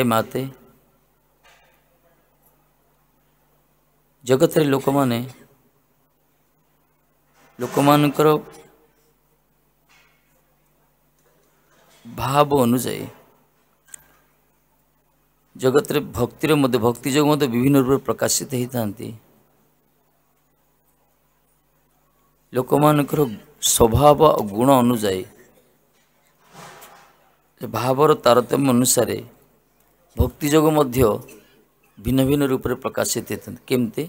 ଏ ମାତେ ଜଗତରେ ଲୋକମାନେ ଲୋକମାନଙ୍କର ଭାବ ଅନୁଯାୟୀ ଜଗତରେ ଭକ୍ତିର ମଧ୍ୟ ଭକ୍ତି ଯୋଗ ମଧ୍ୟ ବିଭିନ୍ନ ରୂପରେ ପ୍ରକାଶିତ ହୋଇଥାନ୍ତି ଲୋକମାନଙ୍କର ସ୍ୱଭାବ ଓ ଗୁଣ ଅନୁଯାୟୀ ଭାବର ତାରତମ୍ୟ ଅନୁସାରେ ভক্তি যোগ ମଧ୍ୟ ভিন্ন ভিন্ন রূপে প্রকাশিত কেমতে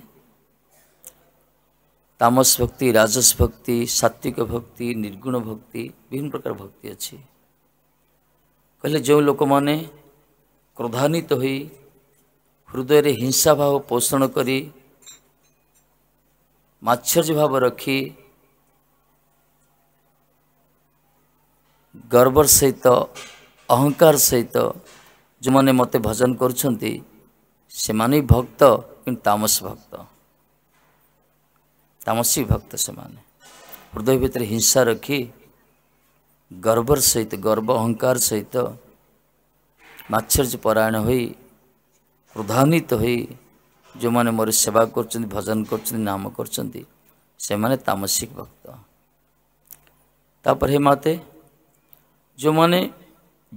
তামস ভক্তি রাজস ভক্তি সাত্বিক ভক্তি নির্গুণ ভক্তি বিভিন্ন প্রকার ভক্তি ଅଛି କହିଲେ ଯେଉଁ ଲୋକମାନେ କ୍ରୋଧାନ୍ୱିତ ହୋଇ ହୃଦୟରେ ହିଂସାଭାବ ପୋଷଣ କରି ମାତ୍ସର୍ଯ୍ୟ ଭାବ ରଖି ଗର୍ବର ସହିତ ଅହଙ୍କାର ସହିତ ଯେଉଁମାନେ ମୋତେ ଭଜନ କରୁଛନ୍ତି ସେମାନେ ଭକ୍ତ କିନ୍ତୁ ତାମସ ଭକ୍ତ ତାମସୀ ଭକ୍ତ ସେମାନେ ହୃଦୟ ଭିତରେ ହିଂସା ରଖି ଗର୍ବର ସହିତ ଗର୍ବ ଅହଙ୍କାର ସହିତ ମାତ୍ସର୍ଯ୍ୟ ପରାୟଣ ହୋଇ କ୍ରୋଧାନ୍ୱିତ ହୋଇ ଯେଉଁମାନେ ମୋର ସେବା କରୁଛନ୍ତି ଭଜନ କରୁଛନ୍ତି ନାମ କରୁଛନ୍ତି ସେମାନେ ତାମସିକ ଭକ୍ତ ତାପରେ ହେ ମାତେ ଯେଉଁମାନେ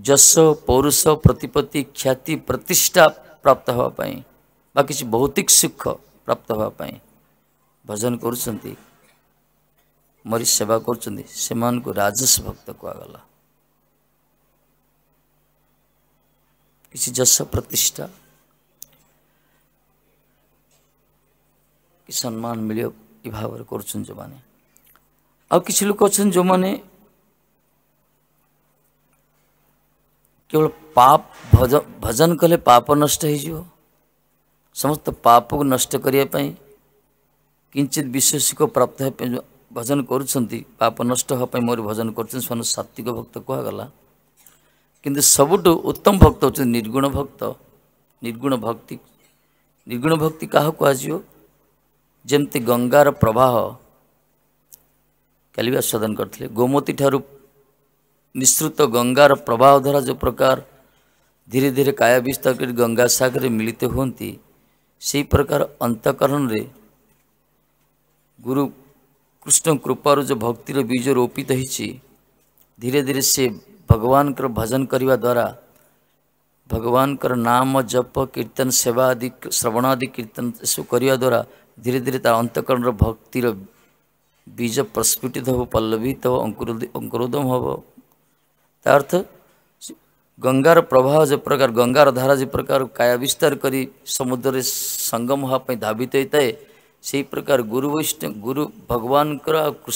जश पौरुष प्रतिपत्ति ख्याति प्रतिष्ठा प्राप्त हाँपाई कि भौतिक सुख प्राप्त हाँपाई भजन कर मरी सेवा कर राजस भक्त कहगला किसी जश प्रतिष्ठा कि सम्मान मिले ये भाव कर जो मैंने आ कि लोक अच्छे जो मैंने केवल पाप भज भजन कले पाप नष्ट समस्त पाप को नष्ट किंचित विशेषिक प्राप्त हो भजन करप नष्ट मोर भजन कर सात्विक भक्त कहगला कि सबुठ उत्तम भक्त हो निर्गुण भक्त निर्गुण भक्ति निर्गुण भक्ति क्या कहमती गंगार प्रवाह कल सदन करते गोमती ठार् निश्रुत गंगार प्रवाह द्वारा जो प्रकार धीरे धीरे काया विस्तार कर गंगा सागर मिलित होती से प्रकार अंतकरण रे गुरु कृष्ण कृपार जो भक्तिर बीज रोपित होती धीरे धीरे से भगवान कर भजन करने द्वारा भगवान कर नाम जप कीर्तन सेवा आदि श्रवण आदि कीर्तन सब करने द्वारा धीरे धीरे तार अंतकरण भक्तिर बीज प्रस्फुटित हो पल्लवित हो अंकुरोदम हो अर्थ गंगार प्रवाह जो प्रकार गंगार धारा जो प्रकार काया विस्तार करी समुद्र संगम हाँपाई धावित होता से प्रकार गुरु वैष्णव गुरु भगवान गुरु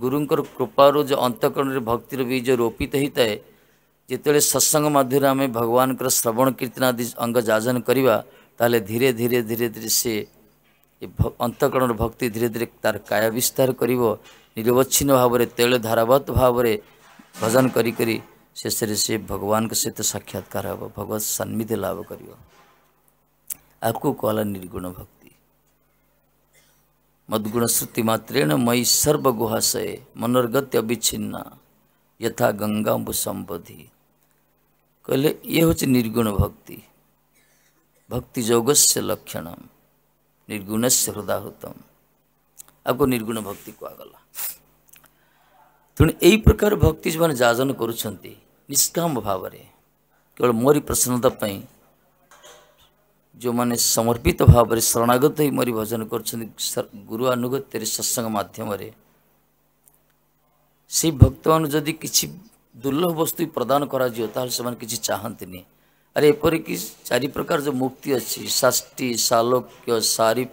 गुरुंर कृपार जो अंतकरण भक्तिर बीज रोपित होता है जिते सत्संग मध्यम आम भगवान श्रवण कीर्तन आदि अंग जाजन करवा धीरे धीरे धीरे धीरे से अंतकरण भक्ति धीरे धीरे तार काया विस्तार कर निरवच्छिन्न भाव तेल धारावत भाव में भजन करी करी शेष से भगवान के सहित साक्षात्कार हे भगवत सन्निधि लाभ कर आपको कहला निर्गुण भक्ति मद्गुण श्रुति मात्रेण मई सर्वगुहाशय मनोर्गत्य अविच्छिन्न यथा गंगाम्बु संबधि कहले ये हूँ निर्गुण भक्ति भक्ति से लक्षणम निर्गुण से हृदय आपको निर्गुण भक्ति को आगला ତେଣୁ ଏହି ପ୍ରକାର ଭକ୍ତି ଯେଉଁମାନେ ଯାଜନ କରୁଛନ୍ତି ନିଷ୍କାମ ଭାବରେ କେବଳ ମୋରି ପ୍ରସନ୍ନତା ପାଇଁ ଯେଉଁମାନେ ସମର୍ପିତ ଭାବରେ ଶରଣାଗତ ହୋଇ ମୋରି ଭଜନ କରୁଛନ୍ତି ଗୁରୁ ଆନୁଗତ୍ୟରେ ସତ୍ସଙ୍ଗ ମାଧ୍ୟମରେ ସେଇ ଭକ୍ତମାନଙ୍କୁ ଯଦି କିଛି ଦୁର୍ଲଭ ବସ୍ତୁ ପ୍ରଦାନ କରାଯିବ ତାହେଲେ ସେମାନେ କିଛି ଚାହାନ୍ତିନି ଆରେ ଏପରିକି ଚାରି ପ୍ରକାର ଯେଉଁ ମୁକ୍ତି ଅଛି ଶାଷ୍ଟି ଶାଲୋକ୍ୟ ସାରିପ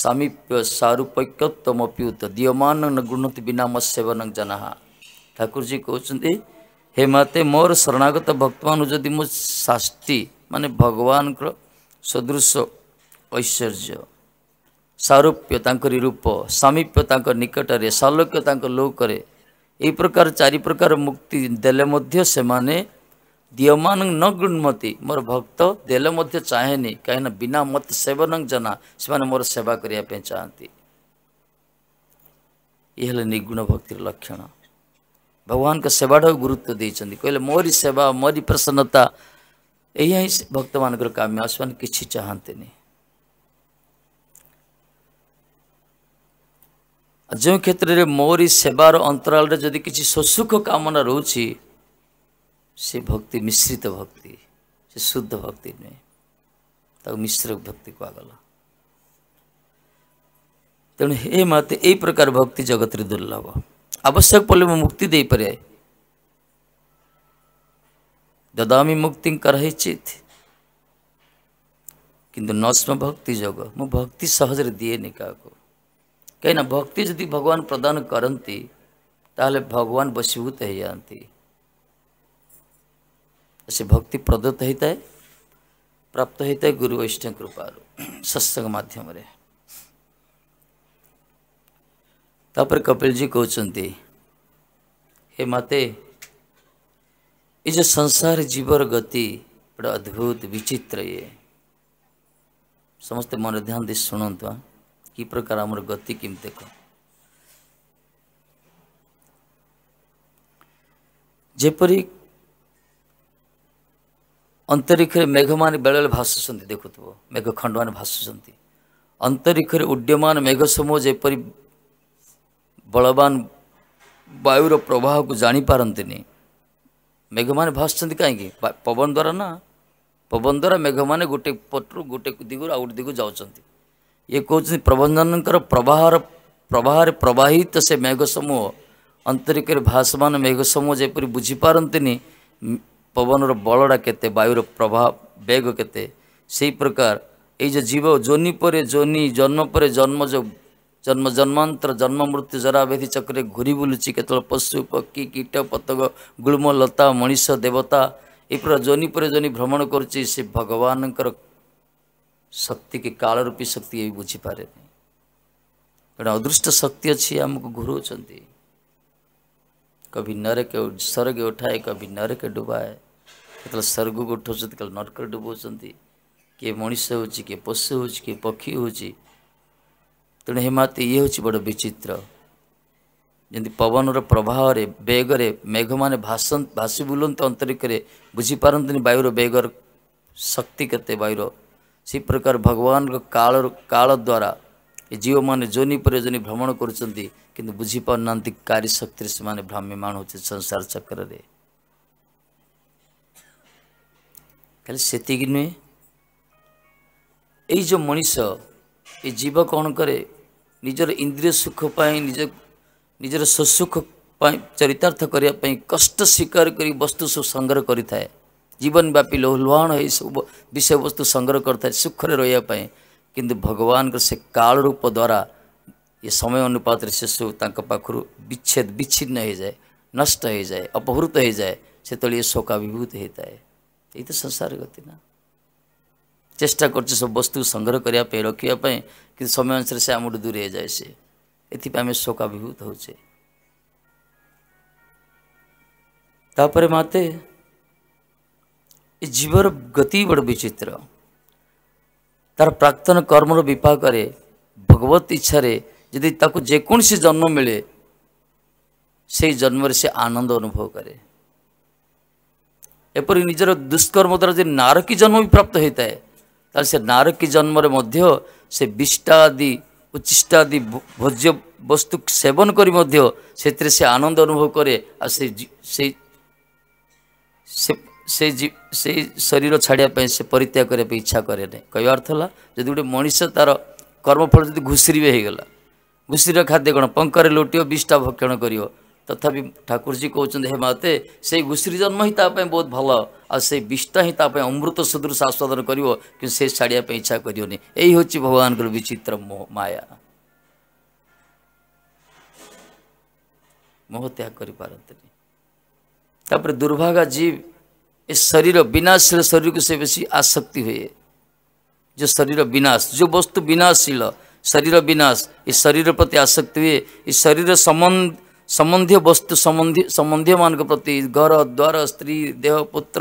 सामीप्य सारूपक्योत्तमप्युत दीयमान गुणत बिनाम सेवन जन ठाकुर जी कहते हे माते मोर शरणागत भक्तमान जदि मो शास्ति मान भगवान सदृश ऐश्वर्य सारूप्य रूप सामीप्य तांकर निकटरे सालोक्य तांकर लोकरे प्रकार चारि प्रकार मुक्ति देने से ଦିୟମାନଂ ନ ଗୃଣ୍ମତି ମୋର ଭକ୍ତ ଦେଲେ ମଧ୍ୟ ଚାହେଁନି କାହିଁକିନା ବିନା ମତ ସେବନଂ ଜନା ସେମାନେ ମୋର ସେବା କରିବା ପାଇଁ ଚାହାନ୍ତି ଇଏ ହେଲେ ନିର୍ଗୁଣ ଭକ୍ତିର ଲକ୍ଷଣ ଭଗବାନଙ୍କ ସେବାଟାକୁ ଗୁରୁତ୍ୱ ଦେଇଛନ୍ତି କହିଲେ ମୋରି ସେବା ମୋରି ପ୍ରସନ୍ନତା ଏଇଆ ହିଁ ଭକ୍ତମାନଙ୍କର କାମ୍ୟ ସେମାନେ କିଛି ଚାହାନ୍ତିନି ଯେଉଁ କ୍ଷେତ୍ରରେ ମୋରି ସେବାର ଅନ୍ତରାଳରେ ଯଦି କିଛି ସ୍ୱସୁଖ କାମନା ରହୁଛି से भक्ति मिश्रित भक्ति से शुद्ध भक्ति नुहे मिश्र भक्ति कहगल तेणु हे मत ए प्रकार भक्ति जगत रे दुर्लभ आवश्यक पड़े मुझे मुक्ति दे पारे ददामि मुक्ति करहचित किंतु नस्म भक्ति जग मु भक्ति सहज दिए नि क्या कहीं ना भक्ति जदि भगवान प्रदान करती ताले भगवान बसीभूत हो जाती से भक्ति प्रदत्त होता है प्राप्त होता है गुरु वैष्णव कृपा सत्संग माध्यम तापर कपिल जी कहते हे माते ये संसार जीवर गति बड़ा अद्भुत विचित्र ये समस्ते मन ध्यान दे शुणत कि प्रकार आम गति केमती कौन जेपरी ଅନ୍ତରୀକ୍ଷରେ ମେଘମାନେ ବେଳେବେଳେ ଭାସୁଛନ୍ତି ଦେଖୁଥିବ ମେଘ ଖଣ୍ଡମାନେ ଭାସୁଛନ୍ତି ଅନ୍ତରୀକ୍ଷରେ ଉଡ଼୍ୟମାନ ମେଘ ସମୂହ ଯେପରି ବଳବାନ ବାୟୁର ପ୍ରବାହକୁ ଜାଣିପାରନ୍ତିନି ମେଘମାନେ ଭାସୁଛନ୍ତି କାହିଁକି ପବନ ଦ୍ୱାରା ନା ପବନ ଦ୍ୱାରା ମେଘମାନେ ଗୋଟେ ପଟରୁ ଗୋଟେ ଦିଗରୁ ଆଉ ଗୋଟେ ଦିଗକୁ ଯାଉଛନ୍ତି ଇଏ କହୁଛନ୍ତି ପ୍ରବନ୍ଧନଙ୍କର ପ୍ରବାହର ପ୍ରବାହରେ ପ୍ରବାହିତ ସେ ମେଘ ସମୂହ ଅନ୍ତରିକରେ ଭାସମାନ ମେଘ ସମୂହ ଯେପରି ବୁଝିପାରନ୍ତିନି पवन रलटा के वायुर प्रभाव बेग के प्रकार ये जीव जोनि पर जोनि जन्म पर जन्म जो जन्म जन्मांतर जन्म मृत्यु जरा व्यधि चक्रे घूरी बुलू के पशु पक्षी कीट पतग गुलम लता मनीष देवता यहपर जोनि पर जोनि भ्रमण कर भगवान शक्ति की काल रूपी शक्ति ये बुझीपारे कहीं अदृष्ट शक्ति अच्छी आमको घूरूँ कभी नरे के स्वर्ग उठाए कभी नरे के डुबाए କେତେବେଳେ ସ୍ୱର୍ଗକୁ ଉଠାଉଛନ୍ତି କେତେବେଳେ ନର୍କରେ ଡୁବାଉଛନ୍ତି କିଏ ମଣିଷ ହେଉଛି କିଏ ପଶୁ ହେଉଛି କିଏ ପକ୍ଷୀ ହେଉଛି ତେଣୁ ହେମାତି ଇଏ ହେଉଛି ବଡ଼ ବିଚିତ୍ର ଯେମିତି ପବନର ପ୍ରବାହରେ ବେଗରେ ମେଘମାନେ ଭାସ ଭାସି ବୁଲନ୍ତି ଅନ୍ତରିକରେ ବୁଝିପାରନ୍ତିନି ବାୟୁର ବେଗର ଶକ୍ତି କେତେ ବାୟୁର ସେହି ପ୍ରକାର ଭଗବାନଙ୍କ କାଳ କାଳ ଦ୍ୱାରା ଏ ଜୀବମାନେ ଯୋନି ପରେ ଯୋନି ଭ୍ରମଣ କରୁଛନ୍ତି କିନ୍ତୁ ବୁଝିପାରୁନାହାନ୍ତି କାରି ଶକ୍ତିରେ ସେମାନେ ଭ୍ରାମ୍ୟମାଣ ହେଉଛନ୍ତି ସଂସାର ଚକ୍ରରେ खाली से नुह यो मनीष ये जीव कौन कै निजर इंद्रिय सुख निज निजर सुसुख चरितार्थ करने कष्ट स्वीकार कर वस्तु सब संग्रह करें जीवनव्यापी लोहलुहाण सब विषय वस्तु संग्रह कर है सुखने रही कि भगवान से काल रूप द्वारा ये समय अनुपात से सबूर विच्छेद विच्छिन्न हो जाए नष्ट हो जाए अपहृत हो जाए से शोकाभूत होता है ଏଇ ତ ସଂସାର ଗତି ନା ଚେଷ୍ଟା କରୁଛେ ସବୁ ବସ୍ତୁକୁ ସଂଗ୍ରହ କରିବା ପାଇଁ ରଖିବା ପାଇଁ କିନ୍ତୁ ସମୟ ଅନୁସାରେ ସେ ଆମଠୁ ଦୂରେଇ ହେଇଯାଏ ସେ ଏଥିପାଇଁ ଆମେ ଶୋକାଭିଭୂତ ହେଉଛେ ତାପରେ ମୋତେ ଏ ଜୀବର ଗତି ବଡ଼ ବିଚିତ୍ର ତାର ପ୍ରାକ୍ତନ କର୍ମର ବିପାକରେ ଭଗବତ ଇଚ୍ଛାରେ ଯଦି ତାକୁ ଯେକୌଣସି ଜନ୍ମ ମିଳେ ସେଇ ଜନ୍ମରେ ସେ ଆନନ୍ଦ ଅନୁଭବ କରେ ଏପରି ନିଜର ଦୁଷ୍କର୍ମ ଦ୍ୱାରା ଯଦି ନାରକୀ ଜନ୍ମ ବି ପ୍ରାପ୍ତ ହୋଇଥାଏ ତାହେଲେ ସେ ନାରକୀ ଜନ୍ମରେ ମଧ୍ୟ ସେ ବିଷ୍ଟା ଆଦି ଉଚ୍ଚିଷ୍ଟା ଆଦି ଭୋଜ୍ୟ ବସ୍ତୁ ସେବନ କରି ମଧ୍ୟ ସେଥିରେ ସେ ଆନନ୍ଦ ଅନୁଭବ କରେ ଆଉ ସେ ସେ ସେ ସେ ଶରୀର ଛାଡ଼ିବା ପାଇଁ ସେ ପରିତ୍ୟାଗ କରିବା ପାଇଁ ଇଚ୍ଛା କରେ ନାହିଁ କହିବା ଅର୍ଥ ହେଲା ଯଦି ଗୋଟେ ମଣିଷ ତା'ର କର୍ମଫଳ ଯଦି ଘୁଷୁରି ବି ହୋଇଗଲା ଘୁଷୁରିର ଖାଦ୍ୟ କ'ଣ ପଙ୍କରେ ଲୋଟିବ ବିଷ୍ଟା ଭକ୍ଷଣ କରିବ ତଥାପି ଠାକୁରଜୀ କହୁଛନ୍ତି ହେ ମାତେ ସେଇ ଘୁଷୁରୀ ଜନ୍ମ ହିଁ ତା ପାଇଁ ବହୁତ ଭଲ ଆଉ ସେଇ ବିଷ୍ଠ ହିଁ ତା ପାଇଁ ଅମୃତ ସୁଦୃଶ ଆସ୍ୱାଦନ କରିବ କିନ୍ତୁ ସେ ଛାଡ଼ିବା ପାଇଁ ଇଚ୍ଛା କରିବନି ଏଇ ହେଉଛି ଭଗବାନଙ୍କର ବିଚିତ୍ର ମାୟା ମୋହ ତ୍ୟାଗ କରିପାରନ୍ତିନି ତାପରେ ଦୁର୍ଭାଗା ଜୀବ ଏ ଶରୀର ବିନାଶୀଳ ଶରୀରକୁ ସେ ବେଶୀ ଆସକ୍ତି ହୁଏ जो शरीर विनाश जो वस्तु विनाशशील शरीर विनाश इस शरीर प्रति आसक्ति हुए इस शरीर संबंध सम्बन्धीय वस्तु सम्बन्धी ସମ୍ବନ୍ଧୀୟମାନଙ୍କ ପ୍ରତି ଘର ଦ୍ୱାର ସ୍ତ୍ରୀ ଦେହ ପୁତ୍ର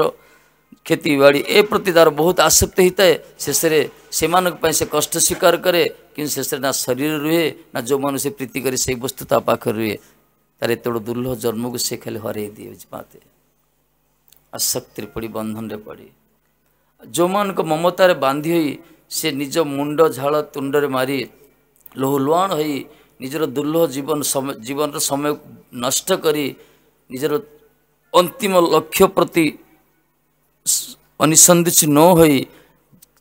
ଖେତିବାଡ଼ି ଏ ପ୍ରତି ତା'ର ବହୁତ ଆସକ୍ତି ହୋଇଥାଏ ଶେଷରେ ସେମାନଙ୍କ ପାଇଁ ସେ କଷ୍ଟ ସ୍ୱୀକାର କରେ କିନ୍ତୁ ଶେଷରେ ନା ଶରୀର ରୁହେ ନା ଯେଉଁମାନଙ୍କୁ ସେ ପ୍ରୀତି କରେ ସେଇ ବସ୍ତୁ ତା ପାଖରେ ରୁହେ ତା'ର ଏତେ ବଡ଼ ଦୁର୍ଲଭ ଜନ୍ମକୁ ସେ ଖାଲି ହରେଇ ଦିଏ ମାତେ ଆସକ୍ତିରେ ପଡ଼ି ବନ୍ଧନରେ ପଡ଼ି ଯେଉଁମାନଙ୍କ ମମତାରେ ବାନ୍ଧି ହୋଇ ସେ ନିଜ ମୁଣ୍ଡ ଝାଳ ତୁଣ୍ଡରେ ମାରି ଲୋହୁଲୁଆଣ ହୋଇ ନିଜର ଦୁର୍ଲଭ ଜୀବନ ଜୀବନର ସମୟ ନଷ୍ଟ କରି ନିଜର ଅନ୍ତିମ ଲକ୍ଷ୍ୟ ପ୍ରତି ଅନିସନ୍ଦିଛି ନ ହୋଇ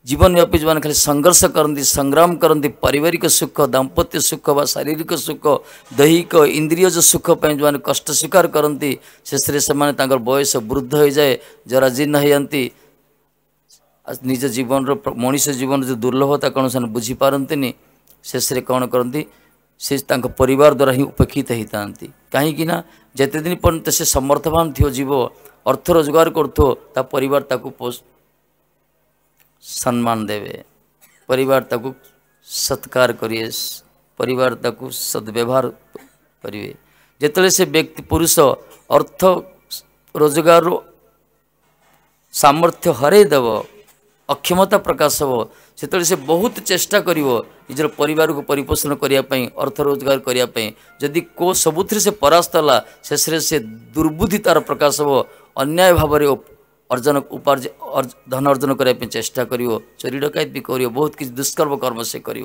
ଜୀବନବ୍ୟାପୀ ଯେଉଁମାନେ ଖାଲି ସଂଘର୍ଷ କରନ୍ତି ସଂଗ୍ରାମ କରନ୍ତି ପାରିବାରିକ ସୁଖ ଦାମ୍ପତ୍ୟ ସୁଖ ବା ଶାରୀରିକ ସୁଖ ଦୈହିକ ଇନ୍ଦ୍ରିୟଜ ସୁଖ ପାଇଁ ଯେଉଁମାନେ କଷ୍ଟ ସ୍ୱୀକାର କରନ୍ତି ଶେଷରେ ସେମାନେ ତାଙ୍କର ବୟସ ବୃଦ୍ଧ ହୋଇଯାଏ ଜରାଜୀର୍ଣ୍ଣ ହୋଇଯାନ୍ତି ନିଜ ଜୀବନର ମଣିଷ ଜୀବନର ଯେଉଁ ଦୁର୍ଲଭତା କ'ଣ ସେମାନେ ବୁଝିପାରନ୍ତିନି ଶେଷରେ କ'ଣ କରନ୍ତି से पर द्वारा ही उपेक्षित होता कहीं जिते दिन पर्यटन से समर्थवान थो जीव अर्थ रोजगार करवा सम्मान देवे पर सत्कार करे पर सदव्यवहार करे जिते से व्यक्ति पुरुष अर्थ रोजगार सामर्थ्य हरदेव अक्षमता प्रकाश हो से बहुत चेष्टा कर निजर परिवार परिपोषण करने अर्थ रोजगार करने जदि को सबुति से परास्त होगा शेष से दुर्बुद्धि तार प्रकाश हो अन्याय भाव अर्जन उपार्ज धन अर्जन करने चेषा कर चोरी डकायत भी कर बहुत किसी दुष्कर्म कर्म से कर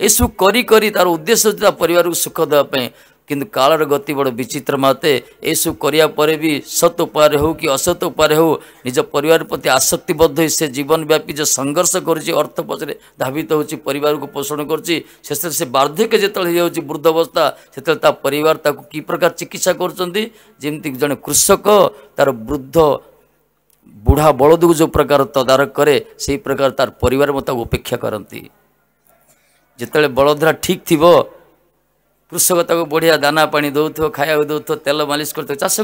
यह सब कर करी उद्देश्य पर सुख देवाई किंतु कालर गति बड़ विचित्र माते ये सब करापर भी सत उपाय हो कि असत उपाय हो निज पर प्रति आसक्तिबद्ध से जीवनव्यापी जो संघर्ष करर्थ पचरे धावित तो हो पर पोषण करे से बार्धक्य जितने वृद्धावस्था से पर कि प्रकार चिकित्सा करमती जन कृषक तार वृद्ध बुढ़ा बलद को जो प्रकार तदारख कै से प्रकार तार पर उपेक्षा करती जिते बलदरा ठीक थी कृषक तक बढ़िया दाना पा दे खाया दूथ तेल मालिश कर चाष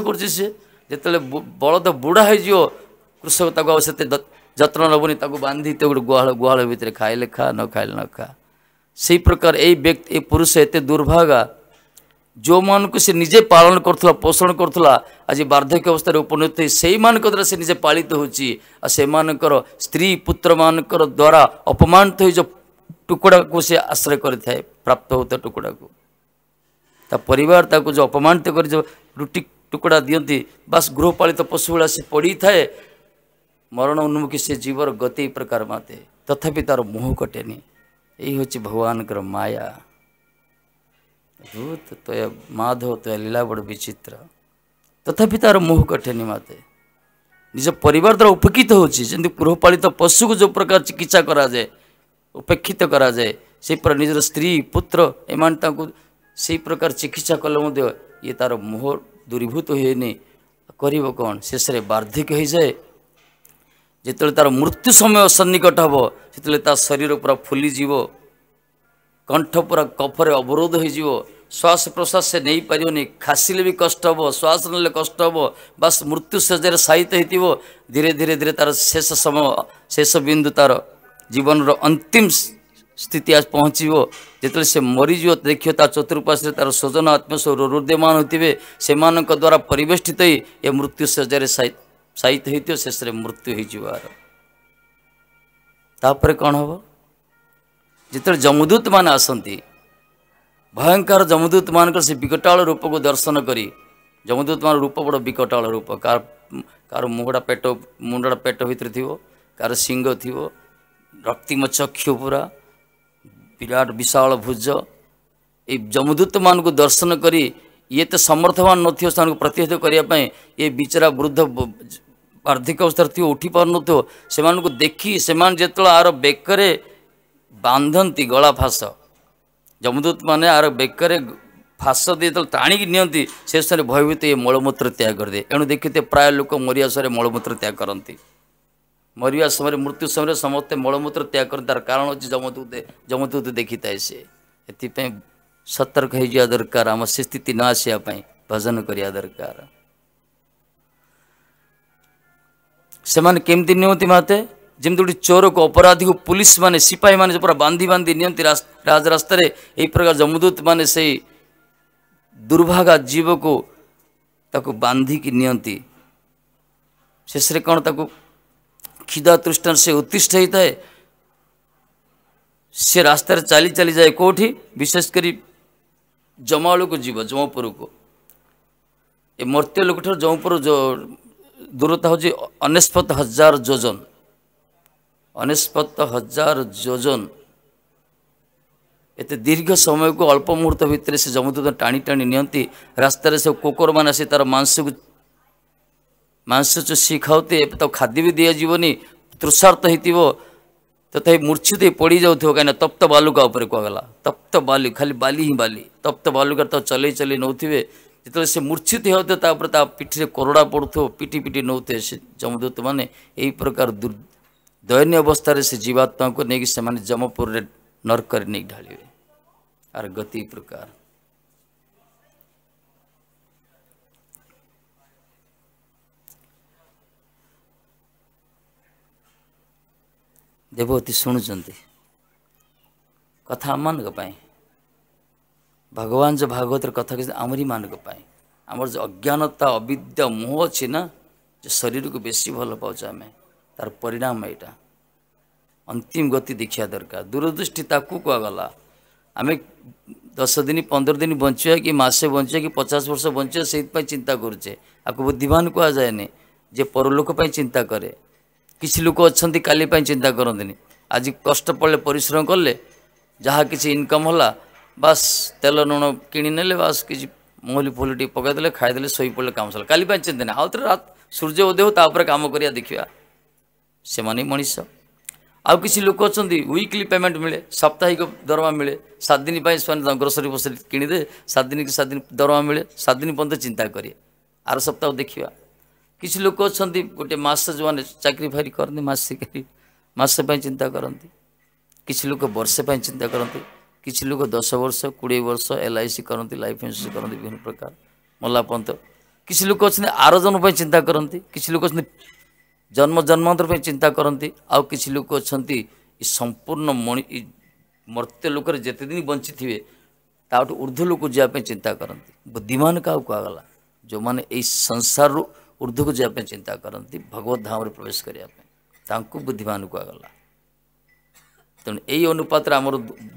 कर बलद बुढ़ा हो कृषक से जत्न नबुनी बांधी गोटे गुहा गुहा भितर खाइले खा न खाइले न खा से प्रकार ये पुरुष एत दुर्भागा जो मान को सी निजे पालन करुला पोषण करुला बार्धक्य अवस्था उपनीत से द्वारा से निजे पालित तो होकर स्त्री पुत्र मान द्वारा अपमानित तो जो टुकड़ा को सी आश्रय कर प्राप्त होता टुकड़ा को पर जो अपमानित कर रुटी टुकड़ा दिखती बास गृहपात पशु भाला से पड़ी थाए मरण उन्मुखी से जीवर गति प्रकार माते तथापि तार मुह कटे यही हूँ भगवान माया भूत तो ये माधव तो लीला बड़ विचित्र तथापि तार मुह कटे माते निज पर द्वारा उपकृत होती गृहपात पशु को जो प्रकार चिकित्सा कराए उपेक्षित कराए से निजर स्त्री पुत्र एम ସେହି ପ୍ରକାର ଚିକିତ୍ସା କଲେ ମଧ୍ୟ ଇଏ ତା'ର ମୁହଁ ଦୂରୀଭୂତ ହୁଏନି କରିବ କ'ଣ ଶେଷରେ ବାର୍ଦ୍ଧିକ ହୋଇଯାଏ ଯେତେବେଳେ ତା'ର ମୃତ୍ୟୁ ସମୟ ସନ୍ନିକଟ ହେବ ସେତେବେଳେ ତା ଶରୀର ପୁରା ଫୁଲିଯିବ କଣ୍ଠ ପୁରା କଫରେ ଅବରୋଧ ହୋଇଯିବ ଶ୍ୱାସ ପ୍ରଶ୍ୱାସ ସେ ନେଇପାରିବନି ଖାସିଲେ ବି କଷ୍ଟ ହେବ ଶ୍ୱାସ ନେଲେ କଷ୍ଟ ହେବ ବାସ୍ ମୃତ୍ୟୁ ଶେଯରେ ସାହିତ ହୋଇଥିବ ଧୀରେ ଧୀରେ ଧୀରେ ତା'ର ଶେଷ ସମୟ ଶେଷ ବିନ୍ଦୁ ତା'ର ଜୀବନର ଅନ୍ତିମ ସ୍ଥିତି ଆସି ପହଞ୍ଚିବ जिते से मरीज देख चतुर्पाश्वर तार स्वजन आत्म आत्मीय रुद्यमान होते से द्वारा परेष्टित ये मृत्यु शेजारे सहित हो शेष मृत्यु होपर कौन हम जिते जमदूत मान आस भयंकर जमदूत मान से विकटाल रूप को दर्शन कर जमदूत मान रूप बड़ विकटाल रूप कार कार मुहड़ा पेट मुंडा पेट भितर थी कार सिंग थी रक्तिम चक्षु पूरा ବିରାଟ ବିଶାଳ ଭୁଜ ଏଇ ଯମୁଦୂତମାନଙ୍କୁ ଦର୍ଶନ କରି ଏତେ ସମର୍ଥବାନ ନଥିବ ସେମାନଙ୍କୁ ପ୍ରତିହତ କରିବା ପାଇଁ ଏ ବିଚରା ବୃଦ୍ଧ ବାର୍ଦ୍ଧିକ ଅବସ୍ଥାରେ ଥିବ ଉଠିପାରୁନଥିବ ସେମାନଙ୍କୁ ଦେଖି ସେମାନେ ଯେତେବେଳେ ଆର ବେକରେ ବାନ୍ଧନ୍ତି ଗଳା ଫାସ ଯମୁଦୂତମାନେ ଆର ବେକରେ ଫାସ ଦେଇ ଯେତେବେଳେ ଟାଣିକି ନିଅନ୍ତି ସେ ସମୟରେ ଭୟଭୀତ ଏ ମଳମୂତ୍ର ତ୍ୟାଗ କରିଦିଏ ଏଣୁ ଦେଖିତେ ପ୍ରାୟ ଲୋକ ମରିବା ସମୟରେ ମଳମୂତ୍ର ତ୍ୟାଗ କରନ୍ତି मरवा समय मृत्यु समय समस्त मलमूत्र त्याग कर तार कारण हूँ जमदूत जमदूत देखी थाए सी सतर्क हो जा दरकार आम से स्थिति न आसापी भजन करवा दरकार से मैंने केमती नि जमी गोटे चोर को अपराधी को पुलिस मैंने सिपाही मैंने पूरा बांधि बांधि यही प्रकार जमदूत मैंने से दुर्भागा जीव को बांधिक निशेष कौन ताकू खिदा तृष्ण से उत्तिष्ठ होता है से रास्तार चाली चाली जाए कौटी विशेषकर जमावल को जीव जमपुर को मर्त्य लोक जमपुर जो दूरता हूँ अनेशपत हजार जोजन अनेशपत हजार जोजन एत दीर्घ समय को अल्प मुहूर्त भितर से जमदूत टाणी टाणी नि रास्तार सब कोकर मैंने आसी तार मांस को ମାଂସଚଷି ଖାଉଥିବେ ତ ଖାଦ୍ୟ ବି ଦିଆଯିବନି ତୃଷାର୍ତ୍ତ ହେଇଥିବ ତଥାପି ମୂର୍ଚ୍ଛିତ ହେଇ ପଡ଼ିଯାଉଥିବ କାହିଁକିନା ତପ୍ତ ବାଲୁକା ଉପରେ କୁହାଗଲା ତପ୍ତ ବାଲି ଖାଲି ବାଲି ହିଁ ବାଲି ତପ୍ତ ବାଲୁକା ତ ଚଲେଇ ଚଲେଇ ନେଉଥିବେ ଯେତେବେଳେ ସେ ମୂର୍ଚ୍ଛିତ ହେଉଥିବେ ତା ଉପରେ ତା ପିଠିରେ କରୋଡ଼ା ପଡ଼ୁଥିବ ପିଟି ପିଟି ନେଉଥିବେ ସେ ଯମଦୂତମାନେ ଏହି ପ୍ରକାର ଦୟନୀୟ ଅବସ୍ଥାରେ ସେ ଜୀବାତ୍ମାକୁ ନେଇକି ସେମାନେ ଯମପୁରରେ ନର୍କରେ ନେଇ ଢାଳିବେ ଆର ଗତି ପ୍ରକାର ଦେବତୀ ଶୁଣୁଛନ୍ତି କଥା ଆମମାନଙ୍କ ପାଇଁ ଭଗବାନ ଯେ ଭାଗବତର କଥା କହିଛନ୍ତି ଆମରିମାନଙ୍କ ପାଇଁ ଆମର ଯେଉଁ ଅଜ୍ଞାନତା ଅବିଦ୍ୟା ମୁଁହ ଅଛି ନା ଯେ ଶରୀରକୁ ବେଶୀ ଭଲ ପାଉଛୁ ଆମେ ତାର ପରିଣାମ ଏଇଟା ଅନ୍ତିମ ଗତି ଦେଖିବା ଦରକାର ଦୂରଦୃଷ୍ଟି ତାକୁ କୁହାଗଲା ଆମେ ଦଶ ଦିନ ପନ୍ଦର ଦିନ ବଞ୍ଚିବା କି ମାସେ ବଞ୍ଚିବା କି ପଚାଶ ବର୍ଷ ବଞ୍ଚିବା ସେଇଥିପାଇଁ ଚିନ୍ତା କରୁଛେ ଆକୁ ବୁଦ୍ଧିମାନ କୁହାଯାଏନି ଯେ ପରଲୋକ ପାଇଁ ଚିନ୍ତା କରେ କିଛି ଲୋକ ଅଛନ୍ତି କାଲି ପାଇଁ ଚିନ୍ତା କରନ୍ତିନି ଆଜି କଷ୍ଟ ପଡ଼ିଲେ ପରିଶ୍ରମ କଲେ ଯାହା କିଛି ଇନକମ୍ ହେଲା ବାସ୍ ତେଲ ଲୁଣ କିଣିନେଲେ ବାସ୍ କିଛି ମହୁଲି ଫୁଲି ଟିକେ ପକାଇଦେଲେ ଖାଇଦେଲେ ଶୋଇପଡ଼ିଲେ କାମ ସରିଲା କାଲି ପାଇଁ ଚିନ୍ତା ନାହିଁ ଆଉ ଥରେ ରାତ ସୂର୍ଯ୍ୟ ଉଦୟ ହେଉ ତା ଉପରେ କାମ କରିବା ଦେଖିବା ସେମାନେ ମଣିଷ ଆଉ କିଛି ଲୋକ ଅଛନ୍ତି ୱିକଲି ପେମେଣ୍ଟ ମିଳେ ସାପ୍ତାହିକ ଦରମା ମିଳେ ସାତ ଦିନ ପାଇଁ ସେମାନେ ଗ୍ରୋସରୀ ଫୋସରୀ କିଣିଦେ ସାତ ଦିନକି ସାତ ଦିନ ଦରମା ମିଳେ ସାତ ଦିନ ପର୍ଯ୍ୟନ୍ତ ଚିନ୍ତା କରିବେ ଆର ସପ୍ତାହ ଦେଖିବା କିଛି ଲୋକ ଅଛନ୍ତି ଗୋଟେ ମାସ ଯେଉଁମାନେ ଚାକିରି ଫାକିରି କରନ୍ତି ମାସିକାରୀ ମାସ ପାଇଁ ଚିନ୍ତା କରନ୍ତି କିଛି ଲୋକ ବର୍ଷେ ପାଇଁ ଚିନ୍ତା କରନ୍ତି କିଛି ଲୋକ ଦଶ ବର୍ଷ କୋଡ଼ିଏ ବର୍ଷ ଏଲ୍ ଆଇ ସି କରନ୍ତି ଲାଇଫ୍ ଇନ୍ସୁରାନ୍ସ କରନ୍ତି ବିଭିନ୍ନ ପ୍ରକାର ମଲାପନ୍ତ କିଛି ଲୋକ ଅଛନ୍ତି ଆର ଜନ୍ମ ପାଇଁ ଚିନ୍ତା କରନ୍ତି କିଛି ଲୋକ ଅଛନ୍ତି ଜନ୍ମ ଜନ୍ମାନ୍ତର ପାଇଁ ଚିନ୍ତା କରନ୍ତି ଆଉ କିଛି ଲୋକ ଅଛନ୍ତି ଏ ସମ୍ପୂର୍ଣ୍ଣ ମଣି ମର୍ତ୍ତ୍ୟ ଲୋକରେ ଯେତେଦିନ ବଞ୍ଚିଥିବେ ତାଠୁ ଉର୍ଦ୍ଧ୍ୱ ଲୋକ ଯିବା ପାଇଁ ଚିନ୍ତା କରନ୍ତି ବୁଦ୍ଧିମାନ କାହାକୁ କୁହାଗଲା ଯେଉଁମାନେ ଏଇ ସଂସାରରୁ ऊर्धक जावाप चिंता करती भगवत धाम प्रवेश करने बुद्धिमान कह कहगला तेनालीपात आम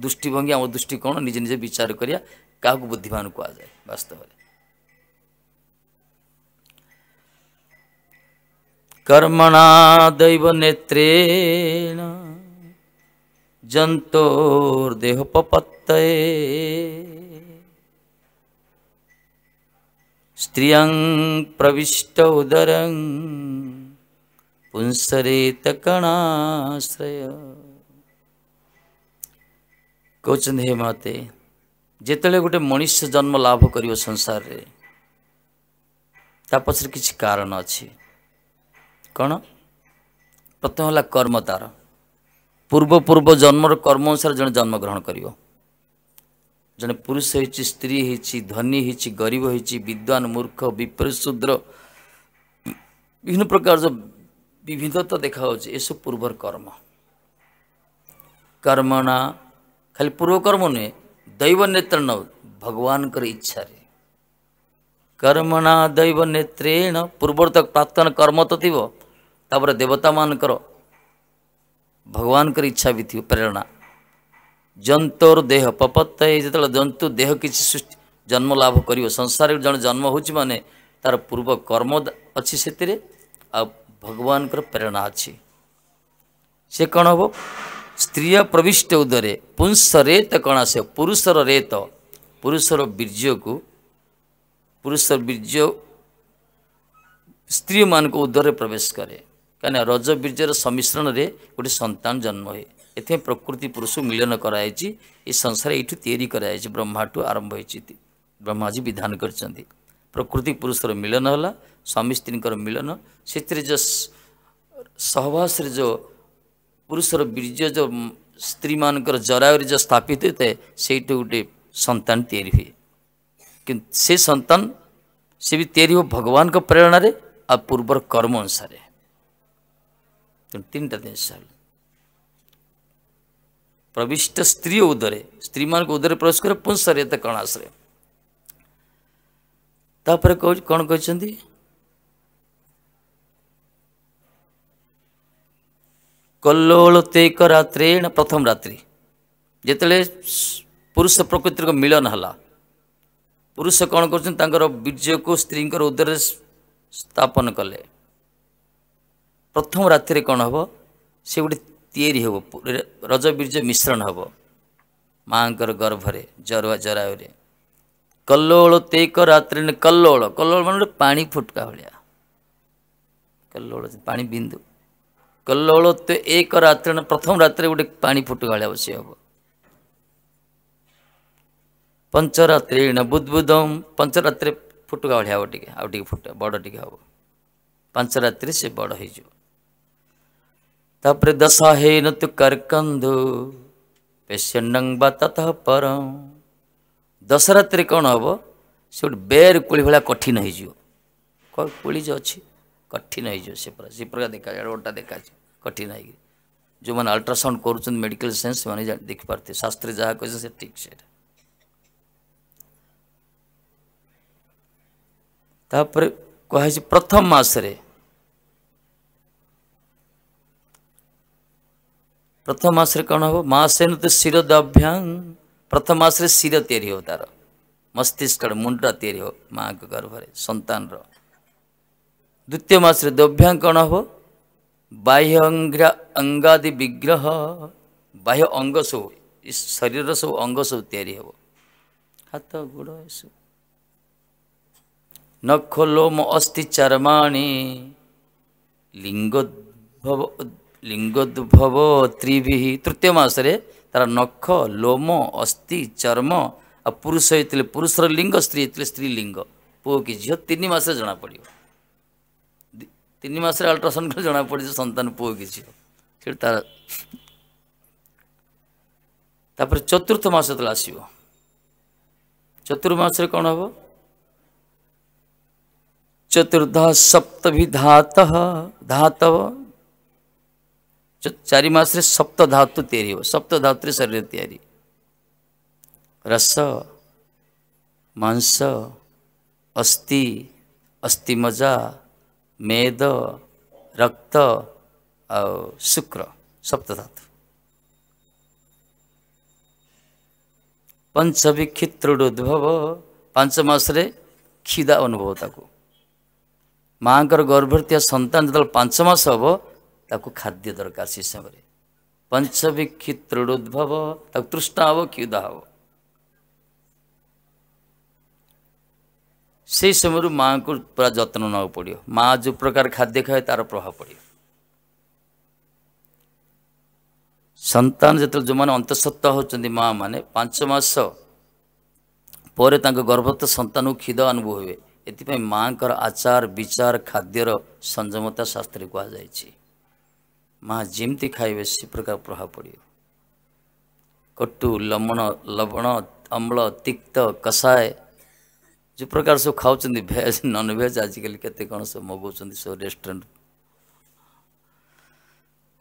दृष्टिभंगी आम दृष्टिकोण निजे निजे विचार करा क्या बुद्धिमान कह जाए बास्तव कर्मणा दैव नेत्रे जंतोर्देह पपत्तये स्त्रियं प्रविष्ट उदरं पुंसरेतकणाश्रय କହୁଛନ୍ତି ହେ ମତେ ଯେତେବେଳେ ଗୋଟେ ମଣିଷ ଜନ୍ମ ଲାଭ କରିବ ସଂସାରରେ ତା ପଛରେ କିଛି କାରଣ ଅଛି କ'ଣ ପ୍ରଥମ ହେଲା କର୍ମ ତାର ପୂର୍ବ ପୂର୍ବ ଜନ୍ମର କର୍ମ ଅନୁସାରେ ଜଣେ ଜନ୍ମଗ୍ରହଣ କରିବ ଜଣେ ପୁରୁଷ ହେଇଛି ସ୍ତ୍ରୀ ହେଇଛି ଧନୀ ହେଇଛି ଗରିବ ହେଇଛି ବିଦ୍ୱାନ ମୂର୍ଖ ବିପରୀ ଶୂଦ୍ର ବିଭିନ୍ନ ପ୍ରକାର ବିବିଧତା ଦେଖାଯାଉଛି ଏସବୁ ପୂର୍ବର କର୍ମ କର୍ମଣା ଖାଲି ପୂର୍ବକର୍ମ ନୁହେଁ ଦୈବ ନେତ୍ରେଣ ଭଗବାନଙ୍କର ଇଚ୍ଛାରେ କର୍ମଣା ଦୈବ ନେତ୍ରେଣ ପୂର୍ବରୁ ତ ପ୍ରାର୍ଥନା କର୍ମ ତ ଥିବ ତାପରେ ଦେବତାମାନଙ୍କର ଭଗବାନଙ୍କର ଇଚ୍ଛା ବି ଥିବ ପ୍ରେରଣା जंतुर देह पपत्त जो जंतु देह किसी सृष्टि जन्म लाभ कर संसार जो जन्म होने तार पूर्व कर्म अच्छी से भगवान प्रेरणा अच्छी से कौन हम स्त्री प्रविष्ट उदय पुंस रेत कण आस पुरुष रेत पुरुष बीर्ज को पुरुष बीर्ज स्त्री मान उदर प्रवेश कै कहाँ रज बिर्ज र सम्मिश्रणले गटे सन्त जन्म हे एप प्रकृति पुरुष मिलन गराइन्छ संसार एठु तिरि ब्रह्मा ठु ब्रह्मा जी विधान प्रकृति पुरुष र मिलन होला स्वामी स्त्रीको मिलन से सहवास सहभास पुरुष र बी जो स्त्री मान जरा जरावी स्थापित हुँदै सही गए सन्त सन्त भगवानको प्रेरणा आ पूर्व कर्म अनुसार তিনটাতে ইনশাল প্রবিষ্ট স্ত্রী উদরে স্ত্রী মানুষ উদরে প্রবেশ করে পুঁ শরীয়ত কণাশরে তাপরে কণ কিন্তু କଲ୍ଲୋଳ ତେକ ରାତ୍ରି ନା ପ୍ରଥମ ରାତ୍ରି ଯେତେବେଳେ ପୁରୁଷ ପ୍ରକୃତିର ମିଳନ ହେଲା ପୁରୁଷ କ'ଣ କରୁଛନ୍ତି ତାଙ୍କର ବୀର୍ଯ୍ୟକୁ ସ୍ତ୍ରୀଙ୍କର ଉଦରରେ ସ୍ଥାପନ କଲେ ପ୍ରଥମ ରାତିରେ କ'ଣ ହେବ ସେଗୁଡ଼ି ତିଆରି ହେବ ରଜ ବୀର୍ଯ୍ୟ ମିଶ୍ରଣ ହେବ ମାଙ୍କର ଗର୍ଭରେ ଜରୁଆ ଜରାୟୁରେ କଲ୍ଲୋଳ ତେକ ରାତ୍ରି କଲ୍ଲୋଳ କଲ୍ଲୋଳ ମାନେ ପାଣି ଫୁଟକା ଭଳିଆ କଲ୍ଲୋଳ ପାଣି ବିନ୍ଦୁ କଲ୍ଲୋଳ ତେ ଏକ ରାତ୍ରି ପ୍ରଥମ ରାତ୍ରିରେ ଗୋଟେ ପାଣି ଫୁଟକା ଭଳିଆ ବସି ହେବ ପଞ୍ଚରାତ୍ରି ବୁଦ୍ବୁଦମ ପଞ୍ଚରାତ୍ରିରେ ଫୁଟକା ଭଳିଆ ହେବ ଟିକେ ଆଉ ଟିକେ ଫୁଟ ବଡ଼ ଟିକେ ହେବ ପାଞ୍ଚରାତ୍ରି ସେ ବଡ଼ ହେଇଯିବ तप्रदसहेन तु कर्कंदो पेशनंग बतत पर दशरथ कौन हम से बेर कूली भाला कठिन हो कूली जो कठिन हो देखा गोटा देखा कठिन है जो मैंने अल्ट्रासाउंड कर मेडिकल सैंस से देख पारे शास्त्री जहाँ कह ठीक से प्रथम मस रहा प्रथम मासे किर दभ्याङ प्रथम मासे शिर तयारी हौ तार मस्तिष्कुटा मार्भ सन्त्याङ क्य अङादि विग्रह बाह्य अङ्ग सबै शरीर सब अङ्ग सब तयारी हात गुड नख लोम अस्ति चरमाणी लिङ्ग लिंगोद्भव त्रिभि तृतीयमासरे ତାର ନଖ ଲୋମ ଅସ୍ଥି ଚର୍ମ ଆଉ ପୁରୁଷ ହେଇଥିଲେ ପୁରୁଷର ଲିଙ୍ଗ ସ୍ତ୍ରୀ ହେଇଥିଲେ ସ୍ତ୍ରୀ ଲିଙ୍ଗ ପୁଅ କି ଝିଅ ତିନି ମାସରେ ଜଣାପଡ଼ିବ ତିନି ମାସରେ ଅଲ୍ଟ୍ରାସାଉଣ୍ଡ କଲେ ଜଣାପଡ଼ିଯିବ ସନ୍ତାନ ପୁଅ କି ଝିଅ ସେଠି ତାର ତାପରେ ଚତୁର୍ଥ ମାସ ଯେତେବେଳେ ଆସିବ ଚତୁର୍ମାସରେ କ'ଣ ହେବ ଚତୁର୍ଦ୍ଧ ସପ୍ତଭି ଧାତ ଧାତବ रे सप्त धातु तयारी सप्त धातु शरीर तिरी रस मांस अस्थि अस्थि मजा मेद रक्त शुक्र सप्त धातु पञ्चवीक्षित उद्भव मास रे खिदा अनुभव संतान गर्भवी सन्तन जस हो ତାକୁ ଖାଦ୍ୟ ଦରକାର ସେ ସମୟରେ ପଞ୍ଚବିକ୍ଷିତ୍ରୁଦ୍ଭବ ତାକୁ ତୃଷ୍ଣା ହେବ କ୍ଷୁଦ ହେବ ସେଇ ସମୟରୁ ମାଆଙ୍କୁ ପୁରା ଯତ୍ନ ନେବାକୁ ପଡ଼ିବ ମା ଯେଉଁ ପ୍ରକାର ଖାଦ୍ୟ ଖାଏ ତାର ପ୍ରଭାବ ପଡ଼ିବ ସନ୍ତାନ ଯେତେବେଳେ ଯେଉଁମାନେ ଅନ୍ତଃସତ୍ତ୍ୱ ହେଉଛନ୍ତି ମା ମାନେ ପାଞ୍ଚ ମାସ ପରେ ତାଙ୍କ ଗର୍ଭବତ ସନ୍ତାନକୁ କ୍ଷୀଦ ଅନୁଭବ ହେବେ ଏଥିପାଇଁ ମାଆଙ୍କର ଆଚାର ବିଚାର ଖାଦ୍ୟର ସଂଯମତା ଶାସ୍ତ୍ରରେ କୁହାଯାଇଛି ମା ଯେମିତି ଖାଇବେ ସେ ପ୍ରକାର ପ୍ରଭାବ ପଡ଼ିବ କଟୁ ଲମଣ ଲବଣ ଅମ୍ଳ ତିକ୍ତ କଷାଏ ଯେଉଁ ପ୍ରକାର ସବୁ ଖାଉଛନ୍ତି ଭେଜ୍ ନନ୍ଭେଜ୍ ଆଜିକାଲି କେତେ କ'ଣ ସବୁ ମଗାଉଛନ୍ତି ସବୁ ରେଷ୍ଟୁରାଣ୍ଟ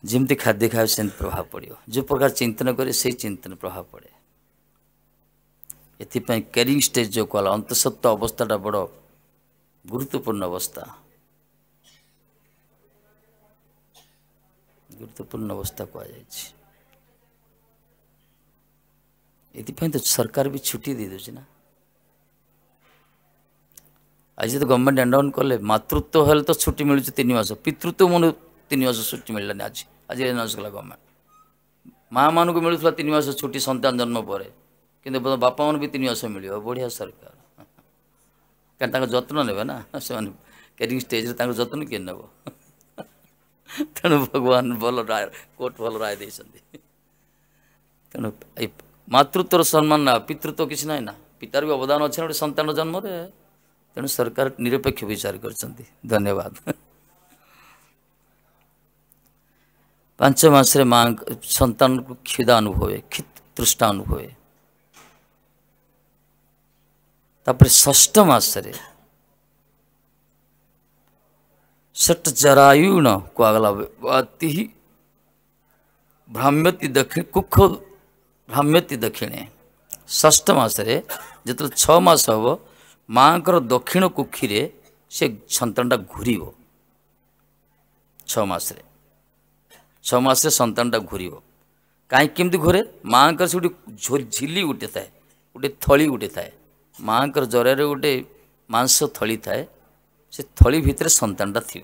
ଯେମିତି ଖାଦ୍ୟ ଖାଇବେ ସେମିତି ପ୍ରଭାବ ପଡ଼ିବ ଯେଉଁ ପ୍ରକାର ଚିନ୍ତନ କରେ ସେଇ ଚିନ୍ତନ ପ୍ରଭାବ ପଡ଼େ ଏଥିପାଇଁ କ୍ୟାରିଂ ଷ୍ଟେଜ୍ ଯେଉଁ କୁହାଗଲା ଅନ୍ତଃସତ୍ତ୍ୱ ଅବସ୍ଥାଟା ବଡ଼ ଗୁରୁତ୍ୱପୂର୍ଣ୍ଣ ଅବସ୍ଥା ଗୁରୁତ୍ୱପୂର୍ଣ୍ଣ ଅବସ୍ଥା କୁହାଯାଇଛି ଏଥିପାଇଁ ତ ସରକାର ବି ଛୁଟି ଦେଇଦେଉଛି ନା ଆଜି ଯଦି ଗଭର୍ଣ୍ଣମେଣ୍ଟ ଏଣ୍ଡାଉନ୍ କଲେ ମାତୃତ୍ୱ ହେଲେ ତ ଛୁଟି ମିଳୁଛି ତିନି ମାସ ପିତୃତ୍ୱ ମନେ ତିନି ମାସ ଛୁଟି ମିଳିଲାନି ଆଜି ଆଜି ଏନାଉନ୍ସ କଲା ଗଭର୍ଣ୍ଣମେଣ୍ଟ ମାଆମାନଙ୍କୁ ମିଳୁଥିଲା ତିନି ମାସ ଛୁଟି ସନ୍ତାନ ଜନ୍ମ ପରେ କିନ୍ତୁ ବାପାମାନଙ୍କୁ ବି ତିନି ମାସ ମିଳିବ ବଢ଼ିଆ ସରକାର କାରଣ ତାଙ୍କ ଯତ୍ନ ନେବେ ନା ସେମାନେ କେରିଂ ଷ୍ଟେଜ୍ରେ ତାଙ୍କ ଯତ୍ନ କିଏ ନେବ ତେଣୁ ଭଗବାନ ଭଲ ରାୟ କୋର୍ଟ ଭଲ ରାୟ ଦେଇଛନ୍ତି ତେଣୁ ଏଇ ମାତୃତ୍ୱର ସମ୍ମାନ ନା ପିତୃତ୍ୱ କିଛି ନାହିଁ ନା ପିତାର ବି ଅବଦାନ ଅଛି ନା ଗୋଟେ ସନ୍ତାନ ଜନ୍ମରେ ତେଣୁ ସରକାର ନିରପେକ୍ଷ ବିଚାର କରିଛନ୍ତି ଧନ୍ୟବାଦ ପାଞ୍ଚ ମାସରେ ମା ସନ୍ତାନକୁ କ୍ଷୁଦା ଅନୁଭବେ ତୃଷ୍ଣା ଅନୁଭବେ ତାପରେ ଷଷ୍ଠ ମାସରେ सटजरायुण को अगला वाति ही भ्राम्यति दक्षिण कुख भ्राम्यति दक्षिणे ଷଷ୍ଠ ମାସରେ ଯେତେବେଳେ ଛଅ ମାସ ହେବ ମାଆଙ୍କର ଦକ୍ଷିଣ କୁକ୍ଷିରେ ସେ ସନ୍ତାନଟା ଘୁରିବ ଛଅ ମାସରେ ଛଅ ମାସରେ ସନ୍ତାନଟା ଘୁରିବ କାହିଁକି କେମିତି ଘୁରେ ମାଆଙ୍କର ସେ ଗୋଟେ ଝିଲି ଗୋଟେ ଥାଏ ଗୋଟେ ଥଳି ଗୋଟେ ଥାଏ ମାଆଙ୍କର ଜରାରେ ଗୋଟେ ମାଂସ ଥଳି ଥାଏ ସେ ଥଳି ଭିତରେ ସନ୍ତାନଟା ଥିବ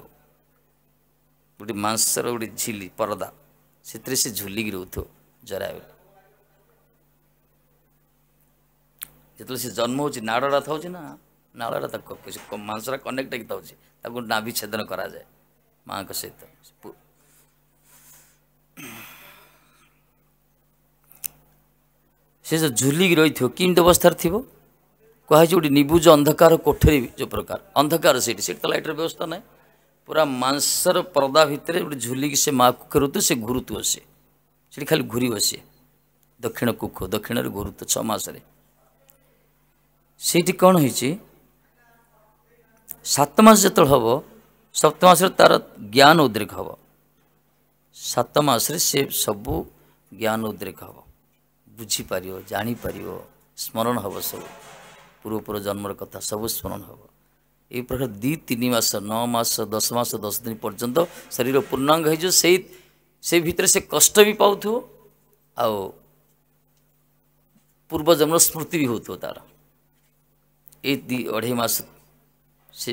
ଗୋଟେ ମାଂସର ଗୋଟେ ଝିଲି ପରଦା ସେଥିରେ ସେ ଝୁଲିକି ରହୁଥିବ ଜରାବ ଯେତେବେଳେ ସେ ଜନ୍ମ ହେଉଛି ନାଡ଼ଟା ଥାଉଛି ନା ନାଳଟା ତାକୁ ସେ ମାଂସର କନେକ୍ଟ ହେଇକି ଥାଉଛି ତାକୁ ନାଭି ଛେଦନ କରାଯାଏ ମାଆଙ୍କ ସହିତ ସେ ଯେଉଁ ଝୁଲିକି ରହିଥିବ କେମିତି ଅବସ୍ଥାରେ ଥିବ କୁହାହେଇଛି ଗୋଟେ ନିବୁଜ ଅନ୍ଧକାର କୋଠରୀ ଯେଉଁ ପ୍ରକାର ଅନ୍ଧକାର ସେଇଠି ସେଇଠି ତ ଲାଇଟ୍ର ବ୍ୟବସ୍ଥା ନାହିଁ ପୁରା ମାଂସର ପର୍ଦା ଭିତରେ ଗୋଟେ ଝୁଲିକି ସେ ମାଆକୁ ଖେଳୁଥିବ ସେ ଘୁରୁଥିବ ସେ ସେଠି ଖାଲି ଘୁରିବ ସିଏ ଦକ୍ଷିଣ କୁଖ ଦକ୍ଷିଣରେ ଘୁରୁଥିବ ଛଅ ମାସରେ ସେଇଠି କ'ଣ ହେଇଛି ସାତ ମାସ ଯେତେବେଳେ ହେବ ସପ୍ତ ମାସରେ ତା'ର ଜ୍ଞାନ ଉଦ୍ରେକ ହେବ ସାତ ମାସରେ ସେ ସବୁ ଜ୍ଞାନ ଉଦ୍ରେକ ହେବ ବୁଝିପାରିବ ଜାଣିପାରିବ ସ୍ମରଣ ହେବ ସବୁ ପୂର୍ବପୂର୍ବ ଜନ୍ମର କଥା ସବୁ ସ୍ମରଣ ହେବ ଏହି ପ୍ରକାର ଦୁଇ ତିନି ମାସ ନଅ ମାସ ଦଶ ମାସ ଦଶ ଦିନ ପର୍ଯ୍ୟନ୍ତ ଶରୀର ପୂର୍ଣ୍ଣାଙ୍ଗ ହେଇଯିବ ସେଇ ସେ ଭିତରେ ସେ କଷ୍ଟ ବି ପାଉଥିବ ଆଉ ପୂର୍ବଜନ୍ମର ସ୍ମୃତି ବି ହେଉଥିବ ତା'ର ଏଇ ଦୁଇ ଅଢ଼େଇ ମାସ ସେ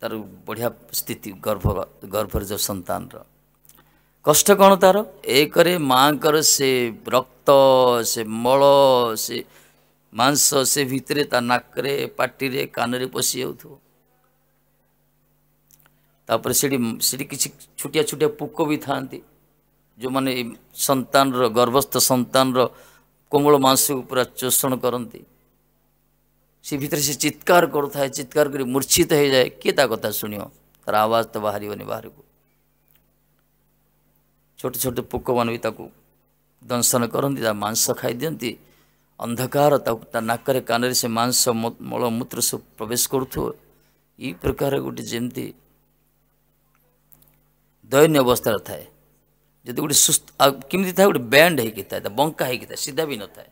ତା'ର ବଢ଼ିଆ ସ୍ଥିତି ଗର୍ଭ ଗର୍ଭରେ ଯେଉଁ ସନ୍ତାନର କଷ୍ଟ କ'ଣ ତା'ର ଏକରେ ମାଆଙ୍କର ସେ ରକ୍ତ ସେ ମଳ ସେ ମାଂସ ସେ ଭିତରେ ତା ନାକରେ ପାଟିରେ କାନରେ ପଶି ଯାଉଥିବ ତାପରେ ସେଠି ସେଠି କିଛି ଛୋଟିଆ ଛୋଟିଆ ପୋକ ବି ଥାଆନ୍ତି ଯେଉଁମାନେ ସନ୍ତାନର ଗର୍ଭସ୍ଥ ସନ୍ତାନର କୋମଳ ମାଂସକୁ ପୁରା ଚୋଷଣ କରନ୍ତି ସେ ଭିତରେ ସେ ଚିତ୍କାର କରୁଥାଏ ଚିତ୍କାର କରି ମୂର୍ଚ୍ଛିତ ହୋଇଯାଏ କିଏ ତା କଥା ଶୁଣିବ ତା'ର ଆୱାଜ ତ ବାହାରିବନି ବାହାରକୁ ଛୋଟ ଛୋଟ ପୋକମାନେ ବି ତାକୁ ଦଂଶନ କରନ୍ତି ତା ମାଂସ ଖାଇଦିଅନ୍ତି अंधकार नाक कान से मंस मलमूत्र सब प्रवेश कर प्रकार गोटे जमती दयन अवस्था थाए जो गोटे सुस्थ कमी था गोटे बैंड है था बंका है सीधा भी न था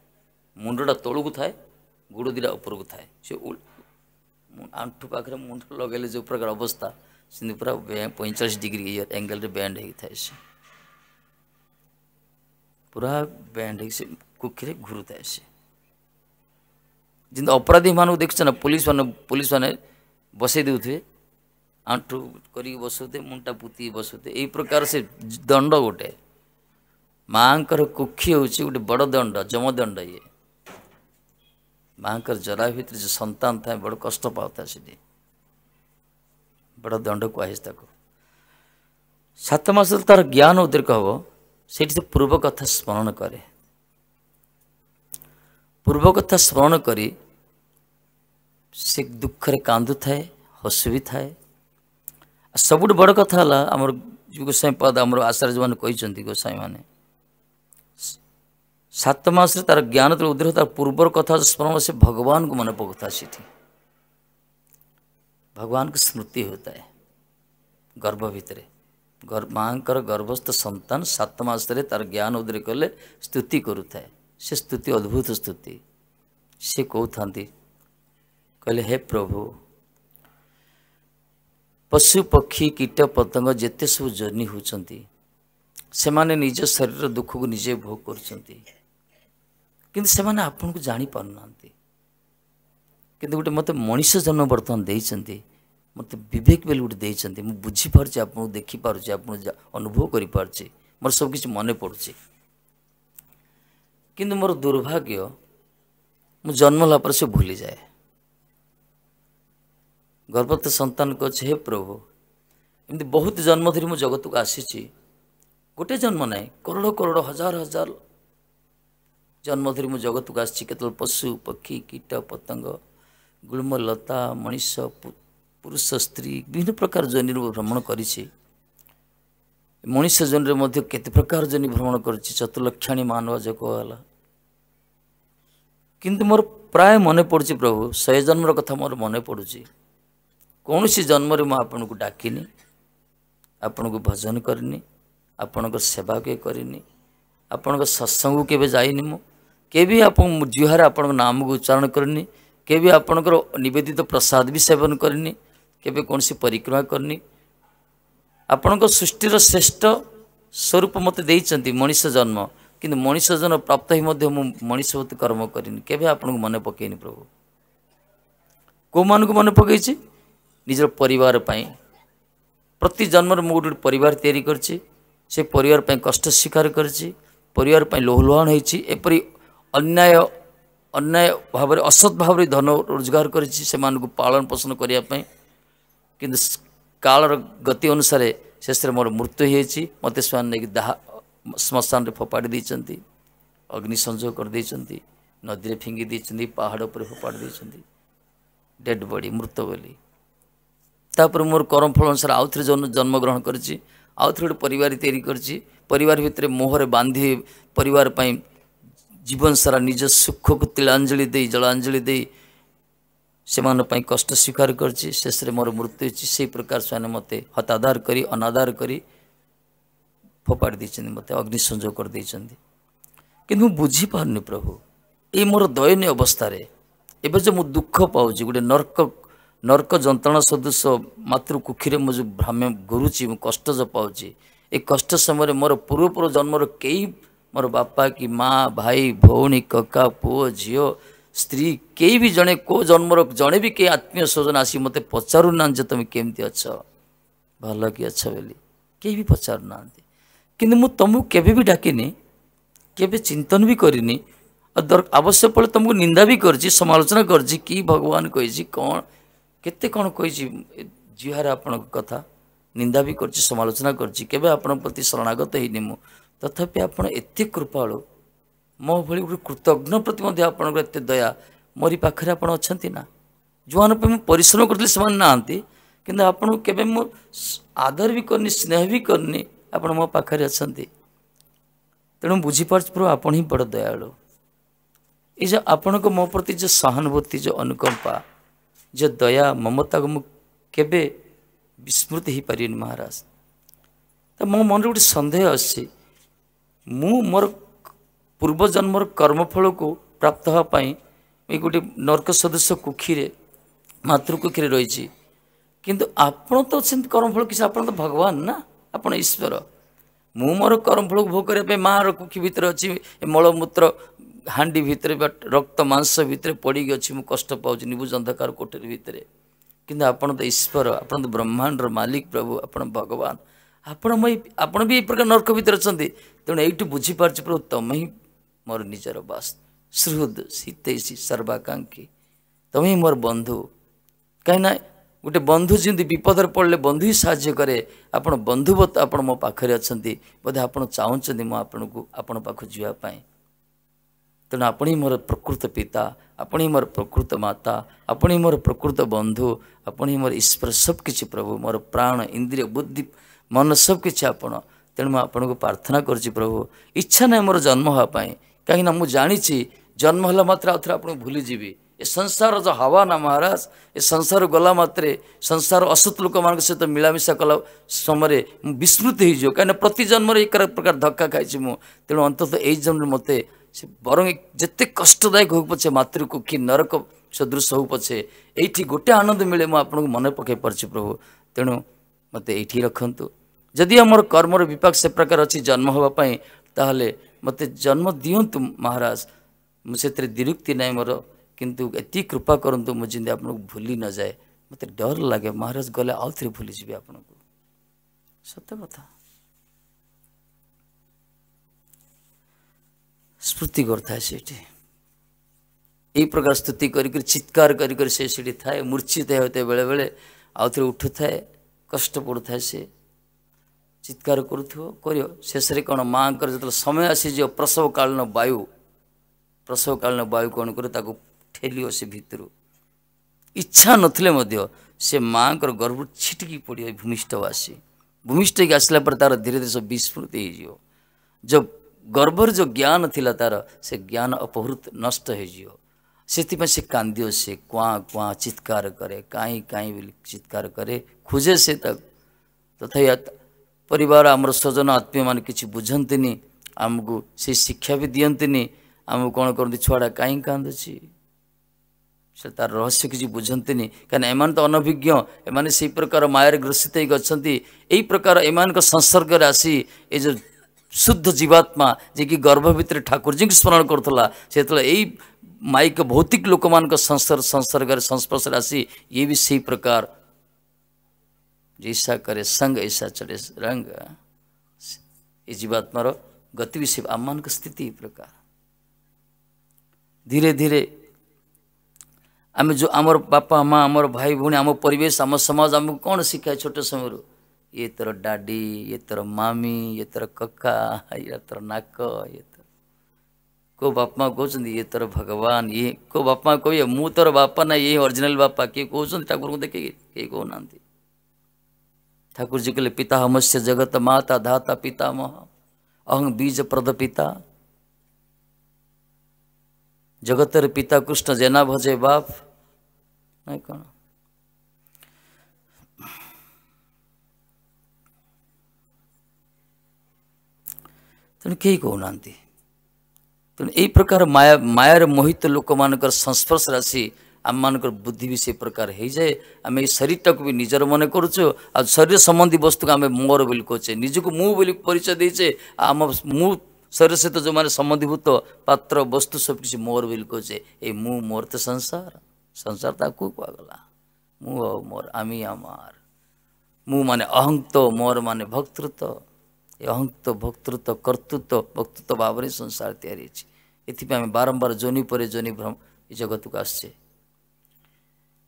मुंडा को थाए गोड़ दीटा उपरक थाए आंठू पाखे मुंड लगे जो प्रकार अवस्था से पूरा पैंचाश डिग्री एंगेल बैंड होता है पूरा बैंड है कुखी घूरू थाए ଯେମିତି ଅପରାଧୀମାନଙ୍କୁ ନା ପୋଲିସ ଦେଖୁଛନ୍ତି ପୋଲିସ ମାନେ ବସେଇ ଦେଉଥିବେ ଆଣ୍ଠୁ କରିକି ବସଉଥିବେ ମୁଣ୍ଡଟା ପୁତିକି ବସଉଥିବେ ଏଇ ପ୍ରକାର ସେ ଦଣ୍ଡ ଗୋଟେ ମାଆଙ୍କର କୁକ୍ଷି ହେଉଛି ଗୋଟେ ବଡ଼ ଦଣ୍ଡ ଜମଦଣ୍ଡ ଇଏ ମାଆଙ୍କର ଜରା ଭିତରେ ଯେ ସନ୍ତାନ ଥାଏ ବଡ଼ କଷ୍ଟ ପାଉଥାଏ ସେଠି ବଡ଼ ଦଣ୍ଡ କୁହାଯାଇଛି ତାକୁ ସାତ ମାସରେ ତା'ର ଜ୍ଞାନ ଉଦ୍ରେକ ହେବ ସେଇଠି ସେ ପୂର୍ବ କଥା ସ୍ମରଣ କରେ पूर्वकथा स्मरण सुःखले काँदुए हसुभिए सबुठु बड कथा होला गोसै पद आम आचार्य गोसै म सतमासार ज्ञान उद्रा पूर्व कथा स्मरण को मन भगवान भगवान्को स्मृति हुँको गर्भस्थ सन्तन सतमासार ज्ञान उद्री कले स्तुति गरुए ସେ ସ୍ତୁତି ଅଦ୍ଭୁତ ସ୍ତୁତି ସେ କହୁଥାନ୍ତି କହିଲେ ହେ ପ୍ରଭୁ ପଶୁ ପକ୍ଷୀ କୀଟ ପତଙ୍ଗ ଯେତେ ସବୁ ଜର୍ଣ୍ଣି ହେଉଛନ୍ତି ସେମାନେ ନିଜ ଶରୀର ଦୁଃଖକୁ ନିଜେ ଭୋଗ କରୁଛନ୍ତି କିନ୍ତୁ ସେମାନେ ଆପଣଙ୍କୁ ଜାଣିପାରୁନାହାନ୍ତି କିନ୍ତୁ ଗୋଟେ ମୋତେ ମଣିଷ ଜନ୍ମ ବର୍ତ୍ତମାନ ଦେଇଛନ୍ତି ମୋତେ ବିବେକ ବୋଲି ଗୋଟେ ଦେଇଛନ୍ତି ମୁଁ ବୁଝିପାରୁଛି ଆପଣଙ୍କୁ ଦେଖିପାରୁଛି ଆପଣଙ୍କୁ ଅନୁଭବ କରିପାରୁଛି ମୋର ସବୁକିଛି ମନେ ପଡ଼ୁଛି କିନ୍ତୁ ମୋର ଦୁର୍ଭାଗ୍ୟ ମୁଁ ଜନ୍ମ ହେଲା ପରେ ସେ ଭୁଲିଯାଏ ଗର୍ଭବତ ସନ୍ତାନକୁ ଅଛି ହେ ପ୍ରଭୁ ଏମିତି ବହୁତ ଜନ୍ମ ଧରି ମୁଁ ଜଗତକୁ ଆସିଛି ଗୋଟେ ଜନ୍ମ ନାହିଁ କରୋଡ଼ କରୋଡ଼ ହଜାର ହଜାର ଜନ୍ମ ଧରି ମୁଁ ଜଗତକୁ ଆସିଛି କେତେବେଳେ ପଶୁ ପକ୍ଷୀ କୀଟ ପତଙ୍ଗ ଗୁଳ୍ମ ଲତା ମଣିଷ ପୁରୁଷ ସ୍ତ୍ରୀ ବିଭିନ୍ନ ପ୍ରକାର ଜନିରୁ ଭ୍ରମଣ କରିଛି ମଣିଷ ଜନରେ ମଧ୍ୟ କେତେ ପ୍ରକାର ଜନି ଭ୍ରମଣ କରିଛି ଚତୁର୍ଲକ୍ଷଣି ମାନବ ଯୋଗ ହେଲା କିନ୍ତୁ ମୋର ପ୍ରାୟ ମନେ ପଡ଼ୁଛି ପ୍ରଭୁ ଶହେ ଜନ୍ମର କଥା ମୋର ମନେ ପଡ଼ୁଛି କୌଣସି ଜନ୍ମରେ ମୁଁ ଆପଣଙ୍କୁ ଡାକିନି ଆପଣଙ୍କୁ ଭଜନ କରିନି ଆପଣଙ୍କ ସେବା କେହି କରିନି ଆପଣଙ୍କ ସତ୍ସଙ୍ଗକୁ କେବେ ଯାଇନି ମୁଁ କେବେ ଆପଣ ଜୁହାରେ ଆପଣଙ୍କ ନାମକୁ ଉଚ୍ଚାରଣ କରିନି କେବେ ଆପଣଙ୍କର ନିବେଦିତ ପ୍ରସାଦ ବି ସେବନ କରିନି କେବେ କୌଣସି ପରିକ୍ରମା କରିନି ଆପଣଙ୍କ ସୃଷ୍ଟିର ଶ୍ରେଷ୍ଠ ସ୍ୱରୂପ ମୋତେ ଦେଇଛନ୍ତି ମଣିଷ ଜନ୍ମ କିନ୍ତୁ ମଣିଷ ଜନ୍ମ ପ୍ରାପ୍ତ ହୋଇ ମଧ୍ୟ ମୁଁ ମଣିଷବତୀ କର୍ମ କରିନି କେବେ ଆପଣଙ୍କୁ ମନେ ପକାଇନି ପ୍ରଭୁ କେଉଁମାନଙ୍କୁ ମନେ ପକାଇଛି ନିଜର ପରିବାର ପାଇଁ ପ୍ରତି ଜନ୍ମରେ ମୁଁ ଗୋଟେ ଗୋଟେ ପରିବାର ତିଆରି କରିଛି ସେ ପରିବାର ପାଇଁ କଷ୍ଟ ସ୍ୱୀକାର କରିଛି ପରିବାର ପାଇଁ ଲୋହଲୁହାଣ ହୋଇଛି ଏପରି ଅନ୍ୟାୟ ଅନ୍ୟାୟ ଭାବରେ ଅସତ୍ ଭାବରେ ଧନ ରୋଜଗାର କରିଛି ସେମାନଙ୍କୁ ପାଳନ ପୋଷଣ କରିବା ପାଇଁ କିନ୍ତୁ କାଳର ଗତି ଅନୁସାରେ ଶେଷରେ ମୋର ମୃତ୍ୟୁ ହୋଇଯାଇଛି ମୋତେ ସେମାନେ ନେଇକି ଦାହ ଶ୍ମଶାନରେ ଫୋପାଡ଼ି ଦେଇଛନ୍ତି ଅଗ୍ନି ସଂଯୋଗ କରିଦେଇଛନ୍ତି ନଦୀରେ ଫିଙ୍ଗି ଦେଇଛନ୍ତି ପାହାଡ଼ ଉପରେ ଫୋପାଡ଼ି ଦେଇଛନ୍ତି ଡେଡ୍ ବଡ଼ି ମୃତ ବୋଲି ତାପରେ ମୋର କରମ ଫଳ ଅନୁସାରେ ଆଉଥରେ ଜନ୍ମଗ୍ରହଣ କରିଛି ଆଉଥରେ ଗୋଟେ ପରିବାର ତିଆରି କରିଛି ପରିବାର ଭିତରେ ମୁହଁରେ ବାନ୍ଧି ପରିବାର ପାଇଁ ଜୀବନସାରା ନିଜ ସୁଖକୁ ତିଳାଞ୍ଜଳି ଦେଇ ଜଳାଞ୍ଜଳି ଦେଇ पई कष्ट स्वीकार मोर मृत्यु सेई प्रकार मते हताधार करी अनाधार कि फोपाडी मते अग्निसो गरिदिन्छ किंतु बुझी पारनी प्रभु ए मोर दयनीय अवस्था नरक म दुःख पाए नर्क नर्क जन्त सदुश मतृ गुरु माम मु कष्ट जो पाँच ए कष्ट समय म पूर्वपूर्व जन्मर केही मां भाई भउी कका जियो स्त्री के भी जड़े को जन्म जड़े भी कई आत्मीय स्वजन आस मत पचार ना जो तुम कमी अच भल कि अच बोली कहीं भी पचार ना कि तुमको के डाकनी केवे चिंतन भी कर आवश्यक पड़े तुमको निंदा भी करोचना समालोचना कर भगवान कही कौन के कौन कही जिहार आप कथा निंदा भी कर समालोचना शरणागत होनी मुझ तथापि आप कृपाणु ମୋ ଭଳି ଗୋଟେ କୃତଜ୍ଞ ପ୍ରତି ମଧ୍ୟ ଆପଣଙ୍କର ଏତେ ଦୟା ମୋରି ପାଖରେ ଆପଣ ଅଛନ୍ତି ନା ଯେଉଁମାନଙ୍କ ପାଇଁ ମୁଁ ପରିଶ୍ରମ କରିଥିଲି ସେମାନେ ନାହାନ୍ତି କିନ୍ତୁ ଆପଣଙ୍କୁ କେବେ ମୁଁ ଆଦର ବି କରିନି ସ୍ନେହ ବି କରିନି ଆପଣ ମୋ ପାଖରେ ଅଛନ୍ତି ତେଣୁ ବୁଝିପାରୁଛି ପୁରା ଆପଣ ହିଁ ବଡ଼ ଦୟାଳୁ ଏ ଯେ ଆପଣଙ୍କ ମୋ ପ୍ରତି ଯେଉଁ ସହାନୁଭୂତି ଯେଉଁ ଅନୁକମ୍ପା ଯେ ଦୟା ମମତାକୁ ମୁଁ କେବେ ବିସ୍ମୃତି ହେଇପାରିବିନି ମହାରାଜ ତ ମୋ ମନରେ ଗୋଟେ ସନ୍ଦେହ ଅଛି ମୁଁ ମୋର ପୂର୍ବଜନ୍ମର କର୍ମଫଳକୁ ପ୍ରାପ୍ତ ହେବା ପାଇଁ ଏ ଗୋଟିଏ ନର୍କ ସଦସ୍ୟ କୁକ୍ଷୀରେ ମାତୃକୁକ୍ଷୀରେ ରହିଛି କିନ୍ତୁ ଆପଣ ତ ସେମିତି କର୍ମଫଳ କିଛି ଆପଣ ତ ଭଗବାନ ନା ଆପଣ ଈଶ୍ୱର ମୁଁ ମୋର କର୍ମଫଳକୁ ଭୋଗ କରିବା ପାଇଁ ମାଆର କୁକ୍ଷୀ ଭିତରେ ଅଛି ମଳମୂତ୍ର ହାଣ୍ଡି ଭିତରେ ବା ରକ୍ତ ମାଂସ ଭିତରେ ପଡ଼ିକି ଅଛି ମୁଁ କଷ୍ଟ ପାଉଛି ନିବୁଜ ଅନ୍ଧକାର କୋଠରୀ ଭିତରେ କିନ୍ତୁ ଆପଣ ତ ଈଶ୍ୱର ଆପଣ ତ ବ୍ରହ୍ମାଣ୍ଡର ମାଲିକ ପ୍ରଭୁ ଆପଣ ଭଗବାନ ଆପଣ ମୁଁ ଆପଣ ବି ଏଇ ପ୍ରକାର ନର୍କ ଭିତରେ ଅଛନ୍ତି ତେଣୁ ଏଇଠୁ ବୁଝିପାରୁଛି ପ୍ରଭୁ ତମେ ହିଁ ମୋର ନିଜର ବାସ ସୃହୃଦ ସୀତେଷି ସର୍ବାକାଙ୍କ୍ଷୀ ତୁମେ ମୋର ବନ୍ଧୁ କାହିଁକିନା ଗୋଟେ ବନ୍ଧୁ ଯେମିତି ବିପଦରେ ପଡ଼ିଲେ ବନ୍ଧୁ ହିଁ ସାହାଯ୍ୟ କରେ ଆପଣ ବନ୍ଧୁବତ ଆପଣ ମୋ ପାଖରେ ଅଛନ୍ତି ବୋଧେ ଆପଣ ଚାହୁଁଛନ୍ତି ମୁଁ ଆପଣଙ୍କୁ ଆପଣଙ୍କ ପାଖକୁ ଯିବା ପାଇଁ ତେଣୁ ଆପଣ ହିଁ ମୋର ପ୍ରକୃତ ପିତା ଆପଣ ହିଁ ମୋର ପ୍ରକୃତ ମାତା ଆପଣ ହିଁ ମୋର ପ୍ରକୃତ ବନ୍ଧୁ ଆପଣ ହିଁ ମୋର ଈଶ୍ୱର ସବୁକିଛି ପ୍ରଭୁ ମୋର ପ୍ରାଣ ଇନ୍ଦ୍ରିୟ ବୁଦ୍ଧି ମନ ସବୁକିଛି ଆପଣ ତେଣୁ ମୁଁ ଆପଣଙ୍କୁ ପ୍ରାର୍ଥନା କରୁଛି ପ୍ରଭୁ ଇଚ୍ଛା ନାହିଁ ମୋର ଜନ୍ମ ହେବା ପାଇଁ कहीँक जन्म जाँची मात्र मत्रे आउथ आउनु भुलीजि ए संसार जो हावा महाराज ए संसार गला मात्रे संसार असत लोक म सहित मिलाशा कला समय म विस्मृति कहीँ प्रति जन्म एक प्रकार धक्का खाइस म तेणु अन्तत ए जन्म मरङते कष्टदायक हुछे मतृकुखी नरक सदश हौ पछे यही गोटे आनन्द मिले म आन पके पारि प्रभु तेणु मते एम कर्म विपक्ष अझै जन्म हेर्नु त मत जन्म दिं महाराज मुझे निरुक्ति ना मोर कितु ये कृपा करूँ मुझे आप भूली न जाए मत डर लगे महाराज गले आउ थे भूली जी आपन सत कथा स्मृति करें यही प्रकार स्तुति कर चित्कार करें मूर्छित होते बेले बेले आउ थे उठु थाए कष्ट पड़ू थाए सी चित्कार क्यो शेषर कहाँको जति बोला समय सिज प्रसवकालीन वायु प्रसवकालीन वायु केली भच्छा नले मध्य मार्भ छिटिक पऱ्यो भूमिष्ठ आसी पर तार धीरे धीरे सब विस्फोर्ति गर्भर जो ज्ञान थियो तर स्ञान अपहृत नष्टिपी से कहाँ कहाँ चित्कार करे कहीँ कहीँ पनि चित्कार करे खोजेसि तथा परिवारम स्वजन आत्मीय म बुझने नै से शिक्षा दिमस्य कि बुझ्ने नि कानभिज्ञ ए प्रकार मायार ग्रसित है प्रकार ए प्रकार यहाँको संसर्गले आसि ए शुद्ध जीवात्मा जेक गर्भ जी ठाकुरजीको स्मरण गरुला ए माइक भौतिक लोक म संसर्ग संस्पर्श भी इ प्रकार जैसा करे संग ऐसा चले रंग ये जीवात्मा गति विषय आमान का स्थिति प्रकार धीरे धीरे आम जो आम बापा माँ आम भाई भाई आम परेश आम समाज आम कौन शिखाए छोटे समय ये तोर डाडी ये तोर मामी ये तोर कका ये तोर नाक ये तोर को बापमा कहते ये तोर भगवान ये को बापमा कह मु तोर बापा ना ये ओरिजिनल बापा किए कहते ठाकुर को देखे किए कहना ठाकुर जी के लिए पिता हमस्य जगत माता धाता पिता मह अहं बीज प्रद पिता जगतर पिता कृष्ण जेना भजे बाप नहीं कौन ତେଣୁ କେହି କହୁନାହାନ୍ତି ତେଣୁ ଏଇ ପ୍ରକାର ମାୟା ମାୟାରେ ମୋହିତ ଲୋକମାନଙ୍କର संस्पर्श राशि ଆମମାନଙ୍କର ବୁଦ୍ଧି ବି ସେ ପ୍ରକାର ହେଇଯାଏ ଆମେ ଏଇ ଶରୀରଟାକୁ ବି ନିଜର ମନେ କରୁଛୁ ଆଉ ଶରୀର ସମ୍ବନ୍ଧୀ ବସ୍ତୁକୁ ଆମେ ମୋର ବୋଲି କହୁଛେ ନିଜକୁ ମୁଁ ବୋଲି ପରିଚୟ ଦେଇଛେ ଆମ ମୁଁ ଶରୀର ସହିତ ଯେଉଁମାନେ ସମ୍ବନ୍ଧୀଭୂତ ପାତ୍ର ବସ୍ତୁ ସବୁକିଛି ମୋର ବୋଲି କହୁଛେ ଏ ମୁଁ ମୋର ତ ସଂସାର ସଂସାର ତାକୁ କୁହାଗଲା ମୁଁ ଆଉ ମୋର ଆମି ଆମର ମୁଁ ମାନେ ଅହଙ୍କ୍ତ ମୋର ମାନେ ଭକ୍ତୃତ ଏ ଅହଙ୍କ୍ତ ଭକ୍ତୃତ କର୍ତ୍ତୃତ୍ୱ ଭକ୍ତୃତ୍ୱ ଭାବରେ ସଂସାର ତିଆରି ହେଇଛି ଏଥିପାଇଁ ଆମେ ବାରମ୍ବାର ଯୋନି ପରେ ଯୋନି ଭ୍ରମ ଏ ଜଗତକୁ ଆସୁଛେ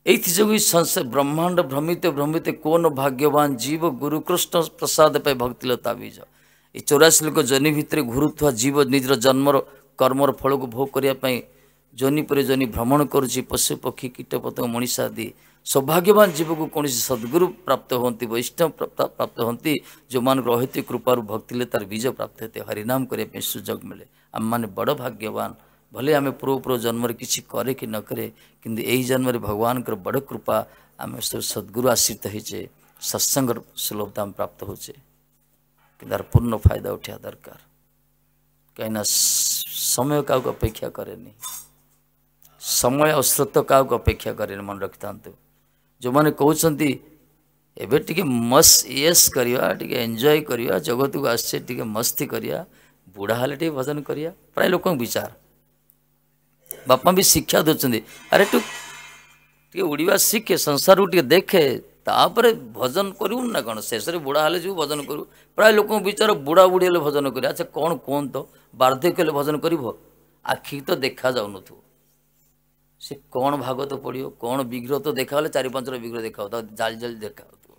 यही संसार ब्रह्मांड भ्रमित भ्रमित कौन भाग्यवान जीव गुरुकृष्ण प्रसाद पर भक्तिलता बीज ये चौराशी लोक जोनि भितर घूरुआ जीव निजर जन्मर कर्मर फल को भोग करने जोनि पर जोनि भ्रमण कर पशुपक्षी कीटपतंग कीट पतंग मनीष आदि सौभाग्यवान जीव को कौन सद्गुरु प्राप्त होती वैष्णव प्राप्त होती जो मान रही कृपार भक्ति तार बीज प्राप्त होते हरिनाम करने सुजोग मिले आम मैंने बड़ भाग्यवान भले आम पूर्व पूर्व जन्म किसी करे कि न करे किंतु जन्म भगवान बड़ कृपा आम सब सद्गुरु आश्रित होचे सत्संग सुलभता प्राप्त होचे कि तार पूर्ण फायदा उठा दरकार कहीं समय का अपेक्षा कैनि समय और स्रोत का अपेक्षा कैनि मन रखि था जो मैंने कौन एवं टे मस् येस करवा टे एंजय करवा जगत को आसे टे मस्ती करवा बुढ़ा हेल्ले भजन करवा प्राय लोक विचार ବାପା ବି ଶିକ୍ଷା ଦେଉଛନ୍ତି ଆରେ ତୁ ଟିକେ ଉଡ଼ିବା ଶିଖେ ସଂସାରକୁ ଟିକେ ଦେଖେ ତାପରେ ଭଜନ କରିବୁ ନା କ'ଣ ଶେଷରେ ବୁଢ଼ା ହେଲେ ଯିବୁ ଭଜନ କରିବୁ ପ୍ରାୟ ଲୋକଙ୍କ ବିଚାର ବୁଢ଼ା ବୁଢ଼ୀ ହେଲେ ଭଜନ କରିବେ ଆଚ୍ଛା କ'ଣ କୁହନ୍ତୁ ବାର୍ଦ୍ଧକ୍ୟ ହେଲେ ଭଜନ କରିବ ଆଖି ତ ଦେଖାଯାଉନଥିବ ସେ କ'ଣ ଭାଗତ ପଡ଼ିବ କ'ଣ ବିଘ୍ରହ ତ ଦେଖା ହେଲେ ଚାରି ପାଞ୍ଚଟା ବିଘ୍ରହ ଦେଖାହଉଥିବ ଜାଲି ଜାଲି ଦେଖାହଉଥିବ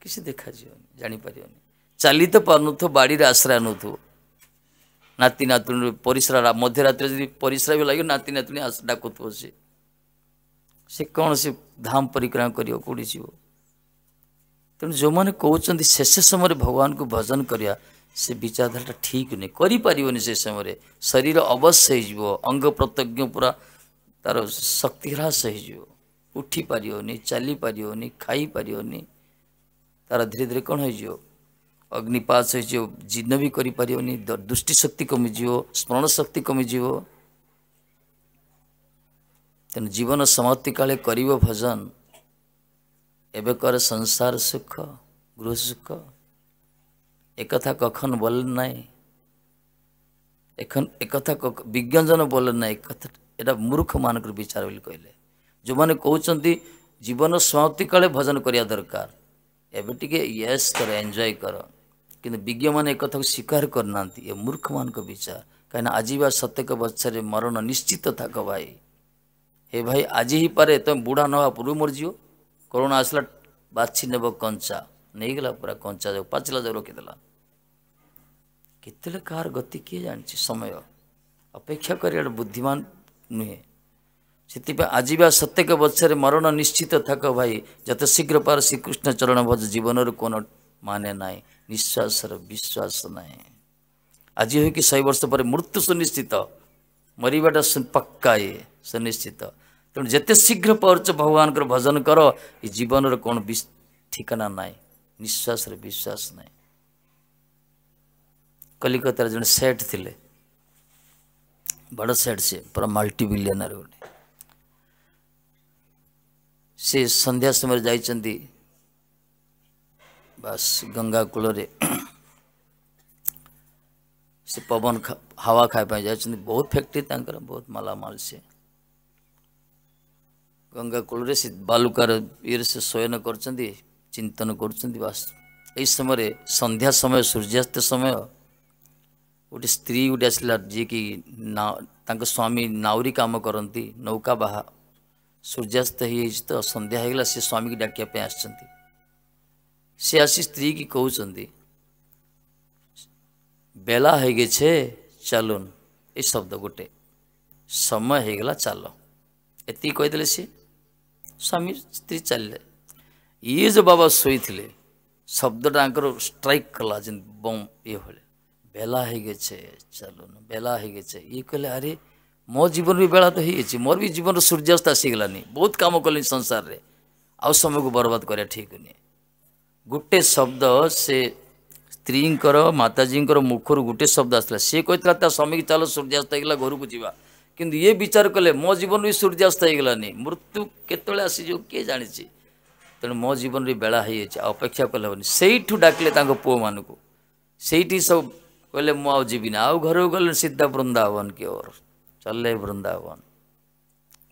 କିଛି ଦେଖାଯିବନି ଜାଣିପାରିବନି ଚାଲି ତ ପାରୁନଥିବ ବାଡ଼ିରେ ଆଶ୍ରୟ ନଉଥିବ নাতি নাতুনি পরিশ্রা মধ্যরাত্রে যদি পরিশ্রা বি লাগে নাতি নাতুনি ডাকুথিব সে সে কৌশি ধাম পরিক্রমা করিব কোটি যাব তেমন যে কৌন শেষ সময় ভগবানকে ভজন করা সে বিচারধারাটা ঠিক নুহে করিপারবনি সে সময় শরীর অবশ্য হয়ে যাব অঙ্গ প্রত্যজ্ঞ পুরা তার শক্তি হ্রাস হয়ে যাব উঠি পারিবনি চালি পারিবনি খাই পারিবনি তার ধীরে ধীরে কোণ হয়ে যাব ଅଗ୍ନିପାତ ହେଇଯିବ ଜୀର୍ଣ୍ଣ ବି କରିପାରିବନି ଦୃଷ୍ଟିଶକ୍ତି କମିଯିବ ସ୍ମରଣ ଶକ୍ତି କମିଯିବ ତେଣୁ ଜୀବନ ସମାପ୍ତି କାଳେ କରିବ ଭଜନ ଏବେ କର ସଂସାର ସୁଖ ଗୃହ ସୁଖ একথা কখন বলেন নাই এখন একথা বিজ্ঞানজন বলেন নাই একথা এটা মূর্খ মানুষ বিচার বলে কহিলে যে কৌঁচি জীবন সমাপ্তি কালে ভজন করা দরকার এবে টিকে ইয়েস কর এনজয় কর किंतु विज्ञान एक कथा स्वीकार करना ये मूर्ख मान विचार कहीं आज बा बच्चे मरण निश्चित थाक भाई हे भाई आज ही पारे तुम बुढ़ा ना पूर्व मर मरजी करोना आसला बाछी नेब कंचा नहीं गला पूरा कंचा जाओ पचला जो रोकदेला केतले गति किए जानी समय अपेक्षा कर बुद्धिमान नुहे ସେଥିପାଇଁ ଆଜି ବା बच्चे मरण निश्चित थाक भाई जत शीघ्र पार श्रीकृष्ण चरण ଚରଣ जीवन ଜୀବନରୁ କ'ଣ ମାନେ ନାହିଁ ନିଶ୍ୱାସର ବିଶ୍ୱାସ ନାହିଁ ଆଜି ହୋଇକି ଶହେ ବର୍ଷ ପରେ ମୃତ୍ୟୁ ସୁନିଶ୍ଚିତ ମରିବାଟା ପକ୍କା ଇଏ ସୁନିଶ୍ଚିତ ତେଣୁ ଯେତେ ଶୀଘ୍ର ପାରୁଛ ଭଗବାନଙ୍କର ଭଜନ କର ଏ ଜୀବନର କ'ଣ ଠିକଣା ନାହିଁ ନିଶ୍ୱାସରେ ବିଶ୍ୱାସ ନାହିଁ କଲିକତାରେ ଜଣେ ସେଟ୍ ଥିଲେ ବଡ଼ ସେଟ୍ ସେ ପୁରା ମଲ୍ଟି ବିଲିୟନର ଗୋଟେ ସେ ସନ୍ଧ୍ୟା ସମୟରେ ଯାଇଛନ୍ତି बस गंगा कूल से पवन खा, हवा खाई जा बहुत फैक्ट्री तर बहुत मालामाल से गंगा कूल से बालुकार ईर से शयन कर चिंतन कर समय संध्या समय सूर्यास्त समय गोटे स्त्री गोटे आसला जी की ना ତାଙ୍କ ସ୍ୱାମୀ ନାଉରୀ କାମ କରନ୍ତି ନୌକା ବାହା ସୂର୍ଯ୍ୟାସ୍ତ ହେଇଯାଇଛି ତ ସନ୍ଧ୍ୟା ହେଇଗଲା ସେ ସ୍ୱାମୀକି ଡାକିବା ପାଇଁ से आसी स्त्री की कहते बेला हो गए चलुन ये शब्द गोटे समय हो गला चल ये सी स्वामी स्त्री चल ये जो बाबा शोले थे शब्दा स्ट्राइक कला जिन बम ये भले बेला हो गए चलुन बेला हो गए ये कहले अरे मो जीवन भी बेला तो हो मोर भी जीवन तो सूर्यास्त आसीगलानी बहुत कम कल संसार रे आउ समय को बर्बाद कराया ठीक नहीं ଗୋଟେ ଶବ୍ଦ ସେ ସ୍ତ୍ରୀଙ୍କର ମାତାଜୀଙ୍କର ମୁଖରୁ ଗୋଟେ ଶବ୍ଦ ଆସିଲା ସିଏ କହିଥିଲା ତା ସ୍ୱାମୀକି ଚାଲ ସୂର୍ଯ୍ୟାସ୍ତ ହେଇଗଲା ଘରକୁ ଯିବା କିନ୍ତୁ ଇଏ ବିଚାର କଲେ ମୋ ଜୀବନ ବି ସୂର୍ଯ୍ୟାସ୍ତ ହେଇଗଲାନି ମୃତ୍ୟୁ କେତେବେଳେ ଆସିଯିବ କିଏ ଜାଣିଛି ତେଣୁ ମୋ ଜୀବନରେ ବେଳା ହେଇଯାଇଛି ଆଉ ଅପେକ୍ଷା କଲେ ହେବନି ସେଇଠୁ ଡାକିଲେ ତାଙ୍କ ପୁଅମାନଙ୍କୁ ସେଇଠି ସବୁ କହିଲେ ମୁଁ ଆଉ ଯିବିନି ଆଉ ଘରକୁ ଗଲେ ସିଧା ବୃନ୍ଦାବନ କି ଓର ଚାଲେ ବୃନ୍ଦାବନ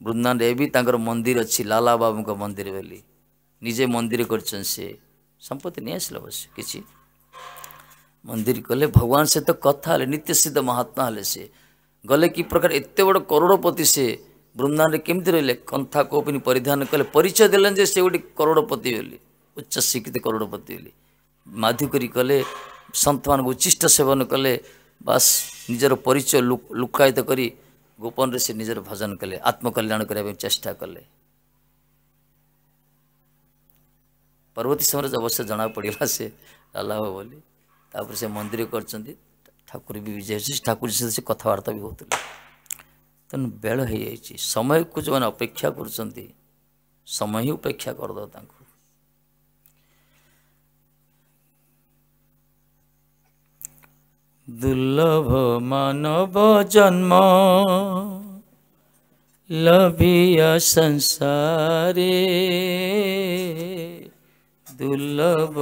ବୃନ୍ଦାବନରେ ବି ତାଙ୍କର ମନ୍ଦିର ଅଛି ଲାଲା ବାବୁଙ୍କ ମନ୍ଦିର ବୋଲି ନିଜେ ମନ୍ଦିର କରିଛନ୍ତି ସିଏ संपत्ति नहीं आसला अवश्य किसी मंदिर गले भगवान से तो कथा है नित्य सिद्ध महात्मा हेले से गले कि प्रकार एत बड़ करोड़पति से ବୃନ୍ଦାବନରେ କେମିତି ରହିଲେ କନ୍ଥା କୋପିନି ପରିଧାନ କଲେ ପରିଚୟ ଦେଲେନି ଯେ ସେ ଗୋଟେ କରୋଡ଼ପତି ବୋଲି ଉଚ୍ଚ ଶିକ୍ଷିତ କରୋଡ଼ପତି ବୋଲି ମାଧୁକରୀ କଲେ ସନ୍ତମାନଙ୍କୁ ଉଚ୍ଚିଷ୍ଟ ସେବନ କଲେ ବାସ୍ ନିଜର ପରିଚୟ ଲୁକାୟିତ କରି ଗୋପନରେ ସେ ନିଜର ଭଜନ କଲେ ଆତ୍ମକଲ୍ୟାଣ କରିବା ପାଇଁ ଚେଷ୍ଟା କଲେ ପରବର୍ତ୍ତୀ ସମୟରେ ଅବଶ୍ୟ ଜଣା ଜଣାପଡ଼ିଲା ସେ ଲାଲା ହେବ ବୋଲି ତାପରେ ସେ ମନ୍ଦିର କରିଛନ୍ତି ଠାକୁର ବି ବିଜୟ ହେଉଛି ଠାକୁର ସହିତ ସେ କଥାବାର୍ତ୍ତା ବି ହେଉଥିଲେ ତେଣୁ ବେଳ ହେଇଯାଇଛି ସମୟକୁ ଯେଉଁମାନେ ଅପେକ୍ଷା କରୁଛନ୍ତି ସମୟ ହିଁ ଉପେକ୍ଷା କରିଦେବ ତାଙ୍କୁ ଦୁର୍ଲଭ ମାନବ ଜନ୍ମ ଲଭିୟ ସଂସାରେ दुर्लभ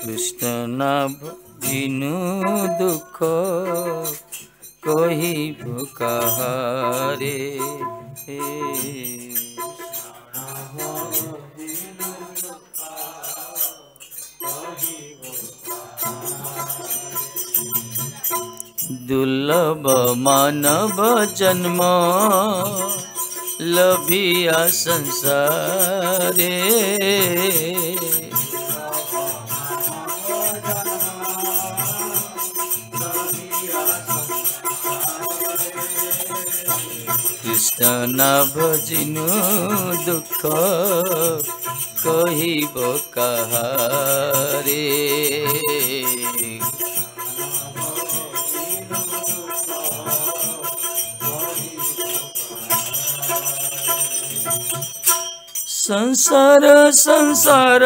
কৃষ্ণনাভ দিনু দুঃখ কহিব কাহারে হে दुर्लभ मानव जन्म लभिया संसारे কৃষ্ণ না ভজিনু দুঃখ कहा रे সংসার সংসার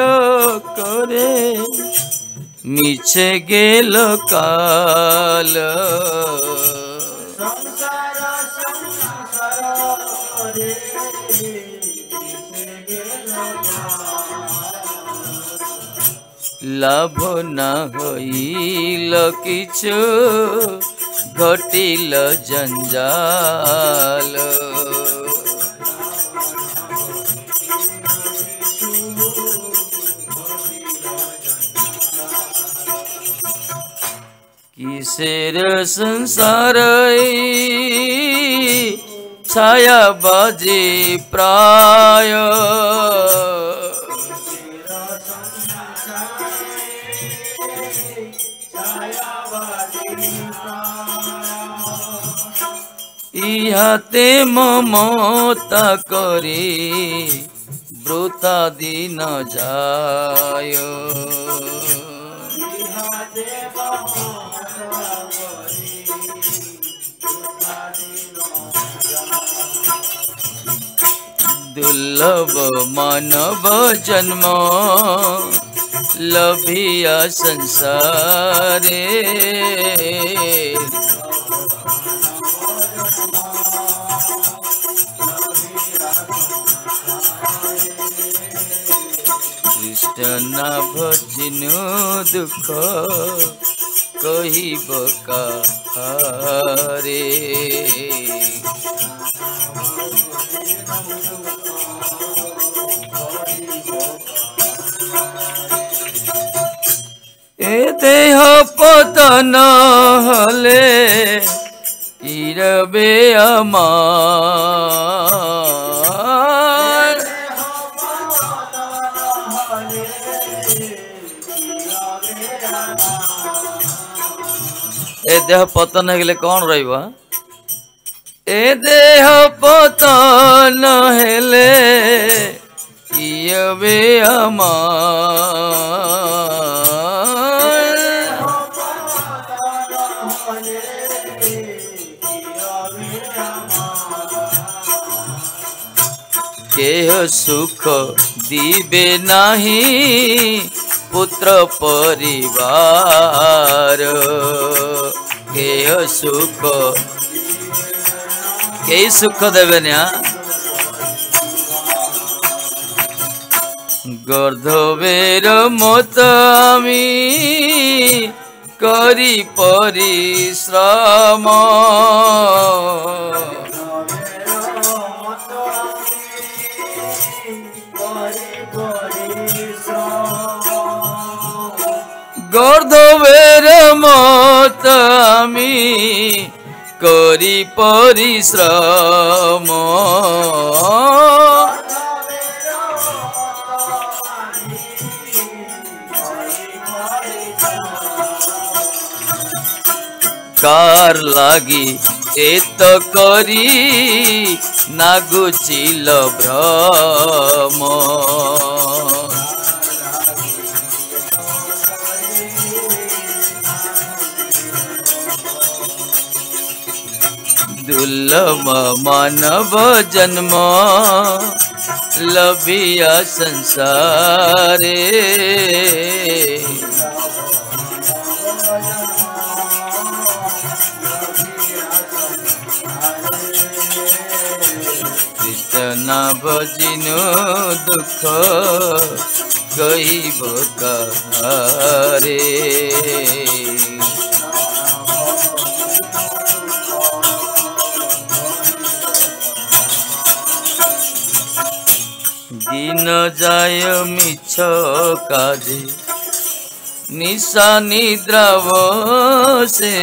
করে মিছে গেল কাল লাভ না হইল কিছু ঘটিল জঞ্জাল কিসের সংসার ছায়া বাজে প্রায় ইহাতে মমতা করি ব্রতা দিন যায় दुर्लभ मानव जन्म लभिया संसारे কৃষ্ণ না দুঃখ কহিব কাহারে এ দেহ পতন হলে ইরবে আমার ए देह पतन हेगले कौन रहिबा ए देह पतन हेले इयबे केह सुख दीबे नहीं पुत्र परिवार কেউ সুখ কেই সুখ দেবেন হ্যাঁ? গর্ধবের মত আমি করি পরিশ্রম গর্ধব আমি করি পরিশ্রম কার লাগি এত করি নাগুচিল ভ্রম जुल्म मानव जन्म लबिया संसारे কৃষ্ণ বজিনু দুঃখ কইব কাহারে দিন যায় মিছ কাজে নিশা নিদ্রা বসে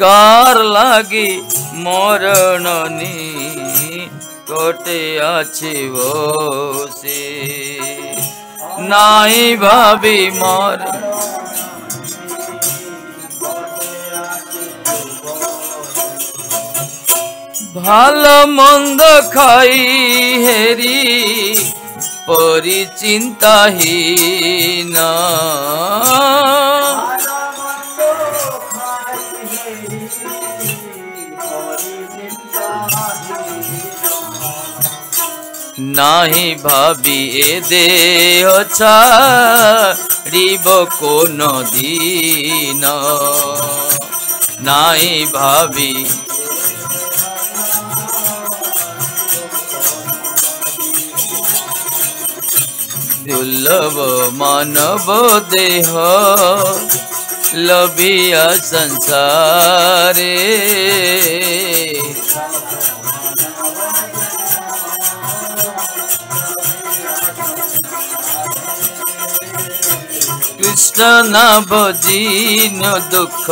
কার লাগি মরণনি কটে আছে বসে নাই ভাবি মরণ ভালো মন্দ খাই হেরি পরিচিন্তাহীন নাহি ভাবি এ দে ছাড়িব কোন দিন নাই ভাবি दुर्लभ मानव देह लबिया संसारे কৃষ্ণ নাম জীন দুঃখ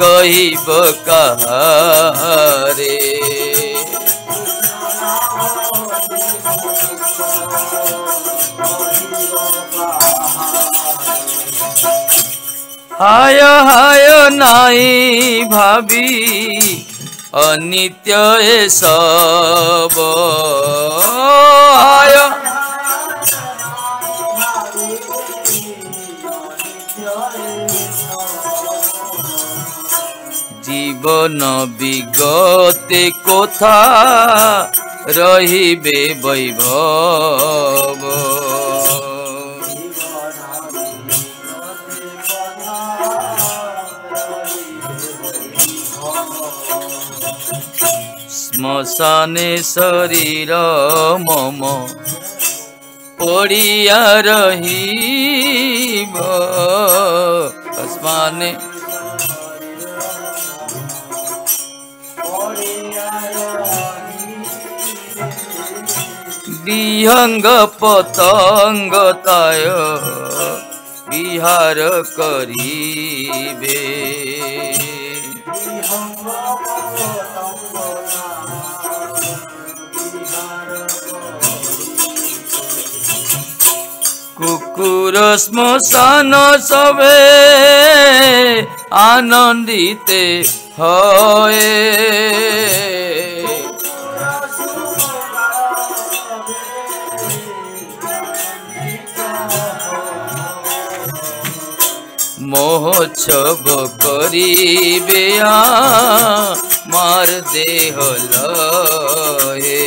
কহিব কাহারে হায় হায় নাই ভাবি অনিত্য এসব হায় জীবন বিগতে কোথা রহিবে বৈভব শ্মশানে শরীর মম পড়িয়া রহিব শ্মশানে বিহঙ্গ পতঙ্গ তায় বিহার করিবে কুকুর শ্মশান সবে আনন্দিতে হয়ে মহোৎসব করিবে মার দেহ লয়ে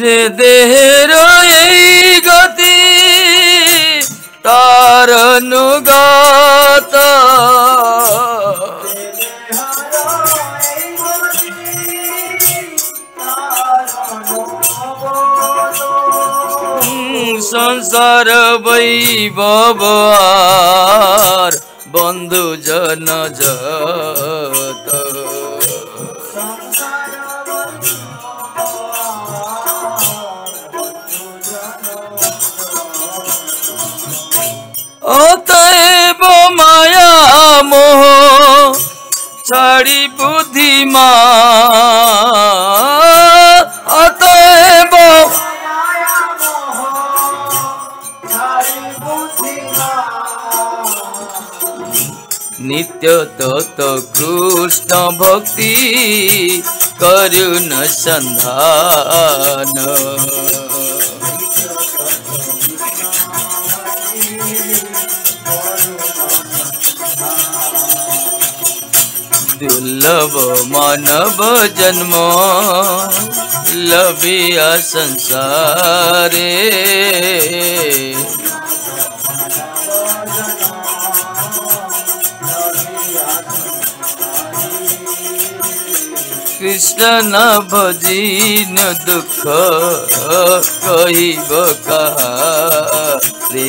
যে দেহের এই গতি তার অনুগত সংসার বৈভব বন্ধু জন যত অতএব মায়া মোহ ছাড়ি বুদ্ধিমা অতএব নিত্য তত কৃষ্ণ ভক্তি করুণ সন্ধান લવ માનવ જન્મ લવ્યા સંસારે કૃષ્ણ ભજીન દુઃખ કહી બકા રે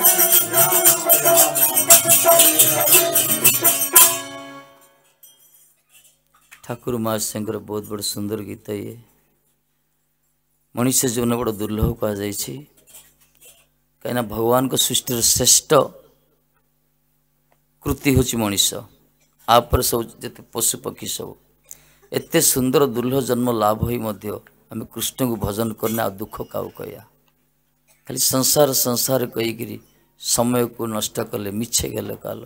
ଠାକୁର ମା ସିଂଙ୍କର ବହୁତ ବଡ଼ ସୁନ୍ଦର ଗୀତ ଇଏ ମଣିଷ ଜୀବନ ବଡ଼ ଦୁର୍ଲଭ କୁହାଯାଇଛି କାହିଁକିନା ଭଗବାନଙ୍କ ସୃଷ୍ଟିର ଶ୍ରେଷ୍ଠ କୃତି ହେଉଛି ମଣିଷ ଆପରେ ସବୁ ଯେତେ ପଶୁ ପକ୍ଷୀ ସବୁ ଏତେ ସୁନ୍ଦର ଦୁର୍ଲଭ ଜନ୍ମ ଲାଭ ହୋଇ ମଧ୍ୟ ଆମେ କୃଷ୍ଣଙ୍କୁ ଭଜନ କରିନେ ଆଉ ଦୁଃଖ କାଉ କହିବା ଖାଲି ସଂସାର ସଂସାର କହିକିରି ସମୟକୁ ନଷ୍ଟ କଲେ ମିଛେ ଗଲେ କାଲ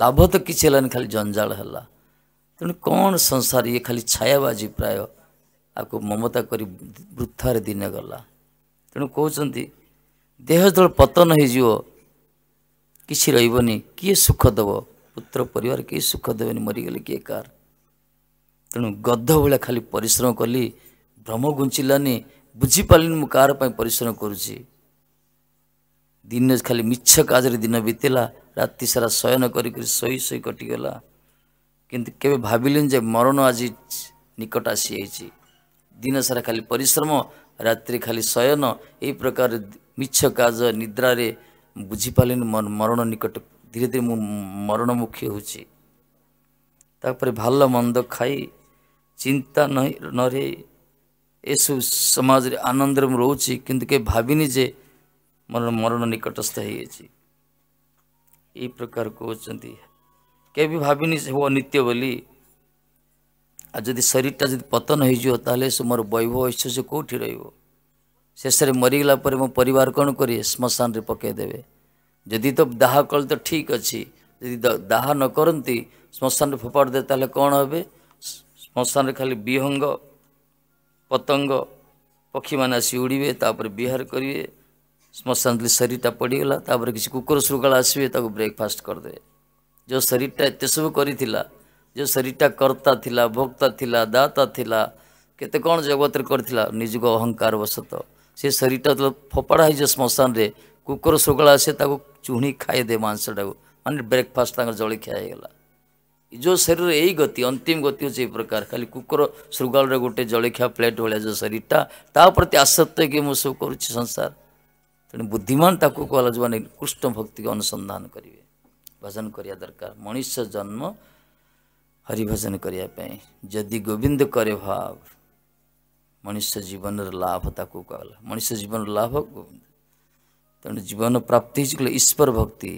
ଲାଭ ତ କିଛି ହେଲାନି ଖାଲି ଜଞ୍ଜାଳ ହେଲା ତେଣୁ କ'ଣ ସଂସାର ଇଏ ଖାଲି ଛାୟାବାଜି ପ୍ରାୟ ଆକୁ ମମତା କରି ବୃଥାରେ ଦିନେ ଗଲା ତେଣୁ କହୁଛନ୍ତି ଦେହ ଯେତେବେଳେ ପତନ ହୋଇଯିବ କିଛି ରହିବନି କିଏ ସୁଖ ଦେବ ପୁତ୍ର ପରିବାର କିଏ ସୁଖ ଦେବେନି ମରିଗଲେ କିଏ କାର ତେଣୁ ଗଧ ଭଳିଆ ଖାଲି ପରିଶ୍ରମ କଲି ଭ୍ରମ ଘୁଞ୍ଚିଲାନି ବୁଝିପାରିଲିନି ମୁଁ କାହାର ପାଇଁ ପରିଶ୍ରମ କରୁଛି ଦିନେ ଖାଲି ମିଛ କାଜରେ ଦିନ ବିତିଲା ରାତି ସାରା ଶୟନ କରିକରି ଶୋଇ ଶୋଇ କଟିଗଲା କିନ୍ତୁ କେବେ ଭାବିଲିନି ଯେ ମରଣ ଆଜି ନିକଟ ଆସିଯାଇଛି ଦିନସାରା ଖାଲି ପରିଶ୍ରମ ରାତିରେ ଖାଲି ଶୟନ ଏହି ପ୍ରକାର ମିଛ କାଜ ନିଦ୍ରାରେ ବୁଝିପାରିଲିନି ମରଣ ନିକଟ ଧୀରେ ଧୀରେ ମୁଁ ମରଣମୁଖୀ ହେଉଛି ତାପରେ ଭଲ ମନ୍ଦ ଖାଇ ଚିନ୍ତା ନ ନରେ ଏସବୁ ସମାଜରେ ଆନନ୍ଦରେ ମୁଁ ରହୁଛି କିନ୍ତୁ କେବେ ଭାବିନି ଯେ ମୋର ମରଣ ନିକଟସ୍ଥ ହେଇଯାଇଛି ଏହି ପ୍ରକାର କହୁଛନ୍ତି କେବେ ଭାବିନି ସେ ହେବ ନିତ୍ୟ ବୋଲି ଆଉ ଯଦି ଶରୀରଟା ଯଦି ପତନ ହୋଇଯିବ ତାହେଲେ ସେ ମୋର ବୈଭବ ଐଶ୍ୱର୍ଯ୍ୟ କେଉଁଠି ରହିବ ଶେଷରେ ମରିଗଲା ପରେ ମୋ ପରିବାର କ'ଣ କରିବେ ଶ୍ମଶାନରେ ପକାଇଦେବେ ଯଦି ତ ଦାହ କଲେ ତ ଠିକ୍ ଅଛି ଯଦି ଦାହ ନ କରନ୍ତି ଶ୍ମଶାନରେ ଫୋପାଡ଼ି ଦେବେ ତାହେଲେ କ'ଣ ହେବେ ଶ୍ମଶାନରେ ଖାଲି ବିହଙ୍ଗ ପତଙ୍ଗ ପକ୍ଷୀମାନେ ଆସି ଉଡ଼ିବେ ତାପରେ ବିହାର କରିବେ ଶ୍ମଶାନ ଶରୀରଟା ପଡ଼ିଗଲା ତାପରେ କିଛି କୁକୁର ଶୃଙ୍ଖଳା ଆସିବେ ତାକୁ ବ୍ରେକଫାଷ୍ଟ କରିଦେବେ ଯେଉଁ ଶରୀରଟା ଏତେ ସବୁ କରିଥିଲା ଯେଉଁ ଶରୀରଟା କର୍ତ୍ତା ଥିଲା ଭୋକ୍ତା ଥିଲା ଦାତା ଥିଲା କେତେ କ'ଣ ଜଗତରେ କରିଥିଲା ନିଜକୁ ଅହଙ୍କାର ବଶତଃ ସେ ଶରୀରଟା ଫୋପାଡ଼ା ହେଇଯିବ ଶ୍ମଶାନରେ କୁକୁର ଶୁଗଳା ଆସେ ତାକୁ ଚୁଣି ଖାଇଦିଏ ମାଂସଟାକୁ ମାନେ ବ୍ରେକଫାଷ୍ଟ ତାଙ୍କର ଜଳଖିଆ ହେଇଗଲା ଯେଉଁ ଶରୀରର ଏଇ ଗତି ଅନ୍ତିମ ଗତି ହେଉଛି ଏଇ ପ୍ରକାର ଖାଲି କୁକୁର ଶୃଗାଳର ଗୋଟେ ଜଳଖିଆ ପ୍ଲେଟ୍ ଭଳିଆ ଯେଉଁ ଶରୀରଟା ତା ପ୍ରତି ଆସକ୍ତ ହେଇକି ମୁଁ ସବୁ କରୁଛି ସଂସାର ତେଣୁ ବୁଦ୍ଧିମାନ ତାକୁ କୁହାଯିବ ନାହିଁ କୃଷ୍ଣ ଭକ୍ତିକୁ ଅନୁସନ୍ଧାନ କରିବେ भजन କରିବା ଦରକାର ମଣିଷ ଜନ୍ମ ହରିଭଜନ କରିବା ପାଇଁ ଯଦି ଗୋବିନ୍ଦ କରେ ଭାବ ମଣିଷ ଜୀବନର ଲାଭ ତାକୁ କହିଲା ମଣିଷ ଜୀବନର ଲାଭ ଗୋବିନ୍ଦ ତେଣୁ ଜୀବନ ପ୍ରାପ୍ତି ହେଉଛି କହିଲେ ଈଶ୍ୱର ଭକ୍ତି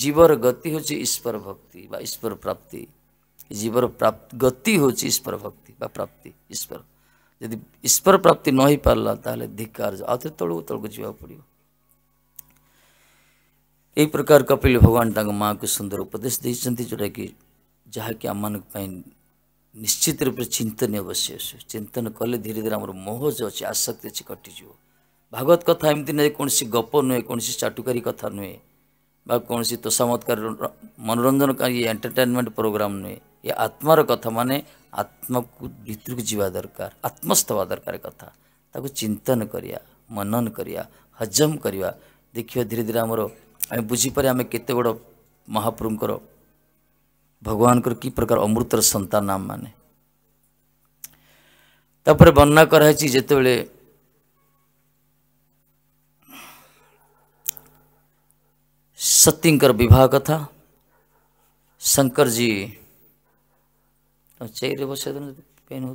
ଜୀବର ଗତି ହେଉଛି ଈଶ୍ୱର ଭକ୍ତି ବା ଈଶ୍ୱର ପ୍ରାପ୍ତି ଜୀବର ଗତି ହେଉଛି ଈଶ୍ୱର ଭକ୍ତି ବା ପ୍ରାପ୍ତି ଈଶ୍ୱର ଯଦି ଈଶ୍ୱର ପ୍ରାପ୍ତି ନ ହେଇପାରିଲା ତାହେଲେ ଧିକାର ଆଉ ଥରେ ତଳକୁ ତଳକୁ ଯିବାକୁ ପଡ଼ିବ यही प्रकार कपिल भगवान तक माँ को सुंदर उपदेश देते जोटा कि जहाँ कि आम मैं निश्चित रूप से चिंतन अवश्य चिंतन कले धीरे धीरे आम मोहज अच्छे आसक्ति अच्छे कटिज भागवत कथ एम कौन गप नुहे कौन चाटुकारी कथ नुहे कौन तोषामत्कार मनोरंजन ये एंटरटेनमेंट प्रोग्राम नुहे ये आत्मार कथ मान आत्मा को भितर को जीवा दरकार आत्मस्थ हवा दरकार कथा ताको चिंतन करिया मनन करिया हजम करिया देखिए धीरे धीरे आमर आम बुझीपर आम के महाप्रभुकर भगवान को कि प्रकार अमृतर सतान आम मान वर्णना कराई जो सतींर बहुत कथा शंकर जी चेरे बस पेन हो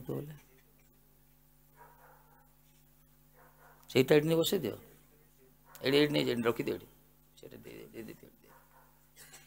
चेटा नहीं बस दिए रखी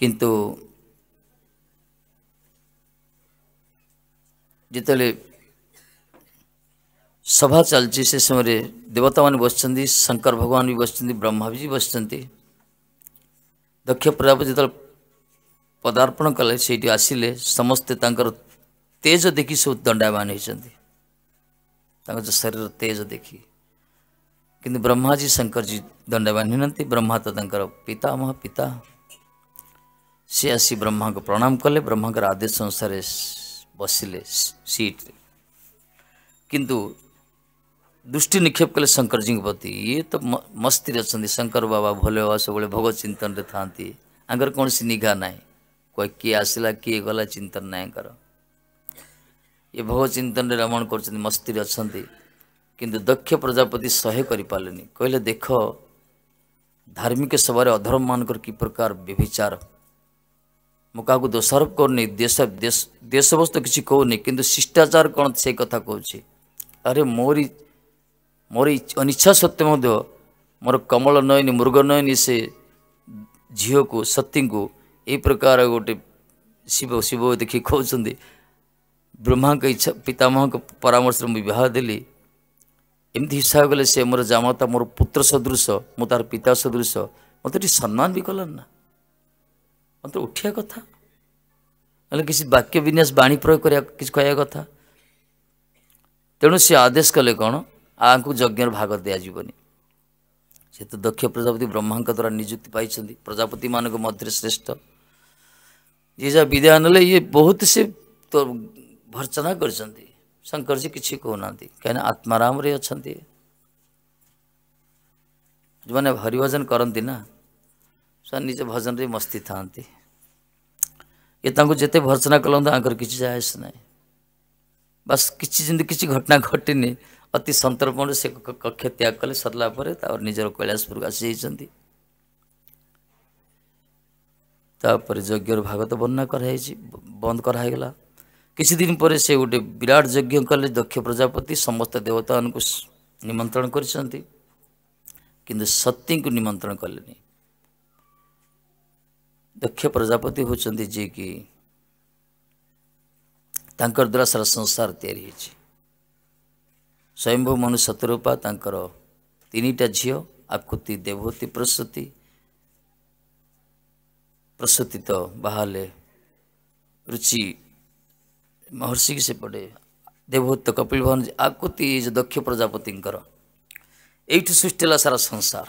କିନ୍ତୁ ଯେତେବେଳେ ସଭା ଚାଲିଛି ସେ ସମୟରେ ଦେବତାମାନେ ବସିଛନ୍ତି ଶଙ୍କର ଭଗବାନ ବି ବସିଛନ୍ତି ବ୍ରହ୍ମାବିଜୀ ବସିଛନ୍ତି ଦକ୍ଷ ପ୍ରଜାପତି ଯେତେବେଳେ ପଦାର୍ପଣ କଲେ ସେଇଠି ଆସିଲେ ସମସ୍ତେ ତାଙ୍କର ତେଜ ଦେଖି ସବୁ ଦଣ୍ଡାୟମାନ ହୋଇଛନ୍ତି ତାଙ୍କ ଯେଉଁ ଶରୀର ତେଜ ଦେଖି କିନ୍ତୁ ବ୍ରହ୍ମାଜୀ ଶଙ୍କରଜୀ ଦଣ୍ଡାୟମାନ ହୋଇନାହାନ୍ତି ବ୍ରହ୍ମା ତ ତାଙ୍କର ପିତାମହ ପିତା से आसी ब्रह्मा को प्रणाम कले ब्रह्मा के आदेश अनुसार बसिले सीट किंतु दृष्टि निक्षेप कले शंकर जी प्रति ये तो मस्ती अच्छा शंकर बाबा भले सब भग चिंतन था कौन सी निघा ना कह किए आसला किए गला चिंतन नायकर ये भग चिंतन रमण कर मस्ती अच्छा किंतु दक्ष प्रजापति सहे करें देख धार्मिक सभार अधर्म मानक कि प्रकार व्यभिचार मुकाको दोषारोप କରୁନି ଦେଶ ଦେଶ ଦେଶବସ୍ତୁ କିଛି କହୁନି କିନ୍ତୁ ଶିଷ୍ଟାଚାର କ'ଣ ସେ କଥା କହୁଛି ଆରେ ମୋରି ମୋରି ଅନିଚ୍ଛା ସତ୍ତ୍ୱେ ମଧ୍ୟ ମୋର କମଳ ନୟନୀ ମୃଗ ନୟନୀ ସେ ଝିଅକୁ ସତୀଙ୍କୁ ଏଇ ପ୍ରକାର ଗୋଟେ ଶିବ ଶିବ ଦେଖି କହୁଛନ୍ତି ବ୍ରହ୍ମାଙ୍କ ଇଚ୍ଛା ପିତାମହଙ୍କ ପରାମର୍ଶରେ ମୁଁ ବିବାହ ଦେଲି ଏମିତି ହିସାବ କଲେ ସେ ମୋର ଜାମାତା ମୋର ପୁତ୍ର ସଦୃଶ ମୁଁ ତାର ପିତା ସଦୃଶ ମୋତେ ଟିକେ ସମ୍ମାନ ବି କଲାନି ନା ମାତ୍ର ଉଠିବା କଥା ହେଲେ କିଛି ବାକ୍ୟ ବିନ୍ୟାସ ବାଣୀ ପ୍ରୟୋଗ କରିବା କିଛି କହିବା କଥା ତେଣୁ ସେ ଆଦେଶ କଲେ କ'ଣ ଆଙ୍କୁ ଯଜ୍ଞର ଭାଗ ଦିଆଯିବନି ସେ ତ ଦକ୍ଷ ପ୍ରଜାପତି ବ୍ରହ୍ମାଙ୍କ ଦ୍ୱାରା ନିଯୁକ୍ତି ପାଇଛନ୍ତି ପ୍ରଜାପତିମାନଙ୍କ ମଧ୍ୟରେ ଶ୍ରେଷ୍ଠ ଯିଏ ଯାହା ବିଦାୟ ନେଲେ ଇଏ ବହୁତ ସେ ଭର୍ତ୍ସନା କରିଛନ୍ତି ଶଙ୍କରଜୀ କିଛି କହୁନାହାନ୍ତି କାହିଁକିନା ଆତ୍ମାରାମରେ ଅଛନ୍ତି ଯେଉଁମାନେ ହରିଭଜନ କରନ୍ତି ନା ସେମାନେ ନିଜ ଭଜନରେ ମସ୍ତି ଥାନ୍ତି ଇଏ ତାଙ୍କୁ ଯେତେ ଭର୍ସନା କଲନ୍ତୁ ତାଙ୍କର କିଛି ଯାଏସ ନାହିଁ ବାସ୍ କିଛି ଯେମିତି କିଛି ଘଟଣା ଘଟିନି ଅତି ସନ୍ତର୍ପଣରେ ସେ କକ୍ଷ ତ୍ୟାଗ କଲେ ସରିଲା ପରେ ତାପରେ ନିଜର କୈଳାସପୁରକୁ ଆସିଯାଇଛନ୍ତି ତାପରେ ଯଜ୍ଞର ଭାଗତ ବର୍ଣ୍ଣନା କରାହେଇଛି ବନ୍ଦ କରାହେଇଗଲା କିଛି ଦିନ ପରେ ସେ ଗୋଟେ ବିରାଟ ଯଜ୍ଞ କଲେ ଦକ୍ଷ ପ୍ରଜାପତି ସମସ୍ତ ଦେବତାମାନଙ୍କୁ ନିମନ୍ତ୍ରଣ କରିଛନ୍ତି କିନ୍ତୁ ସତୀଙ୍କୁ ନିମନ୍ତ୍ରଣ କଲେନି दक्ष प्रजापति हूँ जी कि द्वारा सारा संसार या स्वयंभू मनु सतरूपा तनिटा झी आकृति देवहूती प्रसूति प्रसूति तो बाहर रुचि महर्षि की सेपटे देवहूत तो कपिल भवन आकृति दक्ष प्रजापति यही सृष्टि सारा संसार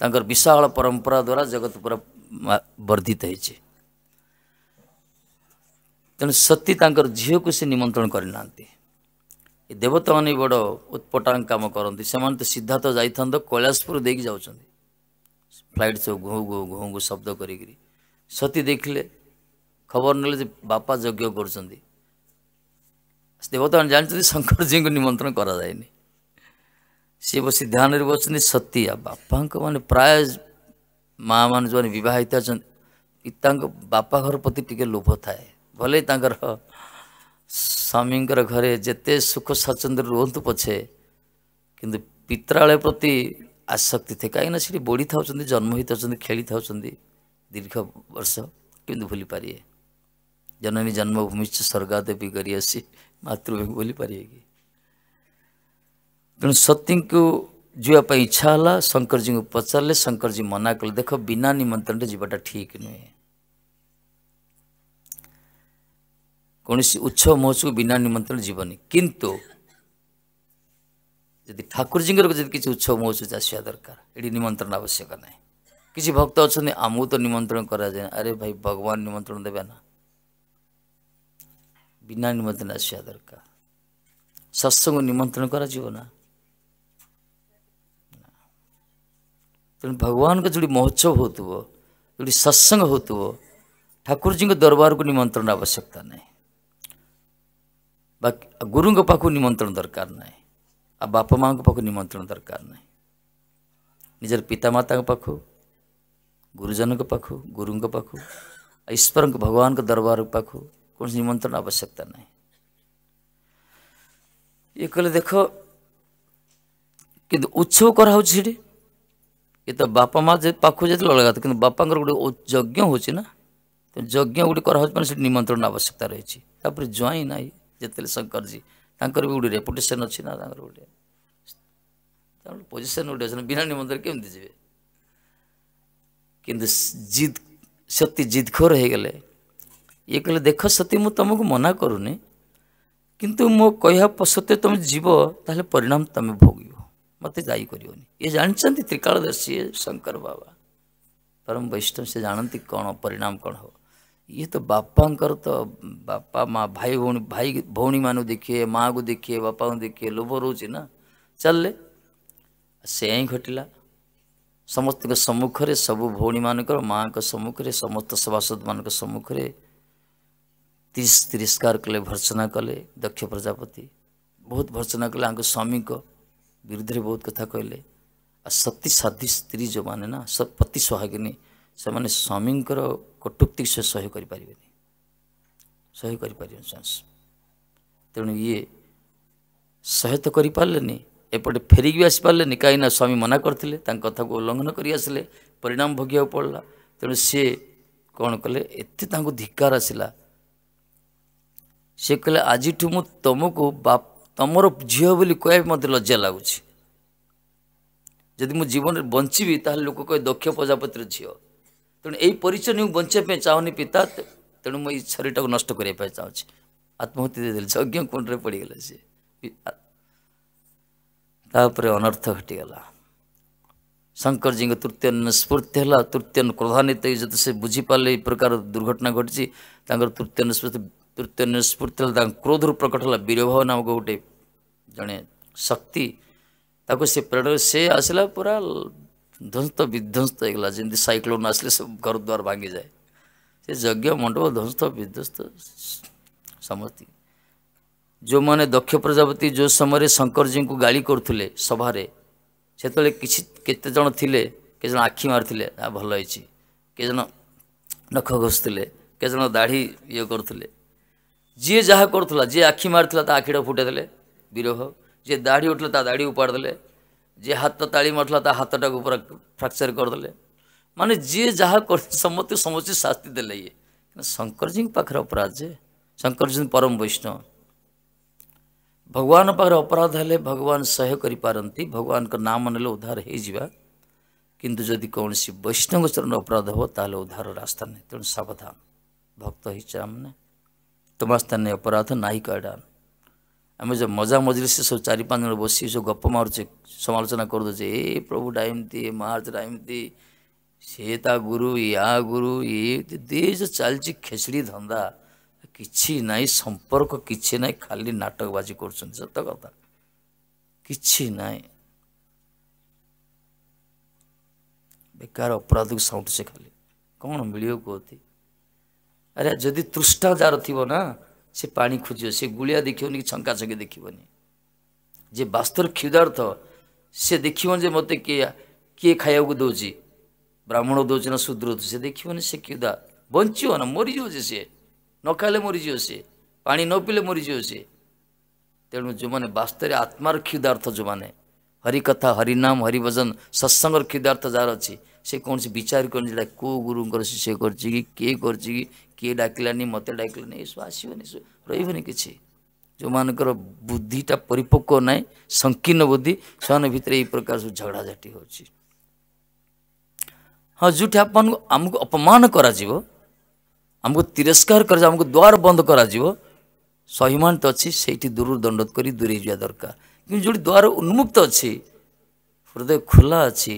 तर विशा परंपरा द्वारा जगत पूरा वर्धित ହୋଇଛି ତେଣୁ ସତୀ ତାଙ୍କର ଝିଅକୁ ସେ ନିମନ୍ତ୍ରଣ କରିନାହାନ୍ତି ଏ ଦେବତାମାନେ ବଡ଼ ଉତ୍ପଟାଙ୍ଗ କାମ କରନ୍ତି ସେମାନେ ତ ସିଧା ତ ଯାଇଥାନ୍ତେ କୈଳାସପୁର ଦେଇକି ଯାଉଛନ୍ତି ଫ୍ଲାଇଟ୍ ସବୁ ଘୁଁ ଘୁଁ ଘୁଁ ଘୁଁ ଶବ୍ଦ କରିକିରି ସତୀ ଦେଖିଲେ ଖବର ନେଲେ ଯେ ବାପା ଯଜ୍ଞ କରୁଛନ୍ତି ଦେବତାମାନେ ଜାଣିଛନ୍ତି ଶଙ୍କରଜୀଙ୍କୁ ନିମନ୍ତ୍ରଣ କରାଯାଇନି ସିଏ ବସି ଧ୍ୟାନରେ ବସିଛନ୍ତି ସତୀ ଆଉ ବାପାଙ୍କ ମାନେ ପ୍ରାୟ ମାଆମାନେ ଯେଉଁମାନେ ବିବାହିତ ଅଛନ୍ତି ପିତାଙ୍କ ବାପା ଘର ପ୍ରତି ଟିକେ ଲୋଭ ଥାଏ ଭଲେ ତାଙ୍କର ସ୍ୱାମୀଙ୍କର ଘରେ ଯେତେ ସୁଖ ସ୍ୱାଚ୍ଛନ୍ଦ୍ୟରେ ରୁହନ୍ତୁ ପଛେ କିନ୍ତୁ ପିତ୍ରାଳୟ ପ୍ରତି ଆସକ୍ତି ଥାଏ କାହିଁକିନା ସେଠି ବଢ଼ି ଥାଉଛନ୍ତି ଜନ୍ମ ହୋଇଥାଉଛନ୍ତି ଖେଳି ଥାଉଛନ୍ତି ଦୀର୍ଘ ବର୍ଷ କେମିତି ଭୁଲିପାରିବେ ଜନନୀ ଜନ୍ମଭୂମିଶ୍ଚ ସ୍ୱର୍ଗାଦେବୀ କରିଆସି ମାତୃଭୂମି ଭୁଲିପାରିବେ କି ତେଣୁ ସତୀଙ୍କୁ जोप इच्छा है शंकर को पचारे शंकरजी मना कले देख बिना निमंत्रण जीवाटा ठीक नुहे कौन उत्सव महोत्सव बिना निमंत्रण जीवन किंतु जदि ठाकुर जी किसी उत्सव महोत्सव आसवा दरकार ये निमंत्रण आवश्यक ना किसी भक्त अच्छा आमको तो निमंत्रण करा जाए अरे भाई भगवान निमंत्रण देवे ना बिना निमंत्रण आसवा दरकार सत्संग निमंत्रण करा ତେଣୁ ଭଗବାନଙ୍କ ଯେଉଁଠି ମହୋତ୍ସବ ହେଉଥିବ ଯେଉଁଠି ସତ୍ସଙ୍ଗ ହେଉଥିବ ଠାକୁରଜୀଙ୍କ ଦରବାରକୁ ନିମନ୍ତ୍ରଣ ଆବଶ୍ୟକତା ନାହିଁ ବାକି ଗୁରୁଙ୍କ ପାଖକୁ ନିମନ୍ତ୍ରଣ ଦରକାର ନାହିଁ ଆଉ ବାପା ମାଆଙ୍କ ପାଖକୁ ନିମନ୍ତ୍ରଣ ଦରକାର ନାହିଁ ନିଜର ପିତାମାତାଙ୍କ ପାଖକୁ ଗୁରୁଜନଙ୍କ ପାଖକୁ ଗୁରୁଙ୍କ ପାଖକୁ ଈଶ୍ୱରଙ୍କ ଭଗବାନଙ୍କ ଦରବାର ପାଖକୁ କୌଣସି ନିମନ୍ତ୍ରଣ ଆବଶ୍ୟକତା ନାହିଁ ଇଏ କହିଲେ ଦେଖ କିନ୍ତୁ ଉତ୍ସବ କରାହେଉଛି ସେଠି ये तो बापा माँ पाख जाते अलग कि बापा गोटे यज्ञ हो तो यज्ञ गुट कर निमंत्रण आवश्यकता रही है ज्वाई ना जिते शंकर जी तर भी गोटे रेपुटेसन अच्छी ना गोटे पोजिशन गोटे अच्छे बिना निमंत्रण केमी जी कि जिद सती जिदखोर हो गले ये कह देख सती मु तुमको मना करूनी कितु मो कह सत्य तुम जीवता परिणाम तुम भोग मत जाई कर त्रिकालदर्शी शंकर बाबा परम वैष्णव से जानती कौन परिणाम कौन हो ये तो बापा तो बापा माँ भाई भोनी, भाई भौणी मान देखिए माँ को देखिए बापा को देखिए लोभ रोचे ना चलले से ही घटला समस्त सम्मुखें सब भौणी मान माँ सम्मुखें समस्त सभासद मानुखे तीस तिरस्कार कले भर्सना कले दक्ष प्रजापति बहुत भर्सना कले स्वामी को ବିରୁଦ୍ଧରେ ବହୁତ କଥା କହିଲେ ଆଉ ସତୀ ସାଧ୍ୱୀ ସ୍ତ୍ରୀ ଯେଉଁମାନେ ନା ପତି ସୁହାଗିନୀ ସେମାନେ ସ୍ୱାମୀଙ୍କର କଟୁକ୍ତିକୁ ସେ ସହ୍ୟ କରିପାରିବେନି ସହ୍ୟ କରିପାରିବେନି ଚାନ୍ସ ତେଣୁ ଇଏ ସହ୍ୟ ତ କରିପାରିଲେନି ଏପଟେ ଫେରିକି ବି ଆସିପାରିଲେନି କାହିଁକିନା ସ୍ୱାମୀ ମନା କରିଥିଲେ ତାଙ୍କ କଥାକୁ ଉଲ୍ଲଙ୍ଘନ କରି ଆସିଲେ ପରିଣାମ ଭୋଗିବାକୁ ପଡ଼ିଲା ତେଣୁ ସିଏ କ'ଣ କଲେ ଏତେ ତାଙ୍କୁ ଧିକାର ଆସିଲା ସେ କହିଲେ ଆଜିଠୁ ମୁଁ ତୁମକୁ ବାପ ତମର ଝିଅ ବୋଲି କହିବା ବି ମୋତେ ଲଜ୍ଜା ଲାଗୁଛି ଯଦି ମୁଁ ଜୀବନରେ ବଞ୍ଚିବି ତାହେଲେ ଲୋକ କହେ ଦକ୍ଷ ପ୍ରଜାପତିର ଝିଅ ତେଣୁ ଏଇ ପରିଚୟ ମୁଁ ବଞ୍ଚିବା ପାଇଁ ଚାହୁଁନି ପିତା ତେଣୁ ମୁଁ ଏଇ ଶରୀରଟାକୁ ନଷ୍ଟ କରିବା ପାଇଁ ଚାହୁଁଛି ଆତ୍ମହତ୍ୟା ଦେଇଦେଲି ଯଜ୍ଞ କୁଣ୍ଡରେ ପଡ଼ିଗଲା ସିଏ ତାପରେ ଅନର୍ଥ ଘଟିଗଲା ଶଙ୍କରଜୀଙ୍କ ତୃତୀୟ ସ୍ଫୂର୍ତ୍ତି ହେଲା ତୃତୀୟ କ୍ରୋଧାନ୍ୱିତ ଯଦି ସେ ବୁଝିପାରିଲେ ଏ ପ୍ରକାର ଦୁର୍ଘଟଣା ଘଟିଛି ତାଙ୍କର ତୃତୀୟ ସ୍ଫୂର୍ତ୍ତି ତୃତୀୟ ନିଷ୍ପତ୍ତି ହେଲା ତାଙ୍କ କ୍ରୋଧରୁ ପ୍ରକଟ ହେଲା ବୀରଭାବ ନାମକ ଗୋଟେ ଜଣେ ଶକ୍ତି ତାକୁ ସେ ପ୍ରେରଣା ସେ ଆସିଲା ପୁରା ଧ୍ୱଂସ୍ତ ବିଧ୍ୱଂସ୍ତ ହେଇଗଲା ଯେମିତି ସାଇକ୍ଲୋନ୍ ଆସିଲେ ସେ ଘର ଦ୍ୱାର ଭାଙ୍ଗିଯାଏ ସେ ଯଜ୍ଞ ମଣ୍ଡପ ଧ୍ୱଂସ୍ତ ବିଧ୍ୱସ୍ତ ସମସ୍ତେ ଯେଉଁମାନେ ଦକ୍ଷ ପ୍ରଜାପତି ଯେଉଁ ସମୟରେ ଶଙ୍କରଜୀଙ୍କୁ ଗାଳି କରୁଥିଲେ ସଭାରେ ସେତେବେଳେ କିଛି କେତେଜଣ ଥିଲେ କେତେଜଣ ଆଖି ମାରିଥିଲେ ଆ ଭଲ ହେଇଛି କେତେଜଣ ନଖ ଘଷୁଥିଲେ କେତେଜଣ ଦାଢ଼ି ଇଏ କରୁଥିଲେ ଯିଏ ଯାହା କରୁଥିଲା ଯିଏ ଆଖି ମାରିଥିଲା ତା ଆଖିଟା ଫୁଟେଇଦେଲେ ବିରୋହ ଯିଏ ଦାଢ଼ି ଉଠିଲା ତା ଦାଢ଼ି ଉପାଡ଼ି ଦେଲେ ଯିଏ ହାତ ତାଳି ମାରୁଥିଲା ତା ହାତଟାକୁ ପୁରା ଫ୍ରାକ୍ଚର୍ କରିଦେଲେ ମାନେ ଯିଏ ଯାହା କରୁଥିଲେ ସମସ୍ତେ ସମସ୍ତେ ଶାସ୍ତି ଦେଲେ ଇଏ ଶଙ୍କରଜୀଙ୍କ ପାଖରେ ଅପରାଧ ଯେ ଶଙ୍କରଜୀ ପରମ ବୈଷ୍ଣବ ଭଗବାନ ପାଖରେ ଅପରାଧ ହେଲେ ଭଗବାନ ସହ୍ୟ କରିପାରନ୍ତି ଭଗବାନଙ୍କ ନାମ ନେଲେ ଉଦ୍ଧାର ହେଇଯିବା କିନ୍ତୁ ଯଦି କୌଣସି ବୈଷ୍ଣବ ଚରଣ ଅପରାଧ ହେବ ତାହେଲେ ଉଦ୍ଧାର ରାସ୍ତା ନାହିଁ ତେଣୁ ସାବଧାନ ଭକ୍ତ ହେଇଛି ଆମମାନେ তোমার স্থানে অপরাধ নাহি কয়ডান আমি যে মজা মজলিসে সব চারি পাঁচ জন বসি সব গপ মারুছে সমালোচনা করদে এ প্রভুটা এমতি এ মাহারাজটা এমতি সে তা গুরু ইয়া গুরু ইয়ে দিয়ে যে চালছে খেচড়ি ধন্দা କିଛି ନାହିଁ ସମ୍ପର୍କ କିଛି ନାହିଁ ଖାଲି ନାଟକବାଜି କରୁଛନ୍ତି ସତ କଥା କିଛି ନାହିଁ ବେକାର ଅପରାଧକୁ ସାଉଁଟୁଛି ଖାଲି କ'ଣ ମିଳିବ କୁହତି ଆରେ ଯଦି ତୃଷ୍ଣା ଯାହାର ଥିବ ନା ସେ ପାଣି ଖୋଜିବ ସେ ଗୁଳିଆ ଦେଖିବନି କି ଛଙ୍କା ଛଙ୍କି ଦେଖିବନି ଯିଏ ବାସ୍ତବରେ କ୍ଷୁଦାର୍ଥ ସେ ଦେଖିବନି ଯେ ମୋତେ କିଏ କିଏ ଖାଇବାକୁ ଦେଉଛି ବ୍ରାହ୍ମଣ ଦେଉଛି ନା ଶୂଦ୍ର ଦେଉଛି ସେ ଦେଖିବନି ସେ କ୍ଷୁଦା ବଞ୍ଚିବ ନା ମରିଯିବ ଯେ ସିଏ ନ ଖାଇଲେ ମରିଯିବ ସିଏ ପାଣି ନ ପିଇଲେ ମରିଯିବ ସିଏ ତେଣୁ ଯେଉଁମାନେ ବାସ୍ତବରେ ଆତ୍ମାର କ୍ଷୁଦାର୍ଥ ଯେଉଁମାନେ ହରିକଥା ହରିନାମ ହରିଭଜନ ସତ୍ସଙ୍ଗର କ୍ଷୁଦାର୍ଥ ଯାହାର ଅଛି ସେ କୌଣସି ବିଚାର କରୁନି ଯେଉଁଟା କେଉଁ ଗୁରୁଙ୍କର ଶିଷ୍ୟ କରିଛି କି କିଏ କରିଛି କି କିଏ ଡାକିଲାନି ମୋତେ ଡାକିଲାନି ଏସବୁ ଆସିବନି ଏସବୁ ରହିବନି କିଛି ଯେଉଁମାନଙ୍କର ବୁଦ୍ଧିଟା ପରିପକ୍ୱ ନାହିଁ ସଂକୀର୍ଣ୍ଣ ବୁଦ୍ଧି ସେମାନଙ୍କ ଭିତରେ ଏଇ ପ୍ରକାର ସବୁ ଝଗଡ଼ାଝାଟି ହେଉଛି ହଁ ଯେଉଁଠି ଆପଣଙ୍କୁ ଆମକୁ ଅପମାନ କରାଯିବ ଆମକୁ ତିରସ୍କାର କରାଯିବ ଆମକୁ ଦ୍ୱାର ବନ୍ଦ କରାଯିବ ସହିମାନିତ ଅଛି ସେଇଠି ଦୂରରୁ ଦଣ୍ଡୋତ କରି ଦୂରେଇ ଯିବା ଦରକାର କିନ୍ତୁ ଯେଉଁଠି ଦ୍ୱାର ଉନ୍ମୁକ୍ତ ଅଛି ହୃଦୟ ଖୋଲା ଅଛି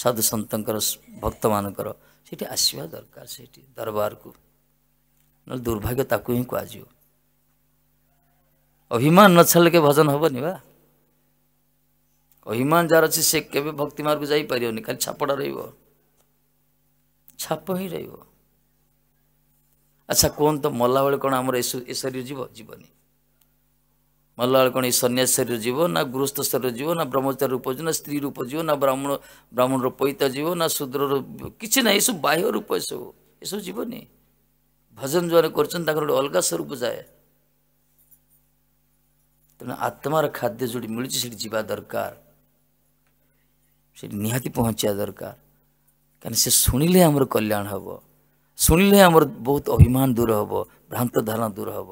ସାଧୁସନ୍ତଙ୍କର ଭକ୍ତମାନଙ୍କର ସେଠି ଆସିବା ଦରକାର ସେଇଠି ଦରବାରକୁ ନହେଲେ ଦୁର୍ଭାଗ୍ୟ ତାକୁ ହିଁ କୁହାଯିବ ଅଭିମାନ ନ ଛାଡ଼ିଲେ କେବେ ଭଜନ ହେବନି ବା ଅଭିମାନ ଯାହାର ଅଛି ସେ କେବେ ଭକ୍ତି ମାର୍ଗକୁ ଯାଇପାରିବନି ଖାଲି ଛାପଟା ରହିବ ଛାପ ହିଁ ରହିବ ଆଚ୍ଛା କୁହନ୍ତୁ ମଲାବେଳେ କ'ଣ ଆମର ଏ ଶରୀର ଯିବ ଯିବନି ମଲାବେଳେ କ'ଣ ଏ ସନ୍ନ୍ୟାସ ଶରୀର ଯିବ ନା ଗୃହସ୍ଥ ଶରୀର ଯିବ ନା ବ୍ରହ୍ମଚାରୀ ରୂପ ଯିବ ନା ସ୍ତ୍ରୀ ରୂପ ଯିବ ନା ବ୍ରାହ୍ମଣ ବ୍ରାହ୍ମଣର ପଇତା ଯିବ ନା ଶୂଦ୍ରର କିଛି ନାହିଁ ଏସବୁ ବାହ୍ୟ ରୂପ ଏସବୁ ଏସବୁ ଯିବନି ଭଜନ ଯେଉଁମାନେ କରୁଛନ୍ତି ତାଙ୍କର ଗୋଟେ ଅଲଗା ସ୍ୱରୂପ ଯାଏ ତେଣୁ ଆତ୍ମାର ଖାଦ୍ୟ ଯେଉଁଠି ମିଳୁଛି ସେଠି ଯିବା ଦରକାର ସେଠି ନିହାତି ପହଞ୍ଚିବା ଦରକାର କାରଣ ସେ ଶୁଣିଲେ ଆମର କଲ୍ୟାଣ ହେବ ଶୁଣିଲେ ଆମର ବହୁତ ଅଭିମାନ ଦୂର ହେବ ଭ୍ରାନ୍ତ ଧାରଣା ଦୂର ହେବ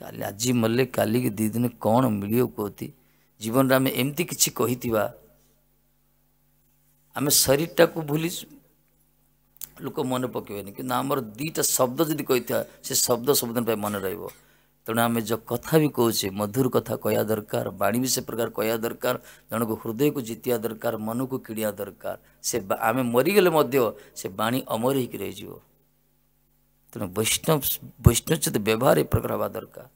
କାଲି ଆଜି ମଲେ କାଲିକି ଦୁଇ ଦିନ କ'ଣ ମିଳିବ କୁହତି ଜୀବନରେ ଆମେ ଏମିତି କିଛି କହିଥିବା ଆମେ ଶରୀରଟାକୁ ଭୁଲିଛୁ लोक मन पकवे कि आम दीटा शब्द जी कही से शब्द सबुद मन रेणु आम जो कथा भी कहे मधुर कथा कह दरकार बाणी भी से प्रकार कह दरकार जन को हृदय को जितिया दरकार मन को किड़िया दरकार से आम मरीगले से बाणी अमर ही रही तेना वैष्णव वैष्णवचित व्यवहार एक प्रकार हवा दरकार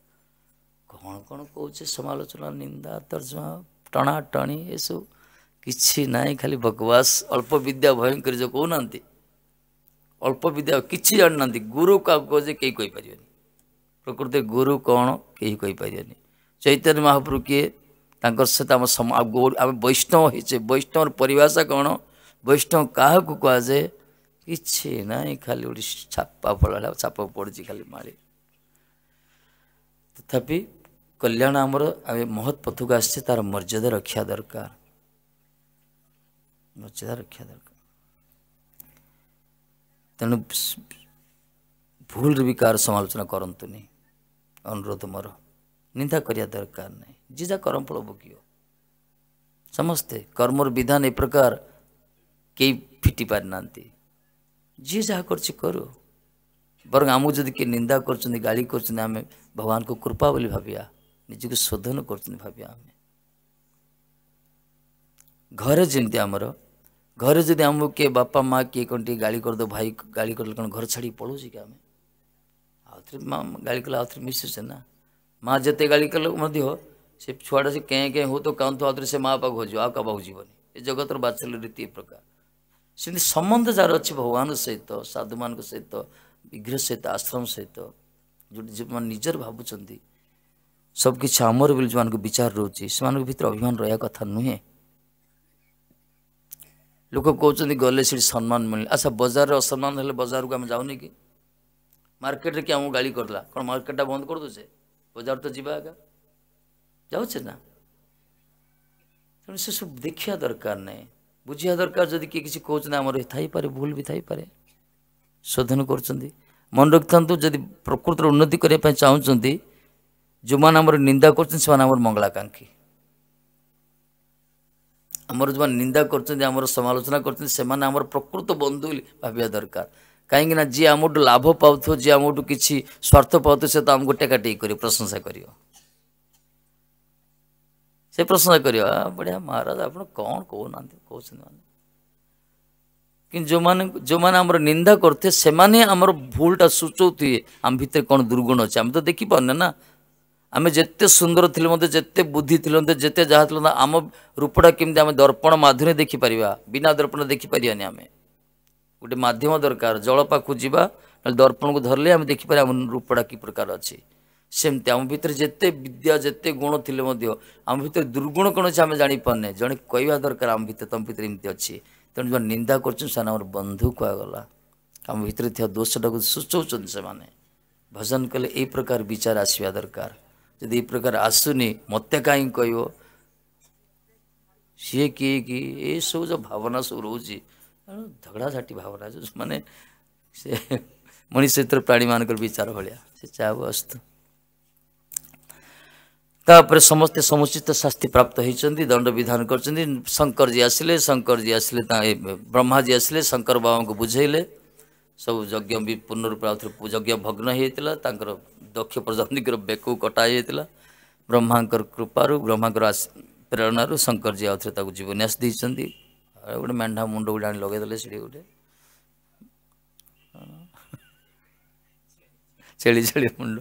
कौन कौन कौचे समालोचना निंदा तर्जमा टाटी टणी ये सब किसी ना खाली बकवास अल्प विद्या भयंकर जो कहना ଅଳ୍ପ ବିଦ୍ୟା କିଛି ଜାଣିନାହାନ୍ତି ଗୁରୁ କାହାକୁ ଯେ କେହି କହିପାରିବେନି ପ୍ରକୃତି ଗୁରୁ କ'ଣ କେହି କହିପାରିବେନି ଚୈତନ୍ୟ ମହାପ୍ରଭୁ କିଏ ତାଙ୍କର ସହିତ ଆମ ଆମେ ବୈଷ୍ଣବ ହେଇଛେ ବୈଷ୍ଣବର ପରିଭାଷା କ'ଣ ବୈଷ୍ଣବ କାହାକୁ କୁହାଯାଏ କିଛି ନାହିଁ ଖାଲି ଗୋଟେ ଛାପା ଫଳ ଛାପ ପଡ଼ିଛି ଖାଲି ମାଳି ତଥାପି କଲ୍ୟାଣ ଆମର ଆମେ ମହତ୍ ପଥକୁ ଆସିଛେ ତା'ର ମର୍ଯ୍ୟାଦା ରଖିବା ଦରକାର ମର୍ଯ୍ୟାଦା ରଖିବା ଦରକାର ତେଣୁ ଭୁଲରେ ବି କାହାର ସମାଲୋଚନା କରନ୍ତୁନି ଅନୁରୋଧ ମୋର ନିନ୍ଦା କରିବା ଦରକାର ନାହିଁ ଯିଏ ଯା କରମ୍ପଳ ଭୋଗିବ ସମସ୍ତେ କର୍ମର ବିଧାନ ଏ ପ୍ରକାର କେହି ଫିଟି ପାରିନାହାନ୍ତି ଯିଏ ଯାହା କରୁଛି କରୁ ବରଂ ଆମକୁ ଯଦି କିଏ ନିନ୍ଦା କରୁଛନ୍ତି ଗାଳି କରୁଛନ୍ତି ଆମେ ଭଗବାନଙ୍କୁ କୃପା ବୋଲି ଭାବିବା ନିଜକୁ ଶୋଧନ କରୁଛନ୍ତି ଭାବିବା ଆମେ ଘରେ ଯେମିତି ଆମର घर जो आम किए बापा माँ किए कौन टे गाड़ी करदे भाई गाड़ी कर घर छाड़ी पलू क्या आम आउ थे गाड़ी कल आउ थे मिसुचे ना माँ जिते गाड़ी कले से छुआटा से कैं कैं हो तो कौन तो आउे से माँ पाक हो जाओ आ पाक ये जगतर बाचल रीति प्रकार से संबंध जार अच्छे भगवान सहित साधु मान सहित विघ्र सहित आश्रम सहित जो जो निजर भावुंच सबकि बोली जो मान विचार रोचे से मित्र अभिमान रहा कथा नुहे ଲୋକ କହୁଛନ୍ତି ଗଲେ ସେଠି ସମ୍ମାନ ମିଳିଲା ଆଚ୍ଛା ବଜାରରେ ଅସମ୍ମାନ ହେଲେ ବଜାରକୁ ଆମେ ଯାଉନି କି ମାର୍କେଟରେ କିଏ ଆମକୁ ଗାଳି କରିଦେଲା କ'ଣ ମାର୍କେଟଟା ବନ୍ଦ କରିଦେଉଛେ ବଜାର ତ ଯିବା ଆଗା ଯାଉଛେ ନା ତେଣୁ ସେସବୁ ଦେଖିବା ଦରକାର ନାହିଁ ବୁଝିବା ଦରକାର ଯଦି କିଏ କିଛି କହୁଛନ୍ତି ଆମର ଥାଇପାରେ ଭୁଲ ବି ଥାଇପାରେ ଶୋଧନ କରୁଛନ୍ତି ମନେ ରଖିଥାନ୍ତୁ ଯଦି ପ୍ରକୃତର ଉନ୍ନତି କରିବା ପାଇଁ ଚାହୁଁଛନ୍ତି ଯେଉଁମାନେ ଆମର ନିନ୍ଦା କରୁଛନ୍ତି ସେମାନେ ଆମର ମଙ୍ଗଳାକାଂକ୍ଷୀ ଆମର ଯେଉଁମାନେ ନିନ୍ଦା କରୁଛନ୍ତି ଆମର ସମାଲୋଚନା କରୁଛନ୍ତି ସେମାନେ ଆମର ପ୍ରକୃତ ବନ୍ଧୁ ବୋଲି ଭାବିବା ଦରକାର କାହିଁକି ନା ଯିଏ ଆମଠୁ ଲାଭ ପାଉଥିବ ଯିଏ ଆମଠୁ କିଛି ସ୍ୱାର୍ଥ ପାଉଥିବ ସେ ତ ଆମକୁ ଟେକାଟେକି କରିବ ପ୍ରଶଂସା କରିବ ସେ ପ୍ରଶଂସା କରିବ ବଢ଼ିଆ ମହାରାଜ ଆପଣ କ'ଣ କହୁନାହାନ୍ତି କହୁଛନ୍ତି ମାନେ କିନ୍ତୁ ଯେଉଁମାନେ ଯେଉଁମାନେ ଆମର ନିନ୍ଦା କରୁଥିବେ ସେମାନେ ଆମର ଭୁଲଟା ସୂଚଉଥିବେ ଆମ ଭିତରେ କ'ଣ ଦୁର୍ଗୁଣ ଅଛି ଆମେ ତ ଦେଖିପାରୁନେ ନା ଆମେ ଯେତେ ସୁନ୍ଦର ଥିଲେ ମଧ୍ୟ ଯେତେ ବୁଦ୍ଧି ଥିଲେ ମଧ୍ୟ ଯେତେ ଯାହା ଥିଲେ ମଧ୍ୟ ଆମ ରୂପଟା କେମିତି ଆମେ ଦର୍ପଣ ମାଧ୍ୟମରେ ଦେଖିପାରିବା ବିନା ଦର୍ପଣ ଦେଖିପାରିବାନି ଆମେ ଗୋଟେ ମାଧ୍ୟମ ଦରକାର ଜଳ ପାଖକୁ ଯିବା ନହେଲେ ଦର୍ପଣକୁ ଧରିଲେ ଆମେ ଦେଖିପାରିବା ଆମ ରୂପଟା କି ପ୍ରକାର ଅଛି ସେମିତି ଆମ ଭିତରେ ଯେତେ ବିଦ୍ୟା ଯେତେ ଗୁଣ ଥିଲେ ମଧ୍ୟ ଆମ ଭିତରେ ଦୁର୍ଗୁଣ କ'ଣ ଅଛି ଆମେ ଜାଣିପାରୁନେ ଜଣେ କହିବା ଦରକାର ଆମ ଭିତରେ ତମ ଭିତରେ ଏମିତି ଅଛି ତେଣୁ ଜଣେ ନିନ୍ଦା କରୁଛନ୍ତି ସେମାନେ ଆମର ବନ୍ଧୁ କୁହାଗଲା ଆମ ଭିତରେ ଥିବା ଦୋଷଟାକୁ ସୂଚଉଛନ୍ତି ସେମାନେ ଭଜନ କଲେ ଏଇ ପ୍ରକାର ବିଚାର ଆସିବା ଦରକାର ଯଦି ଏ ପ୍ରକାର ଆସୁନି ମୋତେ କାହିଁ କହିବ ସିଏ କିଏ କି ଏସବୁ ଯେଉଁ ଭାବନା ସବୁ ରହୁଛି ଝଗଡ଼ାଝାଟି ଭାବନା ଯେଉଁମାନେ ସେ ମଣିଷ ଭିତରେ ପ୍ରାଣୀମାନଙ୍କର ବିଚାର ଭଳିଆ ସେ ଚାଉ ଆସ୍ତୁ ତାପରେ ସମସ୍ତେ ସମୁଚିତ ଶାସ୍ତି ପ୍ରାପ୍ତ ହୋଇଛନ୍ତି ଦଣ୍ଡ ବିଧାନ କରିଛନ୍ତି ଶଙ୍କରଜୀ ଆସିଲେ ଶଙ୍କରଜୀ ଆସିଲେ ବ୍ରହ୍ମାଜୀ ଆସିଲେ ଶଙ୍କର ବାବାଙ୍କୁ ବୁଝେଇଲେ ସବୁ ଯଜ୍ଞ ବି ପୂର୍ଣ୍ଣରୂପେ ଆଉଥରେ ଯଜ୍ଞ ଭଗ୍ନ ହେଇଯାଇଥିଲା ତାଙ୍କର ଦକ୍ଷ ପ୍ରଜାପତିଙ୍କର ବେକୁ କଟା ହେଇଯାଇଥିଲା ବ୍ରହ୍ମାଙ୍କର କୃପାରୁ ବ୍ରହ୍ମାଙ୍କର ପ୍ରେରଣାରୁ ଶଙ୍କରଜୀ ଆଉଥରେ ତାକୁ ଜୀବନ୍ୟାସ ଦେଇଛନ୍ତି ଆଉ ଗୋଟେ ମେଣ୍ଢା ମୁଣ୍ଡ ଗୋଟେ ଆଣି ଲଗେଇଦେଲେ ସେଠି ଗୋଟେ ଛେଳି ଛେଳି ମୁଣ୍ଡ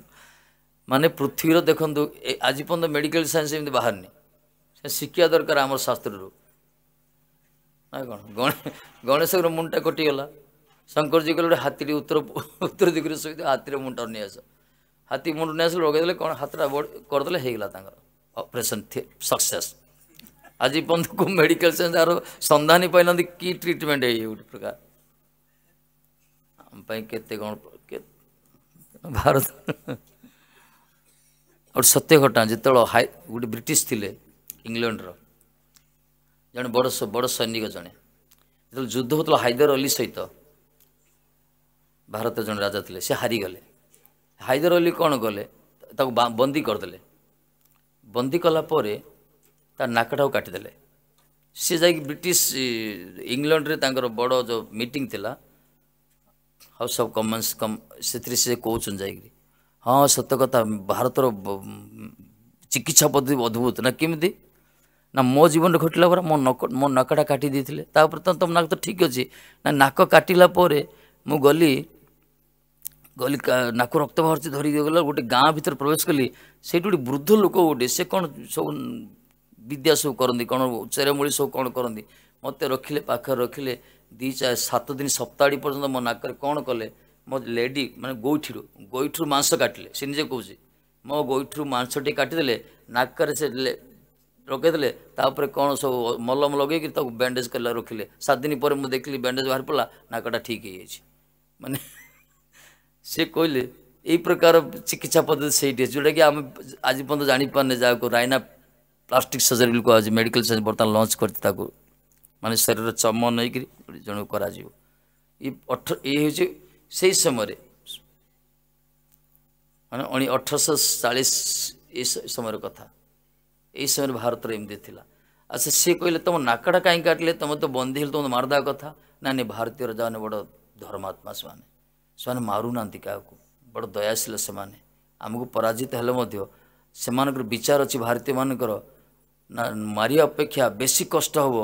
ମାନେ ପୃଥିବୀର ଦେଖନ୍ତୁ ଆଜି ପର୍ଯ୍ୟନ୍ତ ମେଡ଼ିକାଲ ସାଇନ୍ସ ଏମିତି ବାହାରିନି ସେ ଶିଖିବା ଦରକାର ଆମର ଶାସ୍ତ୍ରରୁ ନା କ'ଣ ଗଣେଶଙ୍କର ମୁଣ୍ଡଟା କଟିଗଲା ଶଙ୍କର ଜୀ କହିଲେ ଗୋଟେ ହାତୀଟି ଉତ୍ତର ଉତ୍ତର ଦିଗରେ ଶୋଇଥିବ ହାତୀର ମୁଣ୍ଡଟାକୁ ନେଇ ଆସ ହାତୀ ମୁଣ୍ଡ ନେଇ ଆସିଲେ ଲଗେଇଦେଲେ କ'ଣ ହାତଟା କରିଦେଲେ ହେଇଗଲା ତାଙ୍କର ଅପରେସନ୍ ସକ୍ସେସ୍ ଆଜି ପର୍ଯ୍ୟନ୍ତ କେଉଁ ମେଡ଼ିକାଲ ସାଇନ୍ସ ତା'ର ସନ୍ଧାନ ପାଇନାହାନ୍ତି କି ଟ୍ରିଟମେଣ୍ଟ ହେଇ ଗୋଟେ ପ୍ରକାର ଆମ ପାଇଁ କେତେ କ'ଣ ଭାରତ ଗୋଟେ ସତ୍ୟ ଘଟଣା ଯେତେବେଳେ ହାଇ ଗୋଟେ ବ୍ରିଟିଶ ଥିଲେ ଇଂଲଣ୍ଡର ଜଣେ ବଡ଼ ବଡ଼ ସୈନିକ ଜଣେ ଯେତେବେଳେ ଯୁଦ୍ଧ ହେଉଥିଲା ହାଇଦର ଅଲି ସହିତ ଭାରତ ଜଣେ ରାଜା ଥିଲେ ସେ ହାରିଗଲେ ହାଇଦର ଅଲି କ'ଣ କଲେ ତାକୁ ବନ୍ଦୀ କରିଦେଲେ ବନ୍ଦୀ କଲା ପରେ ତା ନାକଟାକୁ କାଟିଦେଲେ ସେ ଯାଇକି ବ୍ରିଟିଶ ଇଂଲଣ୍ଡରେ ତାଙ୍କର ବଡ଼ ଯେଉଁ ମିଟିଂ ଥିଲା ହାଉସ୍ ଅଫ୍ କମନ୍ସ କମ ସେଥିରେ ସେ କହୁଛନ୍ତି ଯାଇକି ହଁ ସତ କଥା ଭାରତର ଚିକିତ୍ସା ପଦ୍ଧତି ଅଦ୍ଭୁତ ନା କେମିତି ନା ମୋ ଜୀବନରେ ଘଟିଲା ପରେ ମୋ ନକ ମୋ ନାକଟା କାଟି ଦେଇଥିଲେ ତା'ପରେ ତ ତମ ନାକ ତ ଠିକ୍ ଅଛି ନା ନାକ କାଟିଲା ପରେ ମୁଁ ଗଲି ଗଲି ନାକୁ ରକ୍ତ ବାହାରୁଛି ଧରିକି ଗଲା ଗୋଟେ ଗାଁ ଭିତରେ ପ୍ରବେଶ କଲି ସେଇଠି ଗୋଟେ ବୃଦ୍ଧ ଲୋକ ଗୋଟେ ସେ କ'ଣ ସବୁ ବିଦ୍ୟା ସବୁ କରନ୍ତି କ'ଣ ଚେରମୂଳି ସବୁ କ'ଣ କରନ୍ତି ମୋତେ ରଖିଲେ ପାଖରେ ରଖିଲେ ଦୁଇ ଚାରି ସାତ ଦିନ ସପ୍ତାହଟି ପର୍ଯ୍ୟନ୍ତ ମୋ ନାକରେ କ'ଣ କଲେ ମୋ ଲେଡ଼ି ମାନେ ଗୋଇଠିରୁ ଗୋଇଠିରୁ ମାଂସ କାଟିଲେ ସେ ନିଜେ କହୁଛି ମୋ ଗୋଇଠିରୁ ମାଂସଟି କାଟିଦେଲେ ନାକରେ ସେ ରଖିଦେଲେ ତାପରେ କ'ଣ ସବୁ ମଲମ ଲଗେଇକି ତାକୁ ବ୍ୟାଣ୍ଡେଜ୍ କଲା ରଖିଲେ ସାତ ଦିନ ପରେ ମୁଁ ଦେଖିଲି ବ୍ୟାଣ୍ଡେଜ୍ ବାହାରି ପଡ଼ିଲା ନାକଟା ଠିକ୍ ହେଇଯାଇଛି ମାନେ ସେ କହିଲେ ଏଇ ପ୍ରକାର ଚିକିତ୍ସା ପଦ୍ଧତି ସେଇଠି ଅଛି ଯେଉଁଟାକି ଆମେ ଆଜି ପର୍ଯ୍ୟନ୍ତ ଜାଣିପାରୁନେ ଯାହାକୁ ରାଇନା ପ୍ଲାଷ୍ଟିକ୍ ସର୍ଜରୀ ବୋଲି କୁହାଯାଉଛି ମେଡ଼ିକାଲ ସାଇନ୍ସ ବର୍ତ୍ତମାନ ଲଞ୍ଚ କରିଛି ତାକୁ ମାନେ ଶରୀର ଚମ ନେଇକରି ଜଣକୁ କରାଯିବ ଏ ଅଠ ଏ ହେଉଛି ସେଇ ସମୟରେ ମାନେ ଉଣି ଅଠରଶହ ଚାଳିଶ ଏ ସମୟର କଥା ଏଇ ସମୟରେ ଭାରତରେ ଏମିତି ଥିଲା ଆଚ୍ଛା ସିଏ କହିଲେ ତୁମ ନାକଟା କାହିଁ କାଟିଲେ ତୁମେ ତ ବନ୍ଦୀ ହେଲେ ତୁମେ ମାରିଦେବା କଥା ନା ନାଇଁ ଭାରତୀୟ ରାଜାମାନେ ବଡ଼ ଧର୍ମାତ୍ମା ସେମାନେ ସେମାନେ ମାରୁନାହାନ୍ତି କାହାକୁ ବଡ଼ ଦୟାଶୀଳ ସେମାନେ ଆମକୁ ପରାଜିତ ହେଲେ ମଧ୍ୟ ସେମାନଙ୍କର ବିଚାର ଅଛି ଭାରତୀୟମାନଙ୍କର ମାରିବା ଅପେକ୍ଷା ବେଶୀ କଷ୍ଟ ହେବ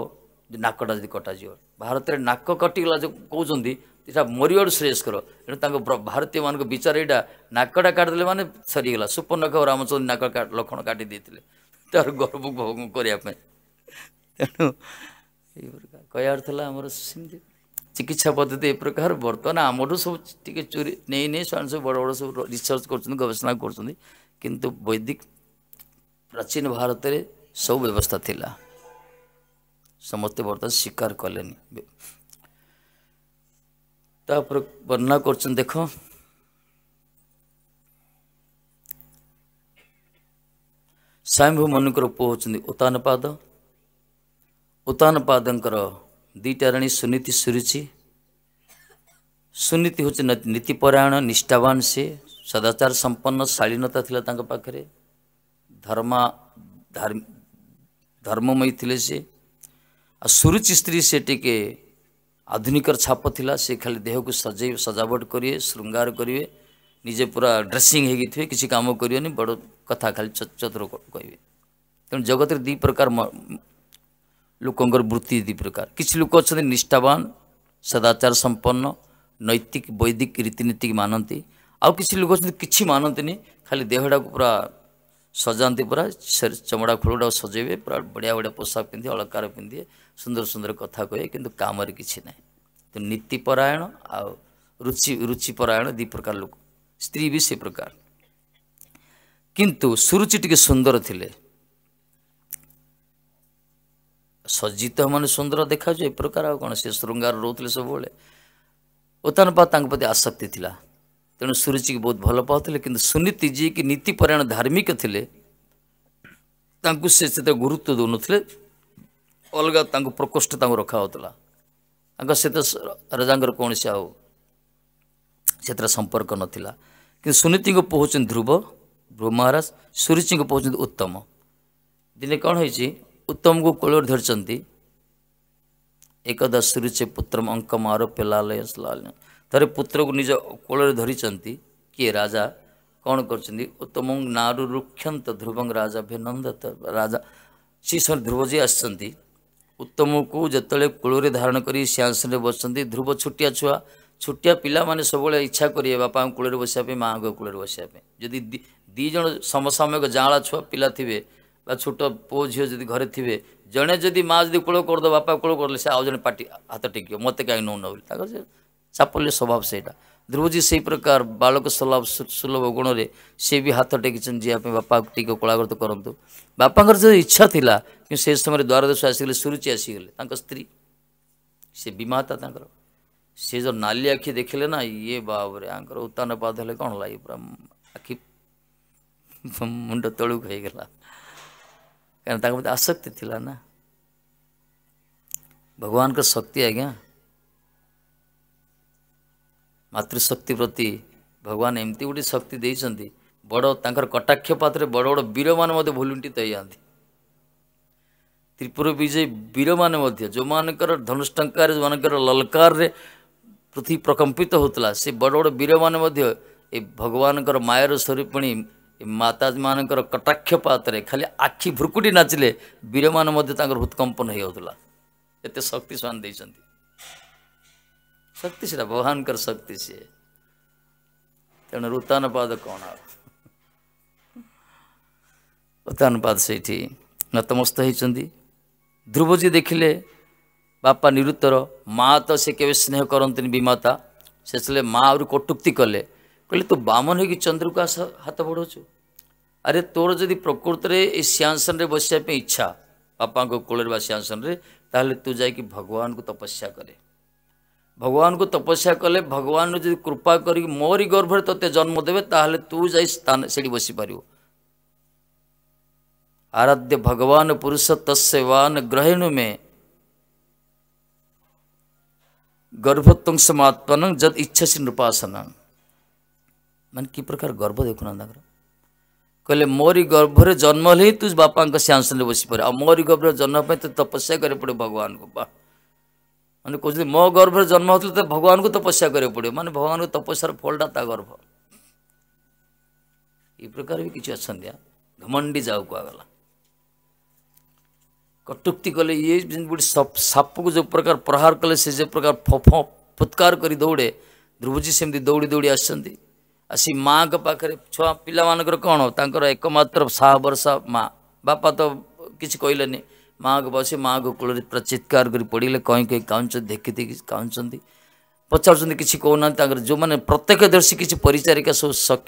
ନାକଟା ଯଦି କଟାଯିବ ଭାରତରେ ନାକ କଟିଗଲା ଯେଉଁ କହୁଛନ୍ତି ଏଇଟା ମରିବାରୁ ଶ୍ରେୟସ୍କର ଏଣୁ ତାଙ୍କ ଭାରତୀୟମାନଙ୍କ ବିଚାର ଏଇଟା ନାକଟା କାଟିଦେଲେ ମାନେ ସରିଗଲା ସୁପର୍ଣ୍ଣଖ ରାମଚନ୍ଦ୍ର ନାକ ଲକ୍ଷଣ କାଟି ଦେଇଥିଲେ ତାର ଗର୍ବ ଭୋଗ କରିବା ପାଇଁ ତେଣୁ ଏହିପରି କହିବାର ଥିଲା ଆମର ସେମିତି चिकित्सा पद्धति ए प्रकार बर्तमान आम ठू सब चोरी नहीं नहीं सब बड़ बड़ सब रिसर्च कर गवेषणा करु प्राचीन भारत सब व्यवस्था थी समस्ते बर्तन शिकार कले वर्णना कर देख स्वयंभू मन पुह होती उतान पाद उतान पादर ଦୁଇଟା ରାଣୀ ସୁନୀତି ସୁରୁଚି ସୁନୀତି ହେଉଛି ନୀତିପରାୟଣ ନିଷ୍ଠାବାନ ସିଏ ସଦାଚାର ସମ୍ପନ୍ନ ଶାଳୀନତା ଥିଲା ତାଙ୍କ ପାଖରେ ଧର୍ମ ଧର୍ମମୟୀ ଥିଲେ ସିଏ ଆଉ ସୁରୁଚି ସ୍ତ୍ରୀ ସେ ଟିକେ ଆଧୁନିକର ଛାପ ଥିଲା ସେ ଖାଲି ଦେହକୁ ସଜେଇ ସଜାବଟ କରିବେ ଶୃଙ୍ଗାର କରିବେ ନିଜେ ପୁରା ଡ୍ରେସିଂ ହେଇକି ଥିବେ କିଛି କାମ କରିବେନି ବଡ଼ କଥା ଖାଲି ଚତୁର କହିବେ ତେଣୁ ଜଗତରେ ଦୁଇ ପ୍ରକାର ଲୋକଙ୍କର ବୃତ୍ତି ଦୁଇ ପ୍ରକାର କିଛି ଲୋକ ଅଛନ୍ତି ନିଷ୍ଠାବାନ ସଦାଚାର ସମ୍ପନ୍ନ ନୈତିକ ବୈଦିକ ରୀତିନୀତି ମାନନ୍ତି ଆଉ କିଛି ଲୋକ ଅଛନ୍ତି କିଛି ମାନନ୍ତିନି ଖାଲି ଦେହଟାକୁ ପୁରା ସଜାନ୍ତି ପୁରା ଚମଡ଼ା ଖୋଳଗୁଡ଼ାକୁ ସଜେଇବେ ପୁରା ବଢ଼ିଆ ବଢ଼ିଆ ପୋଷାକ ପିନ୍ଧି ଅଳଙ୍କାର ପିନ୍ଧିବେ ସୁନ୍ଦର ସୁନ୍ଦର କଥା କହିବେ କିନ୍ତୁ କାମରେ କିଛି ନାହିଁ ତେଣୁ ନୀତିପରାୟଣ ଆଉ ରୁଚି ରୁଚିପରାୟଣ ଦୁଇ ପ୍ରକାର ଲୋକ ସ୍ତ୍ରୀ ବି ସେ ପ୍ରକାର କିନ୍ତୁ ସୁରୁଚି ଟିକେ ସୁନ୍ଦର ଥିଲେ ସଜ୍ଜିତ ମାନେ ସୁନ୍ଦର ଦେଖାଯାଉ ଏ ପ୍ରକାର ଆଉ କ'ଣ ସେ ଶୃଙ୍ଗାର ରହୁଥିଲେ ସବୁବେଳେ ଉତ୍ତାନ ପା ତାଙ୍କ ପ୍ରତି ଆସକ୍ତି ଥିଲା ତେଣୁ ସୁରୁଚିକି ବହୁତ ଭଲ ପାଉଥିଲେ କିନ୍ତୁ ସୁନୀତି ଯିଏକି ନୀତିପରାୟଣ ଧାର୍ମିକ ଥିଲେ ତାଙ୍କୁ ସେ ସେତେ ଗୁରୁତ୍ୱ ଦେଉନଥିଲେ ଅଲଗା ତାଙ୍କୁ ପ୍ରକୋଷ୍ଠ ତାଙ୍କୁ ରଖାହେଉଥିଲା ତାଙ୍କ ସହିତ ରାଜାଙ୍କର କୌଣସି ଆଉ ସେଥିରେ ସମ୍ପର୍କ ନଥିଲା କିନ୍ତୁ ସୁନୀତିଙ୍କୁ ପହୁଛନ୍ତି ଧ୍ରୁବ ଧ୍ରୁବ ମହାରାଜ ସୁରୁଚିଙ୍କୁ ପହୁଛନ୍ତି ଉତ୍ତମ ଦିନେ କ'ଣ ହେଇଛି ଉତ୍ତମକୁ କୋଳରେ ଧରିଛନ୍ତି ଏକଦା ସୁରୁଚେ ପୁତ୍ରମ ଅଙ୍କମ ଆରୋପ୍ୟ ଲାଲୟ ଲାଲ ଥରେ ପୁତ୍ରକୁ ନିଜ କୋଳରେ ଧରିଛନ୍ତି କିଏ ରାଜା କ'ଣ କରିଛନ୍ତି ଉତ୍ତମ ନାରୁ ରୁକ୍ଷନ୍ତ ଧ୍ରୁବଂ ରାଜା ଭିନନ୍ଦତ ରାଜା ଶ୍ରୀ ଧ୍ରୁବ ଯିଏ ଆସିଛନ୍ତି ଉତ୍ତମକୁ ଯେତେବେଳେ କୋଳରେ ଧାରଣ କରି ସିଂହାସନରେ ବସିଛନ୍ତି ଧ୍ରୁବ ଛୋଟିଆ ଛୁଆ ଛୋଟିଆ ପିଲାମାନେ ସବୁବେଳେ ଇଚ୍ଛା କରିବେ ବାପାଙ୍କ କୋଳରେ ବସିବା ପାଇଁ ମାଆଙ୍କ କୋଳରେ ବସିବା ପାଇଁ ଯଦି ଦୁଇ ଜଣ ସମସାମୟିକ ଯାଆଁଳା ଛୁଆ ପିଲା ଥିବେ छोट पु झी जी घर थे जड़े जदि माँ जी कूल करदे बापा कूल कर ले आज जे पार्टी हाथ टेक मत कहीं नौ नौ चापल्य स्वभाव से ध्रुवजी से प्रकार बालक सुलभ सुलभ गुण से सी भी हाथ टेक जीवाई बापा टी कलाकृत करूँ बापा जो इच्छा था कि समय द्वारदेश आसगले सुरुचि आसीगले स्त्री से बीमाता से जो नाली आखि देखले ना ये बाबरे उत्तान पाद कौन लगे पूरा आखि मुंड तलुक होगला कारण ताकत आसक्ति थिला ना भगवान का शक्ति आज्ञा ମାତୃଶକ୍ତି ପ୍ରତି ଭଗବାନ ଏମିତି ଗୋଟେ ଶକ୍ତି ଦେଇଛନ୍ତି ବଡ଼ ତାଙ୍କର କଟାକ୍ଷପାତରେ ବଡ଼ ବଡ଼ ବୀରମାନେ ମଧ୍ୟ ଭୁଲୁଣ୍ଠିତ ହେଇଯାଆନ୍ତି ତ୍ରିପୁର ବିଜୟୀ ବୀରମାନେ ମଧ୍ୟ ଯେଉଁମାନଙ୍କର ଧନୁଷ୍ଟଙ୍କାର ଯେଉଁମାନଙ୍କର ଲଲକାରରେ ପୃଥିବୀ ପ୍ରକମ୍ପିତ ହେଉଥିଲା ସେ ବଡ଼ ବଡ଼ ବୀରମାନେ ମଧ୍ୟ ଏ ଭଗବାନଙ୍କର ମାୟାର ସ୍ୱରୂପିଣୀ ମାତାଜୀମାନଙ୍କର କଟାକ୍ଷ ପାତରେ ଖାଲି ଆଖି ଭୁର୍କୁଟି ନାଚିଲେ ବୀରମାନେ ମଧ୍ୟ ତାଙ୍କର ହୃତ୍କମ୍ପନ ହୋଇଯାଉଥିଲା ଏତେ ଶକ୍ତି ସେମାନେ ଦେଇଛନ୍ତି ଶକ୍ତି ସେଟା ଭଗବାନଙ୍କର ଶକ୍ତି ସିଏ ତେଣୁ ରୁତାନୁପାଦ କ'ଣ ରୁତାନୁପାଦ ସେଇଠି ନତମସ୍ତ ହୋଇଛନ୍ତି ଧ୍ରୁବଜୀ ଦେଖିଲେ ବାପା ନିରୁତ୍ତର ମା' ତ ସେ କେବେ ସ୍ନେହ କରନ୍ତିନି ବିମାତା ସେ ମା' ଆହୁରି କଟୁକ୍ତି କଲେ କହିଲେ ତୁ ବାମନ ହେଇକି ଚନ୍ଦ୍ରକୁ ଆସ ହାତ ବଢ଼ଉଛୁ ଆରେ ତୋର ଯଦି ପ୍ରକୃତରେ ଏ ସିଆନସନରେ ବସିବା ପାଇଁ ଇଚ୍ଛା ବାପାଙ୍କ କୋଳରେ ବା ସିଆନସନରେ ତାହେଲେ ତୁ ଯାଇକି ଭଗବାନଙ୍କୁ ତପସ୍ୟା କରେ ଭଗବାନଙ୍କୁ ତପସ୍ୟା କଲେ ଭଗବାନ ଯଦି କୃପା କରିକି ମୋରି ଗର୍ଭରେ ତୋତେ ଜନ୍ମ ଦେବେ ତାହେଲେ ତୁ ଯାଇ ସ୍ଥାନ ସେଠି ବସିପାରିବୁ आराध्य भगवान पुरुष तस्य वान ग्रहेणु में गर्भत्वंसमात्मन जद इच्छसी नृपासना ମାନେ କି ପ୍ରକାର ଗର୍ବ ଦେଖୁନାହାନ୍ତି ତାଙ୍କର କହିଲେ ମୋରି ଗର୍ଭରେ ଜନ୍ମ ହେଲେ ହିଁ ତୁ ବାପାଙ୍କ ସିଂହାସନରେ ବସିପାରେ ଆଉ ମୋରି ଗର୍ଭରେ ଜନ୍ମ ପାଇଁ ତୁ ତପସ୍ୟା କରିବାକୁ ପଡ଼ିବ ଭଗବାନଙ୍କୁ ବା ମାନେ କହୁଛନ୍ତି ମୋ ଗର୍ଭରେ ଜନ୍ମ ହେଉଥିଲେ ତ ଭଗବାନଙ୍କୁ ତପସ୍ୟା କରିବାକୁ ପଡ଼ିବ ମାନେ ଭଗବାନଙ୍କୁ ତପସ୍ୟାର ଫଳଟା ତା ଗର୍ଭ ଏ ପ୍ରକାର ବି କିଛି ଅଛନ୍ତି ଘମଣ୍ଡି ଯାଉ କୁହାଗଲା କଟୁକ୍ତି କଲେ ଇଏ ଯେମିତି ଗୋଟେ ସାପକୁ ଯେଉଁ ପ୍ରକାର ପ୍ରହାର କଲେ ସେ ଯେଉଁ ପ୍ରକାର ଫ ଫୁତ୍କାର କରି ଦୌଡ଼େ ଧ୍ରୁବଜୀ ସେମିତି ଦୌଡ଼ି ଦୌଡ଼ି ଆସିଛନ୍ତି ଆସି ମାଆଙ୍କ ପାଖରେ ଛୁଆ ପିଲାମାନଙ୍କର କ'ଣ ତାଙ୍କର ଏକମାତ୍ର ସାହା ବର୍ଷା ମା' ବାପା ତ କିଛି କହିଲେନି ମାଆକୁ ବସି ମାଆକୁ କୂଳରେ ପୁରା ଚିତ୍କାର କରି ପଡ଼ିଲେ କଇଁ କଇଁ କାଉଁଛନ୍ତି ଦେଖିଦେଖି କାଉଁଛନ୍ତି ପଚାରୁଛନ୍ତି କିଛି କହୁନାହାନ୍ତି ତାଙ୍କର ଯେଉଁମାନେ ପ୍ରତ୍ୟକ୍ଷଦର୍ଶୀ କିଛି ପରିଚାରିକା ସବୁ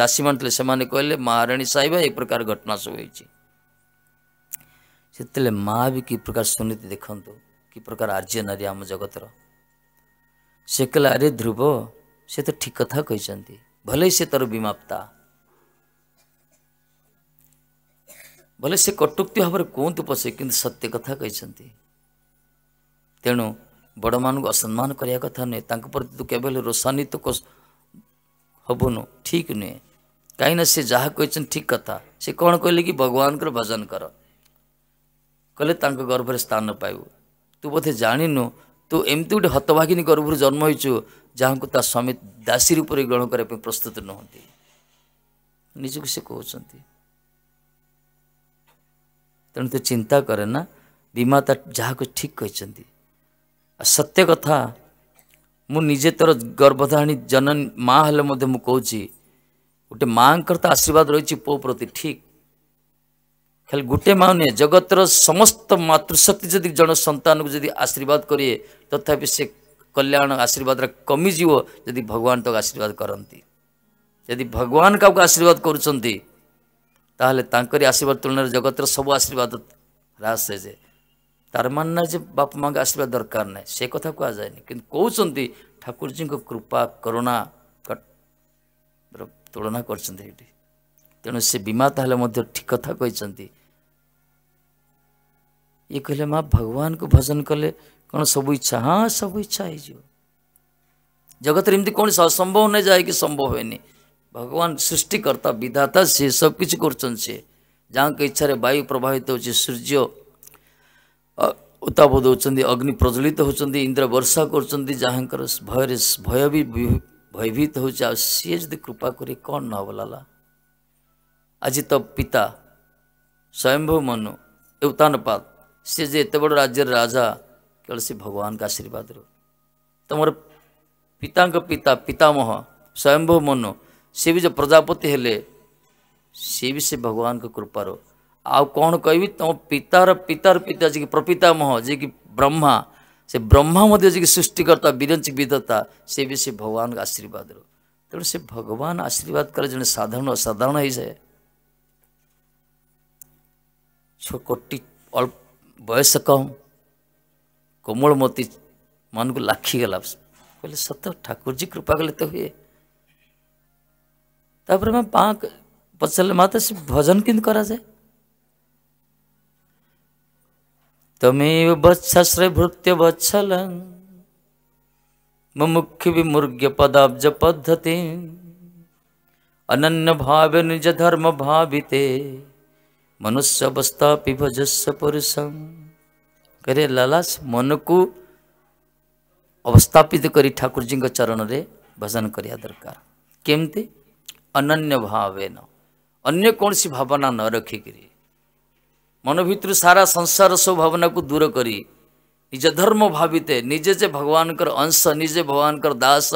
ଦାସୀମାନେ ଥିଲେ ସେମାନେ କହିଲେ ମହାରାଣୀ ସାହିବା ଏ ପ୍ରକାର ଘଟଣା ସବୁ ହେଇଛି ସେତେବେଳେ ମାଆ ବି କି ପ୍ରକାର ସୁନୀତି ଦେଖନ୍ତୁ କି ପ୍ରକାର ଆର୍ଯ୍ୟ ନାରୀ ଆମ ଜଗତର ସେ କହିଲା ଆରେ ଧ୍ରୁବ ସେ ତ ଠିକ୍ କଥା କହିଛନ୍ତି ଭଲେ ସେ ତାର ବିମାପ୍ତା ଭଲେ ସେ କଟୁକ୍ତି ଭାବରେ କୁହନ୍ତୁ ପଛେ କିନ୍ତୁ ସତ୍ୟ କଥା କହିଛନ୍ତି ତେଣୁ ବଡ଼ମାନଙ୍କୁ ଅସମ୍ମାନ କରିବା କଥା ନୁହେଁ ତାଙ୍କ ପ୍ରତି ତୁ କେବେ ହେଲେ ରୋଷାନ୍ୱିତ ହେବୁନୁ ଠିକ୍ ନୁହେଁ କାହିଁକିନା ସେ ଯାହା କହିଛନ୍ତି ଠିକ୍ କଥା ସେ କ'ଣ କହିଲେ କି ଭଗବାନଙ୍କର ଭଜନ କର କହିଲେ ତାଙ୍କ ଗର୍ଭରେ ସ୍ଥାନ ପାଇବୁ ତୁ ବୋଧେ ଜାଣିନୁ ତୁ ଏମିତି ଗୋଟେ ହତଭାଗିନୀ ଗର୍ଭରୁ ଜନ୍ମ ହୋଇଛୁ ଯାହାଙ୍କୁ ତା ସ୍ୱାମୀ ଦାସୀ ରୂପରେ ଗ୍ରହଣ କରିବା ପାଇଁ ପ୍ରସ୍ତୁତ ନୁହନ୍ତି ନିଜକୁ ସେ କହୁଛନ୍ତି ତେଣୁ ତୁ ଚିନ୍ତା କରେ ନା ବିମାତା ଯାହାକୁ ଠିକ୍ କହିଛନ୍ତି ଆଉ ସତ୍ୟ କଥା ମୁଁ ନିଜେ ତୋର ଗର୍ଭଧାରଣୀ ଜନନୀ ମା' ହେଲେ ମଧ୍ୟ ମୁଁ କହୁଛି ଗୋଟେ ମାଆଙ୍କର ତ ଆଶୀର୍ବାଦ ରହିଛି ପୁଅ ପ୍ରତି ଠିକ୍ खाली गोटे माँ नुहे जगतर समस्त मातृशक्ति जदि जन सतान को आशीर्वाद करिए तथा तो से कल्याण आशीर्वाद कमी जीव जदि भगवान तक तो आशीर्वाद करती यदि भगवान का आशीर्वाद कर आशीर्वाद तुलन जगतर सब आशीर्वाद ह्रास है जे तार मानना जे बाप माँ का आशीर्वाद दरकार ना से कथा कह जाए कि कौन ठाकुर जी कृपा करुणा तुलना करेणु से बीमा ठीक कथा कहते ये कहले माँ भगवान को भजन कले कौन सब इच्छा हाँ सब इच्छा है जगत एमती कौन असंभव ना जाए कि संभव हुए नहीं भगवान सृष्टिकर्ता विधाता से सब किसी कर जहाँ के इच्छा वायु प्रभावित हो सूर्य ଉତ୍ତାପ ଦେଉଛନ୍ତି अग्नि प्रज्वलित होती इंद्र वर्षा कर ଯାହାଙ୍କର ଭୟରେ ଭୟ ବି ଭୟଭୀତ ହେଉଛି ଆଉ ସିଏ ଯଦି କୃପା କରି କ'ଣ ନ ହେବ ଲାଲା सी जे एत बड़ राज्य राजा केवल से भगवान का आशीर्वाद रु तुम पिता पिता पितामह स्वयंभु मनु सी भी जो प्रजापति हेले सी भी सी भगवान का कृपार आउ कौन कह तुम पितार पितार पिता जी प्रपितामह जी की ब्रह्मा से ब्रह्मा मध्य सृष्टिकर्ता विरंच विधता से भी सी भगवान का आशीर्वाद रु तेणु से भगवान आशीर्वाद कले जन साधारण असाधारण हो जाए छोटी अल्प बयस वयसक कोमलमती मन को लाखीगला कहले सत ठाकुरजी कृपा कले तो हुए तापर मैं बाँक पचारे माँ तो भजन किंतु करा जाए तमेव बच्छाश्रय भृत्य बच्छल मुख्य विमुर्ग्य पदाब्ज पद्धति अनन्य भाव निज धर्म भावित मनुष्य अवस्था पिभजस्व पुरुषम करे लालास मन को अवस्थापित कर ठाकुर जी चरण में भजन करा दरकार केमती अन्य भावे न अन्य कौन सी भावना न रखिक मन भितर सारा संसार सब भावना को दूर करी निज धर्म भाविते निजे जे भगवान कर अंश निजे भगवान कर दास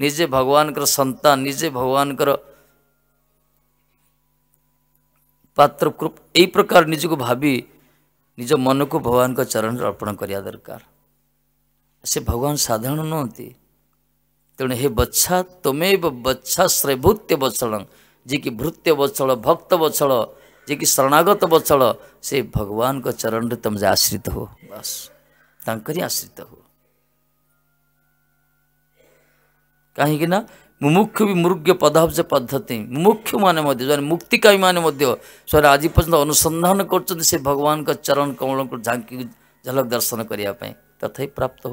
निजे भगवान कर संतान निजे भगवान कर ପାତ୍ରକୃପ ଏଇ ପ୍ରକାର ନିଜକୁ ଭାବି ନିଜ ମନକୁ ଭଗବାନଙ୍କ ଚରଣରେ ଅର୍ପଣ କରିବା ଦରକାର ସେ ଭଗବାନ ସାଧାରଣ ନୁହନ୍ତି ତେଣୁ ହେ ବତ୍ସା ତମେବ ବତ୍ସାଶ୍ରୟ ଭୃତ୍ୟ ବତ୍ସଳ ଯିଏକି ଭୃତ୍ୟ ବତ୍ସଳ ଭକ୍ତ ବତ୍ସଳ ଯିଏକି ଶରଣାଗତ ବତ୍ସଳ ସେ ଭଗବାନଙ୍କ ଚରଣରେ ତମେ ଆଶ୍ରିତ ହୁଅ ବାସ୍ ତାଙ୍କରି ଆଶ୍ରିତ ହୁଅ କାହିଁକି ନା मुमुक्ष भी मुर्ग्य पदाब्ज पद्धति मुमुक्ष माने मध्य जो मुक्तिकामी माने मध्य सर आज पर्यटन अनुसंधान कर भगवान का चरण कमल को झांकी झलक दर्शन करने तथा प्राप्त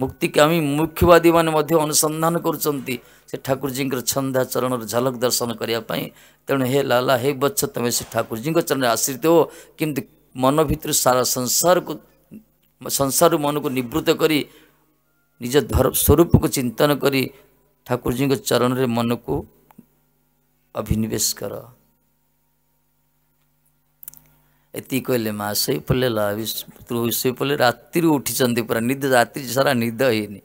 मुक्ति कामी मुख्यवादी मान अनुसंधान कर ठाकुरजी ठाकुर जी छंदा चरण झलक दर्शन करने तेणु हे लाला हे बच्च तुम्हें से ठाकुर जी चरण आश्रित हो कि मन भितर सारा संसार को संसार मन को नृत्त करी निज स्वरूप को चिंतन कर ठाकुरजी के चरण में मन को अभिनिवेश कर ये कहले माँ शईपल्ले लईपल्ले रात्रि उठी पूरा निद रात सारा निद है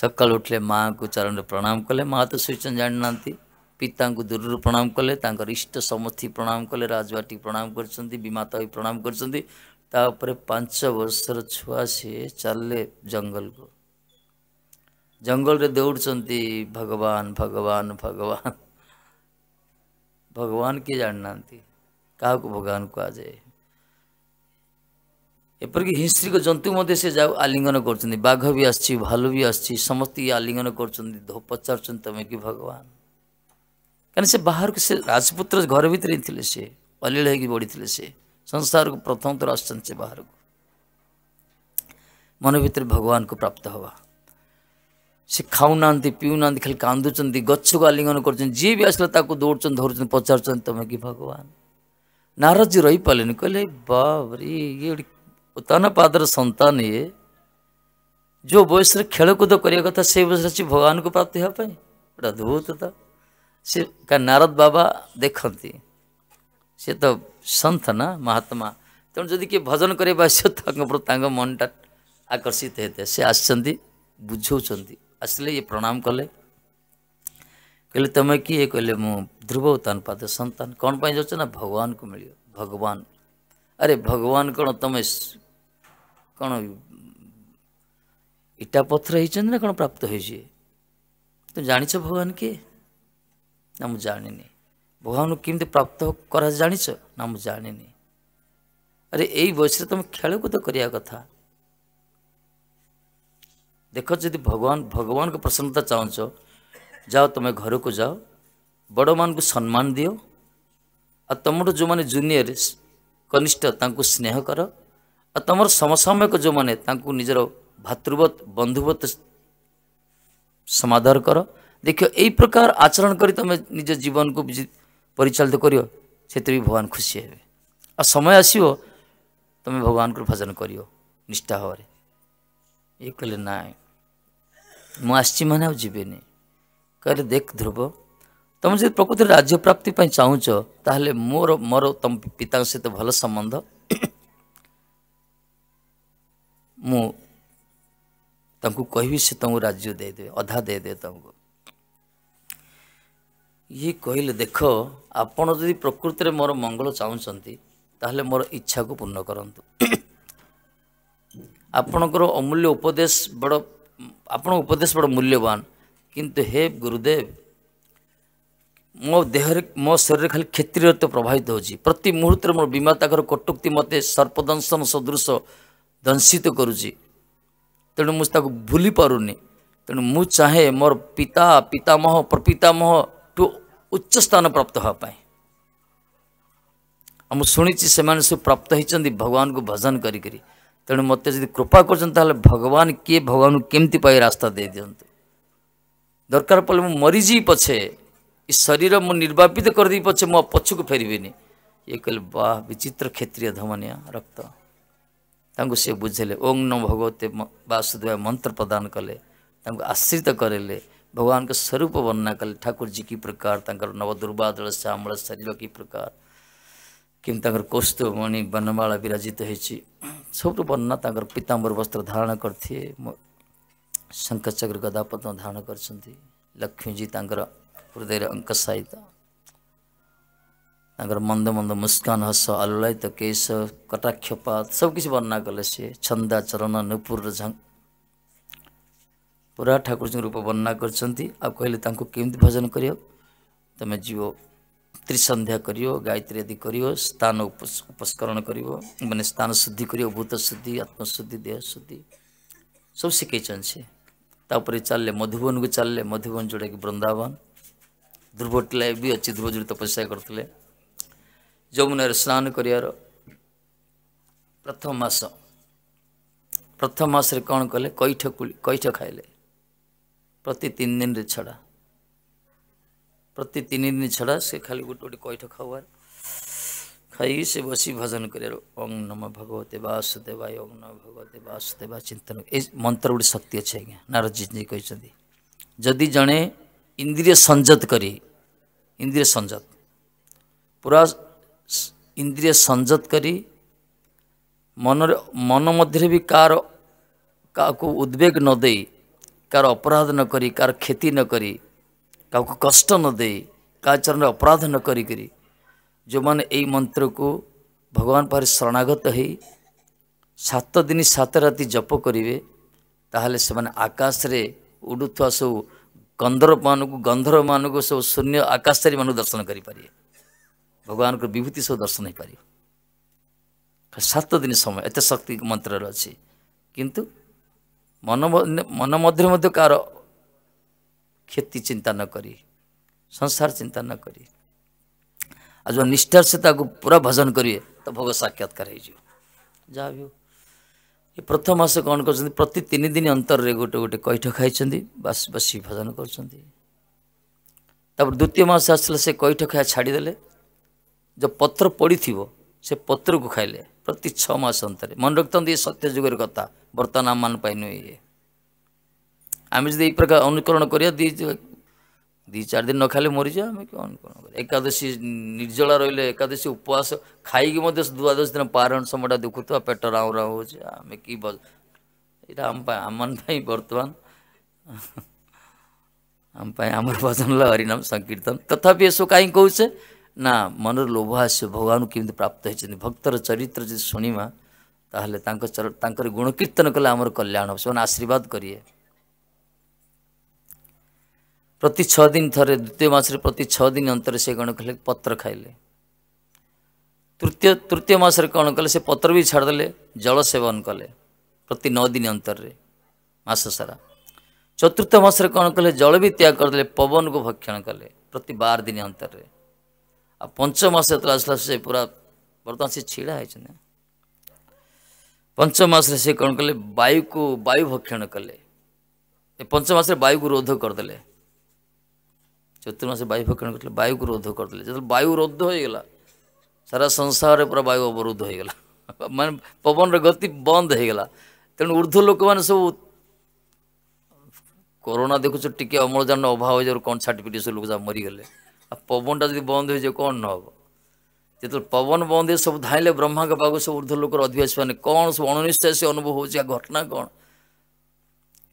सकाल उठले माँ को चरण प्रणाम कले माँ तो सोचन जान ना पिता दूर रू प्रणाम कले इष्ट समस्ती प्रणाम कले राजवाटी प्रणाम करमाता प्रणाम करपर पांच वर्ष छुआ सी चल जंगल को ଜଙ୍ଗଲରେ ଦୌଡ଼ୁଛନ୍ତି ଭଗବାନ ଭଗବାନ ଭଗବାନ ଭଗବାନ କିଏ ଜାଣିନାହାନ୍ତି କାହାକୁ ଭଗବାନ କୁହାଯାଏ ଏପରିକି ହିଂସ୍ରିକ ଜନ୍ତୁ ମଧ୍ୟ ସେ ଯାଉ ଆଲିଙ୍ଗନ କରୁଛନ୍ତି ବାଘ ବି ଆସିଛି ଭାଲୁ ବି ଆସିଛି ସମସ୍ତେ ଆଲିଙ୍ଗନ କରୁଛନ୍ତି ପଚାରୁଛନ୍ତି ତମେ କି ଭଗବାନ କାରଣ ସେ ବାହାରକୁ ସେ ରାଜପୁତ୍ର ଘର ଭିତରେ ହିଁ ଥିଲେ ସେ ଅଲିଳ ହେଇକି ବଢ଼ିଥିଲେ ସେ ସଂସାରକୁ ପ୍ରଥମ ଥର ଆସିଛନ୍ତି ସେ ବାହାରକୁ ମନ ଭିତରେ ଭଗବାନଙ୍କୁ ପ୍ରାପ୍ତ ହେବା से खाऊना ना खाली कांदुंत गच्छ को आलिंगन कर दौड़ धरुन पचार तुम्हें तो कि भगवान नाराज रही पारे कहे बाबरी ये उतान पादर संतान ये जो बयस खेलकूद करने कथा से बयस भगवान को प्राप्ति होगापी गोटे अद्भुत तो सी का नारद बाबा देखती सी तो सन्थ ना महात्मा तेनाली तो किए भजन करने मनटा आकर्षित होते से आ बुझौती ଆସିଲେ ଇଏ ପ୍ରଣାମ କଲେ କହିଲେ ତୁମେ କିଏ କହିଲେ ମୁଁ ଧ୍ରୁବ ଉତ୍ତାନ ପାଦ ସନ୍ତାନ କ'ଣ ପାଇଁ ଯାଉଛ ନା ଭଗବାନକୁ ମିଳିବ ଭଗବାନ ଆରେ ଭଗବାନ କ'ଣ ତୁମେ କ'ଣ ଇଟା ପଥର ହେଇଛନ୍ତି ନା କ'ଣ ପ୍ରାପ୍ତ ହେଇଛି ତୁମେ ଜାଣିଛ ଭଗବାନ କିଏ ନା ମୁଁ ଜାଣିନି ଭଗବାନଙ୍କୁ କେମିତି ପ୍ରାପ୍ତ କରା ଜାଣିଛ ନା ମୁଁ ଜାଣିନି ଆରେ ଏଇ ବୟସରେ ତୁମେ ଖେଳକୁଦ କରିବା କଥା देखि भगवान भगवान्को प्रसन्नता जाओ चाहन्छम घरको जाओ बड म सम्मान दि त म जो जुनियर कनिष्ठ कनिष्ठता स्नेह क तमर समसाम जो मेरो भ्रतृवत बन्धुवत्ाधार गर देख आचरण तम निज जीवनको परिचालित भगवान खुसी हे समय आसम भगवान्को भजन निष्ठा भएर ଇଏ କହିଲେ ନାଇଁ ମୁଁ ଆସିଛି ମାନେ ଆଉ ଯିବିନି କହିଲେ ଦେଖ ଧ୍ରୁବ ତୁମେ ଯଦି ପ୍ରକୃତରେ ରାଜ୍ୟ ପ୍ରାପ୍ତି ପାଇଁ ଚାହୁଁଛ ତାହେଲେ ମୋର ମୋର ତୁମ ପିତାଙ୍କ ସହିତ ଭଲ ସମ୍ବନ୍ଧ ମୁଁ ତାଙ୍କୁ କହିବି ସେ ତୁମକୁ ରାଜ୍ୟ ଦେଇଦେବେ ଅଧା ଦେଇଦେବେ ତୁମକୁ ଇଏ କହିଲେ ଦେଖ ଆପଣ ଯଦି ପ୍ରକୃତରେ ମୋର ମଙ୍ଗଳ ଚାହୁଁଛନ୍ତି ତାହେଲେ ମୋର ଇଚ୍ଛାକୁ ପୂର୍ଣ୍ଣ କରନ୍ତୁ ଆପଣଙ୍କର ଅମୂଲ୍ୟ ଉପଦେଶ ବଡ଼ ଆପଣଙ୍କ ଉପଦେଶ ବଡ଼ ମୂଲ୍ୟବାନ କିନ୍ତୁ ହେ ଗୁରୁଦେବ ମୋ ଦେହରେ ମୋ ଶରୀରରେ ଖାଲି କ୍ଷତିରହିତ ପ୍ରଭାବିତ ହେଉଛି ପ୍ରତି ମୁହୂର୍ତ୍ତରେ ମୋର ବିମାତାଙ୍କର କଟୁକ୍ତି ମୋତେ ସର୍ପଦଂଶନ ସଦୃଶ ଦଂଶିତ କରୁଛି ତେଣୁ ମୁଁ ତାକୁ ଭୁଲି ପାରୁନି ତେଣୁ ମୁଁ ଚାହେଁ ମୋର ପିତା ପିତାମହ ପ୍ରପିତାମହ ଟୁ ଉଚ୍ଚ ସ୍ଥାନ ପ୍ରାପ୍ତ ହେବା ପାଇଁ ଆଉ ମୁଁ ଶୁଣିଛି ସେମାନେ ସବୁ ପ୍ରାପ୍ତ ହୋଇଛନ୍ତି ଭଗବାନଙ୍କୁ ଭଜନ କରିକରି तेणु मत कृपा कर भगवान किए भगवान केमती पाई रास्ता दे दिंतु दरकार पड़े मुझे मरीजी पछे ये शरीर मुझे निर्वापित कर दे पछे मो पछ को फेरबे ये कह बाह विचित्र क्षेत्रीय धमनिया रक्त सी बुझेले ओं न भगवते वासुदेवा मंत्र प्रदान कले आश्रित करेले भगवान के स्वरूप वर्णना कले ठाकुर जी की प्रकार नवदुर्बादल श्याम शरीर की प्रकार କିନ୍ତୁ ତାଙ୍କର କୌସ୍ତୁଭମଣି ବନମାଳା ବିରାଜିତ ହୋଇଛି ସବୁଠୁ ବର୍ଣ୍ଣନା ତାଙ୍କର ପୀତାମ୍ବର ବସ୍ତ୍ର ଧାରଣ କରିଥିବେ ଶଙ୍କଚକ୍ର ଗଦାପଦ୍ମ ଧାରଣ କରିଛନ୍ତି ଲକ୍ଷ୍ମୀଜୀ ତାଙ୍କର ହୃଦୟରେ ଅଙ୍କ ସହିତ ତାଙ୍କର ମନ୍ଦ ମନ୍ଦ ମୁସ୍କାନ ହସ ଆଲୋଳିତ କେଶ କଟାକ୍ଷପାତ ସବୁକିଛି ବର୍ଣ୍ଣନା କଲେ ସିଏ ଛନ୍ଦା ଚରଣ ନୂପୁରର ଝଙ୍ଗ ପୁରା ଠାକୁରଙ୍କ ରୂପ ବର୍ଣ୍ଣନା କରିଛନ୍ତି ଆଉ କହିଲେ ତାଙ୍କୁ କେମିତି ଭଜନ କରିବ ତୁମେ ଯିବ ତ୍ରିସନ୍ଧ୍ୟା କରିବ ଗାୟତ୍ରୀ ଆଦି କରିବ ସ୍ଥାନ ଉପସ୍କରଣ କରିବ ମାନେ ସ୍ଥାନ ଶୁଦ୍ଧି କରିବ ଭୂତ ଶୁଦ୍ଧି ଆତ୍ମଶୁଦ୍ଧି ଦେହ ଶୁଦ୍ଧି ସବୁ ଶିଖେଇଛନ୍ତି ସେ ତାପରେ ଚାଲିଲେ ମଧୁବନକୁ ଚାଲିଲେ ମଧୁବନ ଯେଉଁଟାକି ବୃନ୍ଦାବନ ଧ୍ରୁବଟିଲା ବି ଅଛି ଧ୍ରୁବ ଯେଉଁଠି ତପସ୍ୟା କରିଥିଲେ ଯମୁନାରେ ସ୍ନାନ କରିବାର ପ୍ରଥମ ମାସ ପ୍ରଥମ ମାସରେ କ'ଣ କଲେ କଇଠ କଇଠ ଖାଇଲେ ପ୍ରତି ତିନି ଦିନରେ ଛଡ଼ା ପ୍ରତି ତିନି ଦିନ ଛଡ଼ା ସେ ଖାଲି ଗୋଟେ ଗୋଟେ କଇଠ ଖାଉବାର ଖାଇକି ସେ ବସି ଭଜନ କରିବାର ଓଂ ନମ ଭଗବତ ଭଗବତେ ଦେବା ଓଂ ନମ ଭଗବତେ ଦେବା ଚିନ୍ତନ ଏ ମନ୍ତ୍ର ଗୋଟେ ଶକ୍ତି ଅଛି ଆଜ୍ଞା ନାରଜୀଜୀ କହିଛନ୍ତି ଯଦି ଜଣେ ଇନ୍ଦ୍ରିୟ ସଂଯତ କରି ଇନ୍ଦ୍ରିୟ ସଂଯତ ପୁରା ଇନ୍ଦ୍ରିୟ ସଂଯତ କରି ମନରେ ମନ ମଧ୍ୟରେ ବି କାହାର କାହାକୁ ଉଦ୍ବେଗ ନ ଦେଇ କାହାର ଅପରାଧ ନ କରି କାହାର କ୍ଷତି ନ କରି କାହାକୁ କଷ୍ଟ ନ ଦେଇ କାହା ଚରଣରେ ଅପରାଧ ନ କରିକିରି ଯେଉଁମାନେ ଏଇ ମନ୍ତ୍ରକୁ ଭଗବାନ ପାଖରେ ଶରଣାଗତ ହୋଇ ସାତ ଦିନ ସାତ ରାତି ଜପ କରିବେ ତାହେଲେ ସେମାନେ ଆକାଶରେ ଉଡ଼ୁଥିବା ସବୁ ଗନ୍ଧର୍ବମାନଙ୍କୁ ଗନ୍ଧର୍ବମାନଙ୍କୁ ସବୁ ଶୂନ୍ୟ ଆକାଶଚାରୀମାନଙ୍କୁ ଦର୍ଶନ କରିପାରିବେ ଭଗବାନଙ୍କର ବିଭୂତି ସବୁ ଦର୍ଶନ ହୋଇପାରିବ ସାତ ଦିନ ସମୟ ଏତେ ଶକ୍ତି ମନ୍ତ୍ରରେ ଅଛି କିନ୍ତୁ ମନ ମନ ମଧ୍ୟରେ ମଧ୍ୟ କାହାର କ୍ଷତି ଚିନ୍ତା ନ କରି ସଂସାର ଚିନ୍ତା ନ କରି ଆଉ ଯେଉଁ ନିଷ୍ଠାର ସେ ତାକୁ ପୁରା ଭଜନ କରିବେ ତ ଭୋଗ ସାକ୍ଷାତକାର ହେଇଯିବ ଯାହା ବି ହଉ ଏ ପ୍ରଥମ ସେ କ'ଣ କରୁଛନ୍ତି ପ୍ରତି ତିନି ଦିନ ଅନ୍ତରରେ ଗୋଟେ ଗୋଟେ କୈଠ ଖାଇଛନ୍ତି ବାସ ବସି ଭଜନ କରୁଛନ୍ତି ତା'ପରେ ଦ୍ୱିତୀୟ ମାସ ଆସିଲେ ସେ କୈଠ ଖାଇବା ଛାଡ଼ିଦେଲେ ଯେଉଁ ପତ୍ର ପଡ଼ିଥିବ ସେ ପତ୍ରକୁ ଖାଇଲେ ପ୍ରତି ଛଅ ମାସ ଅନ୍ତରେ ମନେ ରଖିଥାନ୍ତି ଇଏ ସତ୍ୟ ଯୁଗର କଥା ବର୍ତ୍ତମାନ ଆମମାନଙ୍କ ପାଇଁ ନୁହେଁ ଇଏ আমি যদি এই প্রকার অনুকরণ করিয়া দুই দুই চার দিন ন খাইলে মরিযা আমি কি অনুকরণ করি একাদশী নির্জলা রইলে একাদশী উপবাস খাইকি মধ্যে দ্বাদশ দিন পারাୟଣ সময়টা দেখୁଥିବା পেট ରାଉ ରାଉ ହେଉଛି ଆମେ କି ଏଇଟା ଆମ ପାଇଁ ଆମମାନ ପାଇଁ ବର୍ତ୍ତମାନ ଆମ ପାଇଁ ଆମର ଭଜନ ହେଲା ହରିନାମ ସଂକୀର୍ତ୍ତନ ତଥାପି ଏସବୁ କାହିଁକି କହୁଛେ ନା ମନର ଲୋଭ ଆସିବ ଭଗବାନ କେମିତି ପ୍ରାପ୍ତ ହେଇଛନ୍ତି ଭକ୍ତର ଚରିତ୍ର ଯଦି ଶୁଣିବା ତାହେଲେ ତାଙ୍କ ତାଙ୍କର ଗୁଣ କୀର୍ତ୍ତନ କଲେ ଆମର କଲ୍ୟାଣ ହେବ ସେମାନେ ଆଶୀର୍ବାଦ କରିବେ ପ୍ରତି ଛଅ ଦିନ ଥରେ ଦ୍ୱିତୀୟ ମାସରେ ପ୍ରତି ଛଅ ଦିନ ଅନ୍ତରେ ସେ କ'ଣ କଲେ ପତ୍ର ଖାଇଲେ ତୃତୀୟ ତୃତୀୟ ମାସରେ କ'ଣ କଲେ ସେ ପତ୍ର ବି ଛାଡ଼ିଦେଲେ ଜଳ ସେବନ କଲେ ପ୍ରତି ନଅ ଦିନ ଅନ୍ତରରେ ମାସ ସାରା ଚତୁର୍ଥ ମାସରେ କ'ଣ କଲେ ଜଳ ବି ତ୍ୟାଗ କରିଦେଲେ ପବନକୁ ଭକ୍ଷଣ କଲେ ପ୍ରତି ବାର ଦିନ ଅନ୍ତରରେ ଆଉ ପଞ୍ଚମାସ ଯେତେବେଳେ ଆସିଲା ସେ ପୁରା ବର୍ତ୍ତମାନ ସେ ଛିଡ଼ା ହୋଇଛନ୍ତି ପଞ୍ଚମାସରେ ସେ କ'ଣ କଲେ ବାୟୁକୁ ବାୟୁ ଭକ୍ଷଣ କଲେ ଏ ପଞ୍ଚମାସରେ ବାୟୁକୁ ରୋଧ କରିଦେଲେ ଚତୁର୍ମାସ ବାୟୁଫକରଣ କରିଥିଲେ ବାୟୁକୁ ରୋଧ କରିଥିଲେ ଯେତେବେଳେ ବାୟୁ ରୋଧ ହୋଇଗଲା ସାରା ସଂସାରରେ ପୁରା ବାୟୁ ଅବରୋଧ ହୋଇଗଲା ମାନେ ପବନର ଗତି ବନ୍ଦ ହୋଇଗଲା ତେଣୁ ଉର୍ଦ୍ଧ୍ୱ ଲୋକମାନେ ସବୁ କରୋନା ଦେଖୁଛୁ ଟିକେ ଅମ୍ଳଜାନ ଅଭାବ ହୋଇଯିବାରୁ କ'ଣ ଛାଟିପିଟି ସବୁ ଲୋକ ଯାହା ମରିଗଲେ ଆଉ ପବନଟା ଯଦି ବନ୍ଦ ହୋଇଯିବ କ'ଣ ନ ହେବ ଯେତେବେଳେ ପବନ ବନ୍ଦ ହେଇ ସବୁ ଧାଇଁଲେ ବ୍ରହ୍ମାଙ୍କ ପାଖକୁ ସବୁ ଉର୍ଦ୍ଧ୍ୱ ଲୋକର ଅଧିବାସୀମାନେ କ'ଣ ସବୁ ଅଣନିଶ୍ୱାସୀ ଅନୁଭବ ହେଉଛି ଆଉ ଘଟଣା କ'ଣ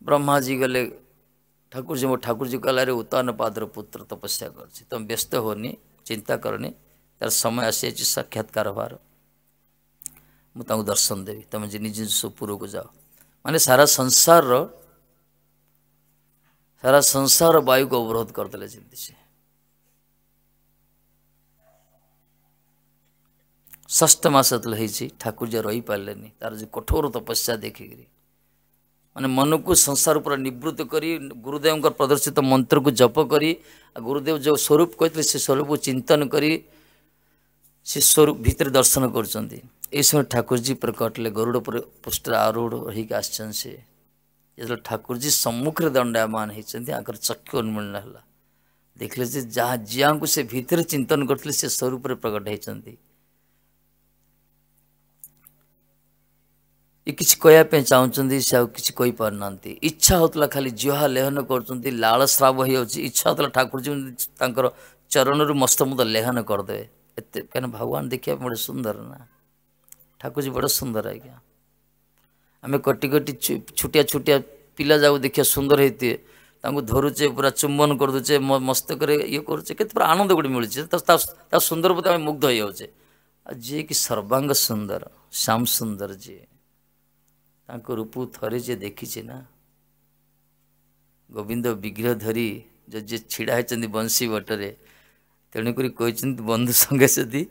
ବ୍ରହ୍ମାଜୀ ଗଲେ ठाकुरजी म ठाकुरजी कला उत्तान पाद्र पुत्र तपस्या गर्छु तँ व्यस्त हो नि चिन्ता गर्ने तर समय आसिएपछि साक्षात्कार भएर म तँ दर्शन देवी तँ जे निज जसो पुरोको जाओ माने सारा संसार र सारा संसार र वायुको अवरोध गर्दैला जिन्दी छ ष्ठ मासत लैछि ठाकुरजी रहिपाल्ले नि तर कठोर तपस्या देखिकरी ମାନେ ମନକୁ ସଂସାର ଉପରେ ନିବୃତ୍ତ କରି ଗୁରୁଦେବଙ୍କର ପ୍ରଦର୍ଶିତ ମନ୍ତ୍ରକୁ ଜପ କରି ଗୁରୁଦେବ ଯେଉଁ ସ୍ୱରୂପ କହିଥିଲେ ସେ ସ୍ୱରୂପକୁ ଚିନ୍ତନ କରି ସେ ସ୍ୱରୂପ ଭିତରେ ଦର୍ଶନ କରୁଛନ୍ତି ଏହି ସମୟରେ ଠାକୁରଜୀ ପ୍ରକଟ ହେଲେ ଗରୁଡ଼ ଉପରେ ପୃଷ୍ଠ ଆରୂଢ଼ ହୋଇକି ଆସିଛନ୍ତି ସେ ଯେତେବେଳେ ଠାକୁରଜୀ ସମ୍ମୁଖରେ ଦଣ୍ଡାୟମାନ ହୋଇଛନ୍ତି ଆଙ୍କର ଚକ୍ଷୁ ଉନ୍ମୋଳନ ହେଲା ଦେଖିଲେ ଯେ ଯାହା ଜିଆଙ୍କୁ ସେ ଭିତରେ ଚିନ୍ତନ କରିଥିଲେ ସେ ସ୍ୱରୂପରେ ପ୍ରକଟ ହୋଇଛନ୍ତି ଇଏ କିଛି କହିବା ପାଇଁ ଚାହୁଁଛନ୍ତି ସେ ଆଉ କିଛି କହିପାରୁନାହାନ୍ତି ଇଚ୍ଛା ହେଉଥିଲା ଖାଲି ଜୁହା ଲେହନ କରୁଛନ୍ତି ଲାଳ ସ୍ରାବ ହୋଇଯାଉଛି ଇଚ୍ଛା ହେଉଥିଲା ଠାକୁରଜୀ ତାଙ୍କର ଚରଣରୁ ମସ୍ତ ମସ୍ତମୁଦ ଲେହନ କରିଦେବେ ଏତେ କାହିଁକିନା ଭଗବାନ ଦେଖିବା ପାଇଁ ବଡ଼ ସୁନ୍ଦର ନା ଠାକୁରଜୀ ବଡ଼ ସୁନ୍ଦର ଆଜ୍ଞା ଆମେ କଟି କଟି ଛୋଟିଆ ଛୋଟିଆ ପିଲା ଯାକୁ ଦେଖିବା ସୁନ୍ଦର ହେଇଥିବେ ତାଙ୍କୁ ଧରୁଛେ ପୁରା ଚୁମ୍ବନ କରିଦେଉଛେ ମସ୍ତକରେ ଇଏ କରୁଛେ କେତେ ପୁରା ଆନନ୍ଦ ଗୋଟେ ମିଳୁଛି ତା ସୁନ୍ଦର ପ୍ରତି ଆମେ ମୁଗ୍ଧ ହେଇଯାଉଛେ ଆଉ ଯିଏକି ସର୍ବାଙ୍ଗ ସୁନ୍ଦର ଶ୍ୟାମ ସୁନ୍ଦର ଯିଏ ତାଙ୍କ ରୂପକୁ ଥରେ ଯିଏ ଦେଖିଛି ନା ଗୋବିନ୍ଦ ବିଗ୍ରହ ଧରି ଯିଏ ଛିଡ଼ା ହୋଇଛନ୍ତି ବଂଶୀ ବଟରେ ତେଣୁକରି କହିଛନ୍ତି ବନ୍ଧୁ ସଙ୍ଗେ ଯଦି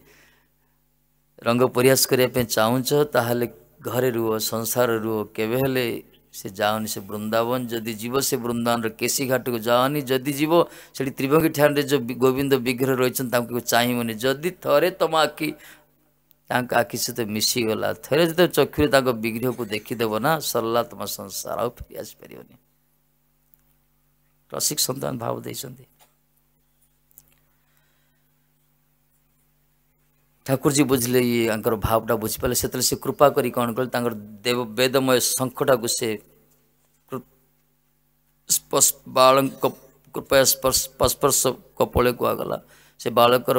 ରଙ୍ଗ ପରିହାସ କରିବା ପାଇଁ ଚାହୁଁଛ ତାହେଲେ ଘରେ ରୁହ ସଂସାର ରୁହ କେବେ ହେଲେ ସେ ଯାଅନି ସେ ବୃନ୍ଦାବନ ଯଦି ଯିବ ସେ ବୃନ୍ଦାବନର କେଶୀ ଘାଟକୁ ଯାଅନି ଯଦି ଯିବ ସେଠି ତ୍ରିଭଙ୍ଗୀ ଠାଣରେ ଯେଉଁ ଗୋବିନ୍ଦ ବିଗ୍ରହ ରହିଛନ୍ତି ତାଙ୍କୁ ଚାହିଁବନି ଯଦି ଥରେ ତମ ଆଖି ତାଙ୍କ ଆଖି ସହିତ ମିଶିଗଲା ଥରେ ଯେତେବେଳେ ଚକ୍ଷୁରେ ତାଙ୍କ ବିଗ୍ରହକୁ ଦେଖିଦେବ ନା ସରିଲା ତୁମ ସଂସାର ଆଉ ଫେରି ଆସିପାରିବନି ରସିକ ସନ୍ତାନ ଭାବ ଦେଇଛନ୍ତି ଠାକୁରଜୀ ବୁଝିଲେ ଇଏ ତାଙ୍କର ଭାବଟା ବୁଝିପାରିଲେ ସେତେବେଳେ ସେ କୃପା କରି କ'ଣ କଲେ ତାଙ୍କର ଦେବ ବେଦମୟ ଶଙ୍ଖଟାକୁ ସେ ବାଳଙ୍କ କୃପା ସ୍ପର୍ଶ କପଳକୁ ଆଗଲା ସେ ବାଳକର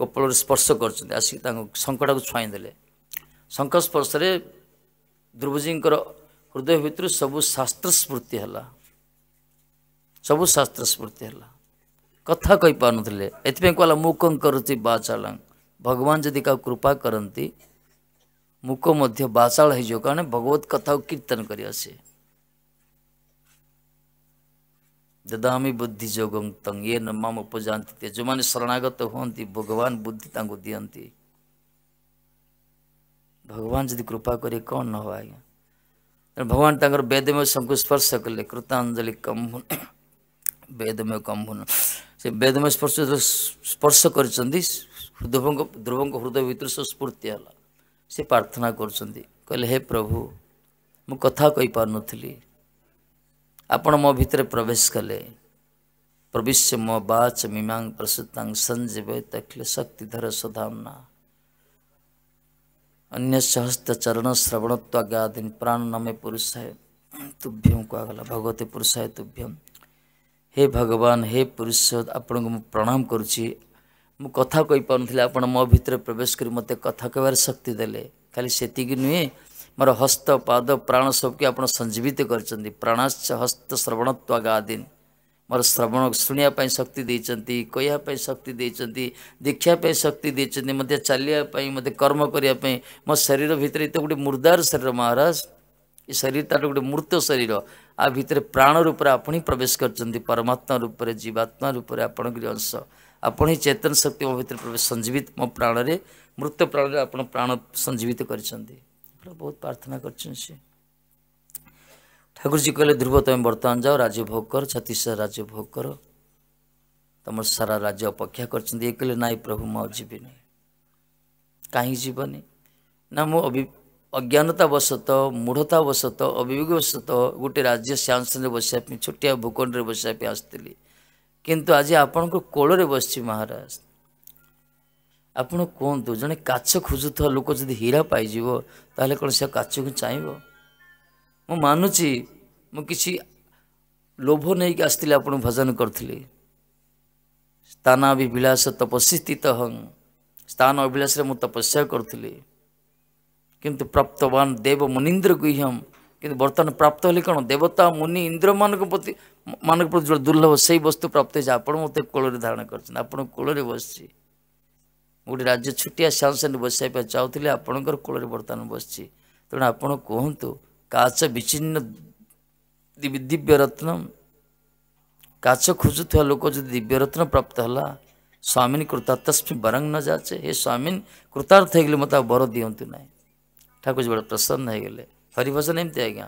କୋପଳରେ ସ୍ପର୍ଶ କରିଛନ୍ତି ଆସିକି ତାଙ୍କ ଶଙ୍କଟାକୁ ଛୁଆଇଁଦେଲେ ଶଙ୍କ ସ୍ପର୍ଶରେ ଦ୍ରୁବଜୀଙ୍କର ହୃଦୟ ଭିତରୁ ସବୁ ଶାସ୍ତ୍ର ସ୍ମୃତି ହେଲା ସବୁ ଶାସ୍ତ୍ର ସ୍ମୃତି ହେଲା କଥା କହିପାରୁନଥିଲେ ଏଥିପାଇଁ କହିଲା ମୁକଂ କରୁଛି ବାଚାଳଂ ଭଗବାନ ଯଦି କାହାକୁ କୃପା କରନ୍ତି ମୁକ ମଧ୍ୟ ବାଚାଳ ହେଇଯିବ କାରଣ ଭଗବତ କଥାକୁ କୀର୍ତ୍ତନ କରିବା ସିଏ ददामी बुद्धि जोगं ये नम उपजाती थे जो मैंने शरणागत हमें भगवान बुद्धि दिखती भगवान जी कृपा कर भगवान तर वेदमय शु स्पर्श कले कृतांजलि कम्भुन वेदमय कम्भुन से वेदमय स्पर्श स्पर्श कर ध्रुव हृदय भर से स्फूर्ति से प्रार्थना कर प्रभु मु कथा कही पार नी ଆପଣ ମୋ ଭିତରେ ପ୍ରବେଶ କଲେ ପ୍ରବିଶ୍ୟ ମୋ ବାଚ ମିମାଂ ପ୍ରସୁତାଂ ସଞ୍ଜୀବିତ ଅଖିଳ ଶକ୍ତିଧର ସୁଧାମ୍ନା अन्य सहस्त चरण श्रवणत्वागादिन प्राण नमे पुरुषाय तुभ्यम को आगला भगवते पुरुषाय तुभ्यम हे भगवान हे पुरुष ଆପଣଙ୍କୁ ମୁଁ ପ୍ରଣାମ କରୁଛି ମୁଁ କଥା କହିପାରୁନଥିଲି ଆପଣ ମୋ ଭିତରେ ପ୍ରବେଶ କରି ମୋତେ କଥା କହିବାର ଶକ୍ତି ଦେଲେ ଖାଲି ସେତିକି ନୁହେଁ ମୋର ହସ୍ତ ପାଦ ପ୍ରାଣ ସବୁକୁ ଆପଣ ସଞ୍ଜୀବିତ କରିଛନ୍ତି ପ୍ରାଣାଶ୍ଚ ହସ୍ତ ଶ୍ରବଣତ୍ୱାଗାଦିନ ମୋର ଶ୍ରବଣ ଶୁଣିବା ପାଇଁ ଶକ୍ତି ଦେଇଛନ୍ତି କହିବା ପାଇଁ ଶକ୍ତି ଦେଇଛନ୍ତି ଦେଖିବା ପାଇଁ ଶକ୍ତି ଦେଇଛନ୍ତି ମୋତେ ଚାଲିବା ପାଇଁ ମୋତେ କର୍ମ କରିବା ପାଇଁ ମୋ ଶରୀର ଭିତରେ ଏତେ ଗୋଟେ ମୁର୍ଦ୍ଦାର ଶରୀର ମହାରାଜ ଏ ଶରୀର ତା'ର ଗୋଟେ ମୃତ ଶରୀର ଆ ଭିତରେ ପ୍ରାଣ ରୂପରେ ଆପଣ ହିଁ ପ୍ରବେଶ କରିଛନ୍ତି ପରମାତ୍ମା ରୂପରେ ଜୀବାତ୍ମା ରୂପରେ ଆପଣଙ୍କର ଅଂଶ ଆପଣ ହିଁ ଚେତନ ଶକ୍ତି ମୋ ଭିତରେ ପ୍ରବେଶ ସଞ୍ଜୀବିତ ମୋ ପ୍ରାଣରେ ମୃତ ପ୍ରାଣରେ ଆପଣ ପ୍ରାଣ ସଞ୍ଜୀବିତ କରିଛନ୍ତି ଠାକୁର ବହୁତ ପ୍ରାର୍ଥନା କରିଛନ୍ତି ସେ ଠାକୁରଜୀ କହିଲେ ଧ୍ରୁବ ତୁମେ ବର୍ତ୍ତମାନ ଯାଅ ରାଜ୍ୟ ଭୋଗ କର ଛତିଶା ରାଜ୍ୟ ଭୋଗ କର ତୁମର ସାରା ରାଜ୍ୟ ଅପେକ୍ଷା କରିଛନ୍ତି ଇଏ କହିଲେ ନାଇଁ ପ୍ରଭୁ ମୁଁ ଆଉ ଯିବିନି କାହିଁ ଯିବନି ନା ମୁଁ ଅଭି ଅଜ୍ଞାନତାବଶତଃ ମୂଢ଼ତାବଶତଃ ଅବିବେକବଶତଃ ଗୋଟେ ରାଜ୍ୟ ସିଆସନରେ ବସିବା ପାଇଁ ଛୋଟିଆ ଭୂଖଣ୍ଡରେ ବସିବା ପାଇଁ ଆସିଥିଲି କିନ୍ତୁ ଆଜି ଆପଣଙ୍କ କୋଳରେ ବସିଛି ମହାରାଜ ଆପଣ କୁହନ୍ତୁ ଜଣେ କାଚ ଖୋଜୁଥିବା ଲୋକ ଯଦି ହୀରା ପାଇଯିବ ତାହେଲେ କ'ଣ ସେ କାର୍ଯ୍ୟକୁ ଚାହିଁବ ମୁଁ ମାନୁଛି ମୁଁ କିଛି ଲୋଭ ନେଇକି ଆସିଥିଲି ଆପଣ ଭଜନ କରିଥିଲି ସ୍ଥାନ ବିଳାସ ତପସ୍ୟା ସ୍ଥିତ ହଂ ସ୍ଥାନ ଅଭିଳାଷରେ ମୁଁ ତପସ୍ୟା କରିଥିଲି କିନ୍ତୁ ପ୍ରାପ୍ତବାନ ଦେବ ମୁନିନ୍ଦ୍ର ଗୁହ୍ୟମ କିନ୍ତୁ ବର୍ତ୍ତମାନ ପ୍ରାପ୍ତ ହେଲେ କ'ଣ ଦେବତା ମୁନି ଇନ୍ଦ୍ରମାନଙ୍କ ପ୍ରତି ମାନଙ୍କ ପ୍ରତି ଯେଉଁ ଦୁର୍ଲଭ ସେଇ ବସ୍ତୁ ପ୍ରାପ୍ତ ହେଇଛି ଆପଣ ମୋତେ କୋଳରେ ଧାରଣ କରିଛନ୍ତି ଆପଣ କୋଳରେ ବସିଛି ଗୋଟେ ରାଜ୍ୟ ଛୋଟିଆ ସାଂସନରେ ବସିବା ପାଇଁ ଚାହୁଁଥିଲେ ଆପଣଙ୍କର କୋଳରେ ବର୍ତ୍ତମାନ ବସିଛି ତେଣୁ ଆପଣ କୁହନ୍ତୁ କାଚ ବିଚ୍ଛିନ୍ନ ଦିବ୍ୟରତ୍ନ କାଚ ଖୋଜୁଥିବା ଲୋକ ଯଦି ଦିବ୍ୟରତ୍ନ ପ୍ରାପ୍ତ ହେଲା ସ୍ୱାମୀନ କୃତାର୍ଥସ୍ମୀ ବରଂ ନ ଯାଚେ ହେ ସ୍ୱାମୀନ କୃତାର୍ଥ ହେଇଗଲେ ମୋତେ ଆଉ ବର ଦିଅନ୍ତୁ ନାହିଁ ଠାକୁରଜୀ ବଡ଼ ପ୍ରସନ୍ନ ହେଇଗଲେ ହରିଭଜନ ଏମିତି ଆଜ୍ଞା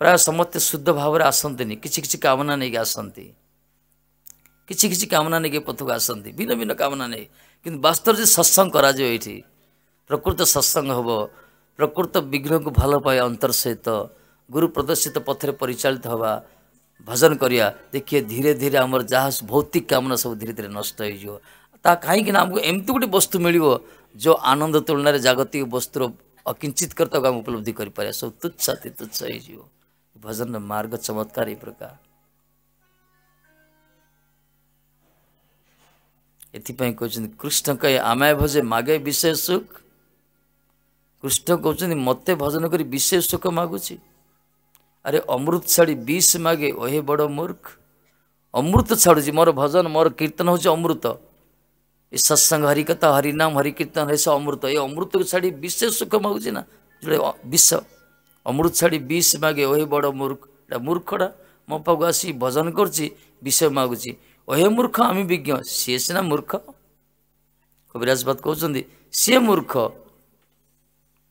ପ୍ରାୟ ସମସ୍ତେ ଶୁଦ୍ଧ ଭାବରେ ଆସନ୍ତିନି କିଛି କିଛି କାମନା ନେଇକି ଆସନ୍ତି କିଛି କିଛି କାମନା ନେଇକି ପଥକୁ ଆସନ୍ତି ଭିନ୍ନ ଭିନ୍ନ କାମନା ନେଇ वास्तव जे सत्संग करा सत्सङ कि प्रकृत सत्संग हे प्रकृत विघ्न को भलो पाए अन्तर सहित गुरु प्रदर्शित पथे परिचालित भजन करिया देखि धीरे धीरे आम जहाँ भौतिक कामना सब धीरे धीरे नष्ट होई है ता कि नाम को एमि गुटे वस्तु मिलिवो जो आनंद तुलना रे जागतिक वस्तु अकिंचित करत काम उपलब्धि करि पारे ती तुच्छ तुच्छ होई भजन मार्ग मर्ग प्रकार ଏଥିପାଇଁ କହୁଛନ୍ତି କୃଷ୍ଣ କହି ଆମେ ଭଜେ ମାଗେ ବିଶେଷ ସୁଖ କୃଷ୍ଣ କହୁଛନ୍ତି ମୋତେ ଭଜନ କରି ବିଶେଷ ସୁଖ ମାଗୁଛି ଆରେ ଅମୃତ ଛାଡ଼ି ବିଷ ମାଗେ ଓହେ ବଡ଼ ମୂର୍ଖ ଅମୃତ ଛାଡ଼ୁଛି ମୋର ଭଜନ ମୋର କୀର୍ତ୍ତନ ହେଉଛି ଅମୃତ ଏ ସତ୍ସଙ୍ଗ ହରିକଥା ହରିନାମ ହରିକୀର୍ତ୍ତନ ହେ ସେ ଅମୃତ ଏ ଅମୃତକୁ ଛାଡ଼ି ବିଶେଷ ସୁଖ ମାଗୁଛି ନା ଯେଉଁଟା ବିଷ ଅମୃତ ଛାଡ଼ି ବିଷ ମାଗେ ଓହେ ବଡ଼ ମୂର୍ଖ ଏଇଟା ମୂର୍ଖଟା ମୋ ପାଖକୁ ଆସି ଭଜନ କରୁଛି ବିଷ ମାଗୁଛି ଅହେ ମୂର୍ଖ ଆମେ ବିଜ୍ଞ ସିଏ ସିନା ମୂର୍ଖ କବିରାଜବାଦ କହୁଛନ୍ତି ସିଏ ମୂର୍ଖ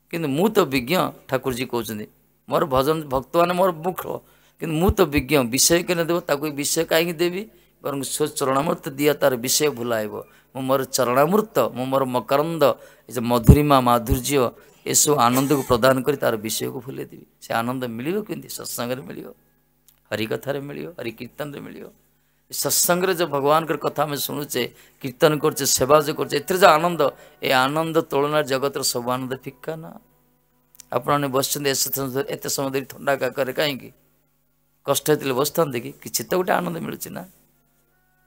କିନ୍ତୁ ମୁଁ ତ ବିଜ୍ଞ ଠାକୁରଜୀ କହୁଛନ୍ତି ମୋର ଭଜନ ଭକ୍ତମାନେ ମୋର ମୂର୍ଖ କିନ୍ତୁ ମୁଁ ତ ବିଜ୍ଞ ବିଷୟ କେନେ ଦେବ ତାକୁ ବିଷୟ କାହିଁକି ଦେବି ବରଂ ସେ ଚରଣାମୃତ ଦିଅ ତାର ବିଷୟ ଭୁଲାଇବ ମୁଁ ମୋର ଚରଣାମୃତ ମୁଁ ମୋର ମକରନ୍ଦ ଏ ଯେ ମଧୁରିମା ମାଧୁର୍ଯ୍ୟ ଏସବୁ ଆନନ୍ଦକୁ ପ୍ରଦାନ କରି ତାର ବିଷୟକୁ ଭୁଲେଇ ଦେବି ସେ ଆନନ୍ଦ ମିଳିବ କେମିତି ସତ୍ସଙ୍ଗରେ ମିଳିବ ହରିକଥାରେ ମିଳିବ ହରିକୀର୍ତ୍ତନରେ ମିଳିବ ସତ୍ସଙ୍ଗରେ ଯେ ଭଗବାନଙ୍କର କଥା ଆମେ ଶୁଣୁଛେ କୀର୍ତ୍ତନ କରୁଛେ ସେବା ଯେ କରୁଛେ ଏଥିରେ ଯେ ଆନନ୍ଦ ଏ ଆନନ୍ଦ ତୁଳନାରେ ଜଗତର ସବୁ ଆନନ୍ଦ ଫିକା ନା ଆପଣମାନେ ବସିଛନ୍ତି ଏତେ ସମୟ ଧରି ଥଣ୍ଡା କାକରେ କାହିଁକି କଷ୍ଟ ହେଇଥିଲେ ବସିଥାନ୍ତେ କି କିଛି ତ ଗୋଟେ ଆନନ୍ଦ ମିଳୁଛି ନା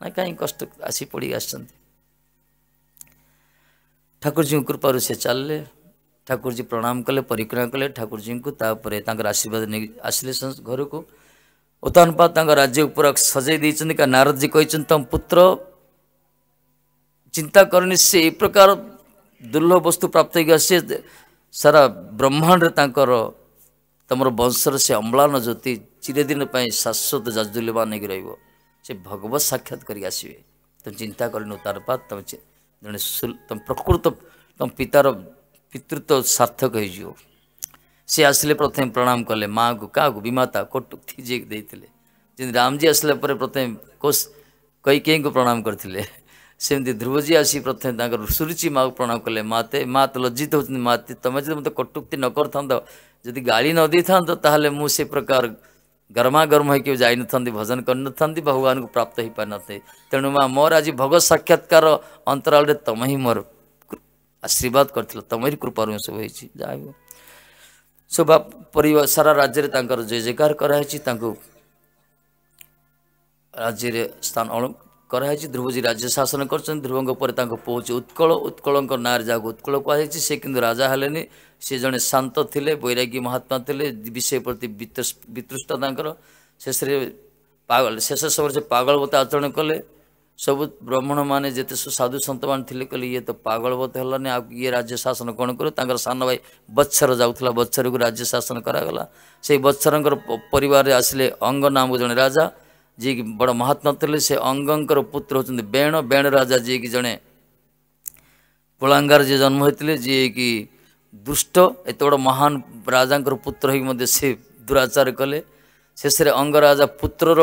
ନା କାହିଁକି କଷ୍ଟ ଆସି ପଡ଼ି ଆସିଛନ୍ତି ଠାକୁରଜୀଙ୍କ କୃପାରୁ ସେ ଚାଲିଲେ ଠାକୁରଜୀ ପ୍ରଣାମ କଲେ ପରିକ୍ରମା କଲେ ଠାକୁରଜୀଙ୍କୁ ତାପରେ ତାଙ୍କର ଆଶୀର୍ବାଦ ନେଇ ଆସିଲେ ଘରକୁ ଉତ୍ତାନପା ତାଙ୍କ ରାଜ୍ୟ ଉପରେ ସଜେଇ ଦେଇଛନ୍ତି କାରଣ ନାରଦଜୀ କହିଛନ୍ତି ତମ ପୁତ୍ର ଚିନ୍ତା କରିନି ସେ ଏ ପ୍ରକାର ଦୁର୍ଲଭ ବସ୍ତୁ ପ୍ରାପ୍ତ ହେଇକି ସେ ସାରା ବ୍ରହ୍ମାଣ୍ଡରେ ତାଙ୍କର ତମର ବଂଶର ସେ ଅମ୍ଳାନ ଜ୍ୟୋତି ଚିରଦିନ ପାଇଁ ଶାଶ୍ୱତ ଜାଜୁଲ୍ୟମାନ ହେଇକି ରହିବ ସେ ଭଗବତ ସାକ୍ଷାତ କରିକି ଆସିବେ ତୁମେ ଚିନ୍ତା କରିନ ଉତ୍ତାନପାତ ତମେ ଜଣେ ତମ ପ୍ରକୃତ ତମ ପିତାର ପିତୃତ୍ୱ ସାର୍ଥକ ହେଇଯିବ से आसले प्रथम प्रणाम कले माँ को क्या विमाता कटुक थे रामजी आस पर प्रथम कई कई को प्रणाम करते सेमती ध्रुवजी आसी प्रथम सुरुचि माँ को प्रणाम कले माते माँ तो लज्जित हो तुम जो तो तो मतलब कटुक्ति न कर था जदि तो गाड़ी न दे था तेल मुझे प्रकार गरम हो जाइन भजन कर न था भगवान को प्राप्त हो पार नए तेणु माँ मोर आज भगत साक्षात्कार अंतराल तुम ही मोर आशीर्वाद कर तुम्हरी कृपा सब जहाँ ଶୋଭା ପରିବାର ସାରା ରାଜ୍ୟରେ ତାଙ୍କର ଜୟ ଜୟକାର କରାହେଇଛି ତାଙ୍କୁ ରାଜ୍ୟରେ ସ୍ଥାନ କରାହେଇଛି ଧ୍ରୁବଜୀ ରାଜ୍ୟ ଶାସନ କରିଛନ୍ତି ଧ୍ରୁବଙ୍କ ପରେ ତାଙ୍କ ପୁଅ ହେଉଛି ଉତ୍କଳ ଉତ୍କଳଙ୍କ ନାଁରେ ଯାହାକୁ ଉତ୍କଳ କୁହାଯାଇଛି ସେ କିନ୍ତୁ ରାଜା ହେଲେନି ସେ ଜଣେ ଶାନ୍ତ ଥିଲେ ବୈରାଗୀ ମହାତ୍ମା ଥିଲେ ବିଷୟ ପ୍ରତି ବିତୃଷ୍ଟା ତାଙ୍କର ଶେଷରେ ପାଗଳ ଶେଷ ସମୟରେ ସେ ପାଗଳବତା ଆଚରଣ କଲେ ସବୁ ବ୍ରାହ୍ମଣମାନେ ଯେତେ ସାଧୁ ସନ୍ତମାନେ ଥିଲେ କହିଲେ ଇଏ ତ ପାଗଳବତ ହେଲାନି ଆଉ ଇଏ ରାଜ୍ୟ ଶାସନ କ'ଣ କରୁ ତାଙ୍କର ସାନ ଭାଇ ବତ୍ସର ଯାଉଥିଲା ବତ୍ସରକୁ ରାଜ୍ୟ ଶାସନ କରାଗଲା ସେଇ ବତ୍ସରଙ୍କର ପରିବାରରେ ଆସିଲେ ଅଙ୍ଗ ନାମକୁ ଜଣେ ରାଜା ଯିଏକି ବଡ଼ ମହାତ୍ମା ଥିଲେ ସେ ଅଙ୍ଗଙ୍କର ପୁତ୍ର ହେଉଛନ୍ତି ବେଣ ବେଣ ରାଜା ଯିଏକି ଜଣେ ପୋଳାଙ୍ଗାର ଯିଏ ଜନ୍ମ ହୋଇଥିଲେ ଯିଏକି ଦୁଷ୍ଟ ଏତେ ବଡ଼ ମହାନ ରାଜାଙ୍କର ପୁତ୍ର ହୋଇକି ମଧ୍ୟ ସେ ଦୁରାଚାର କଲେ ଶେଷରେ ଅଙ୍ଗରାଜା ପୁତ୍ରର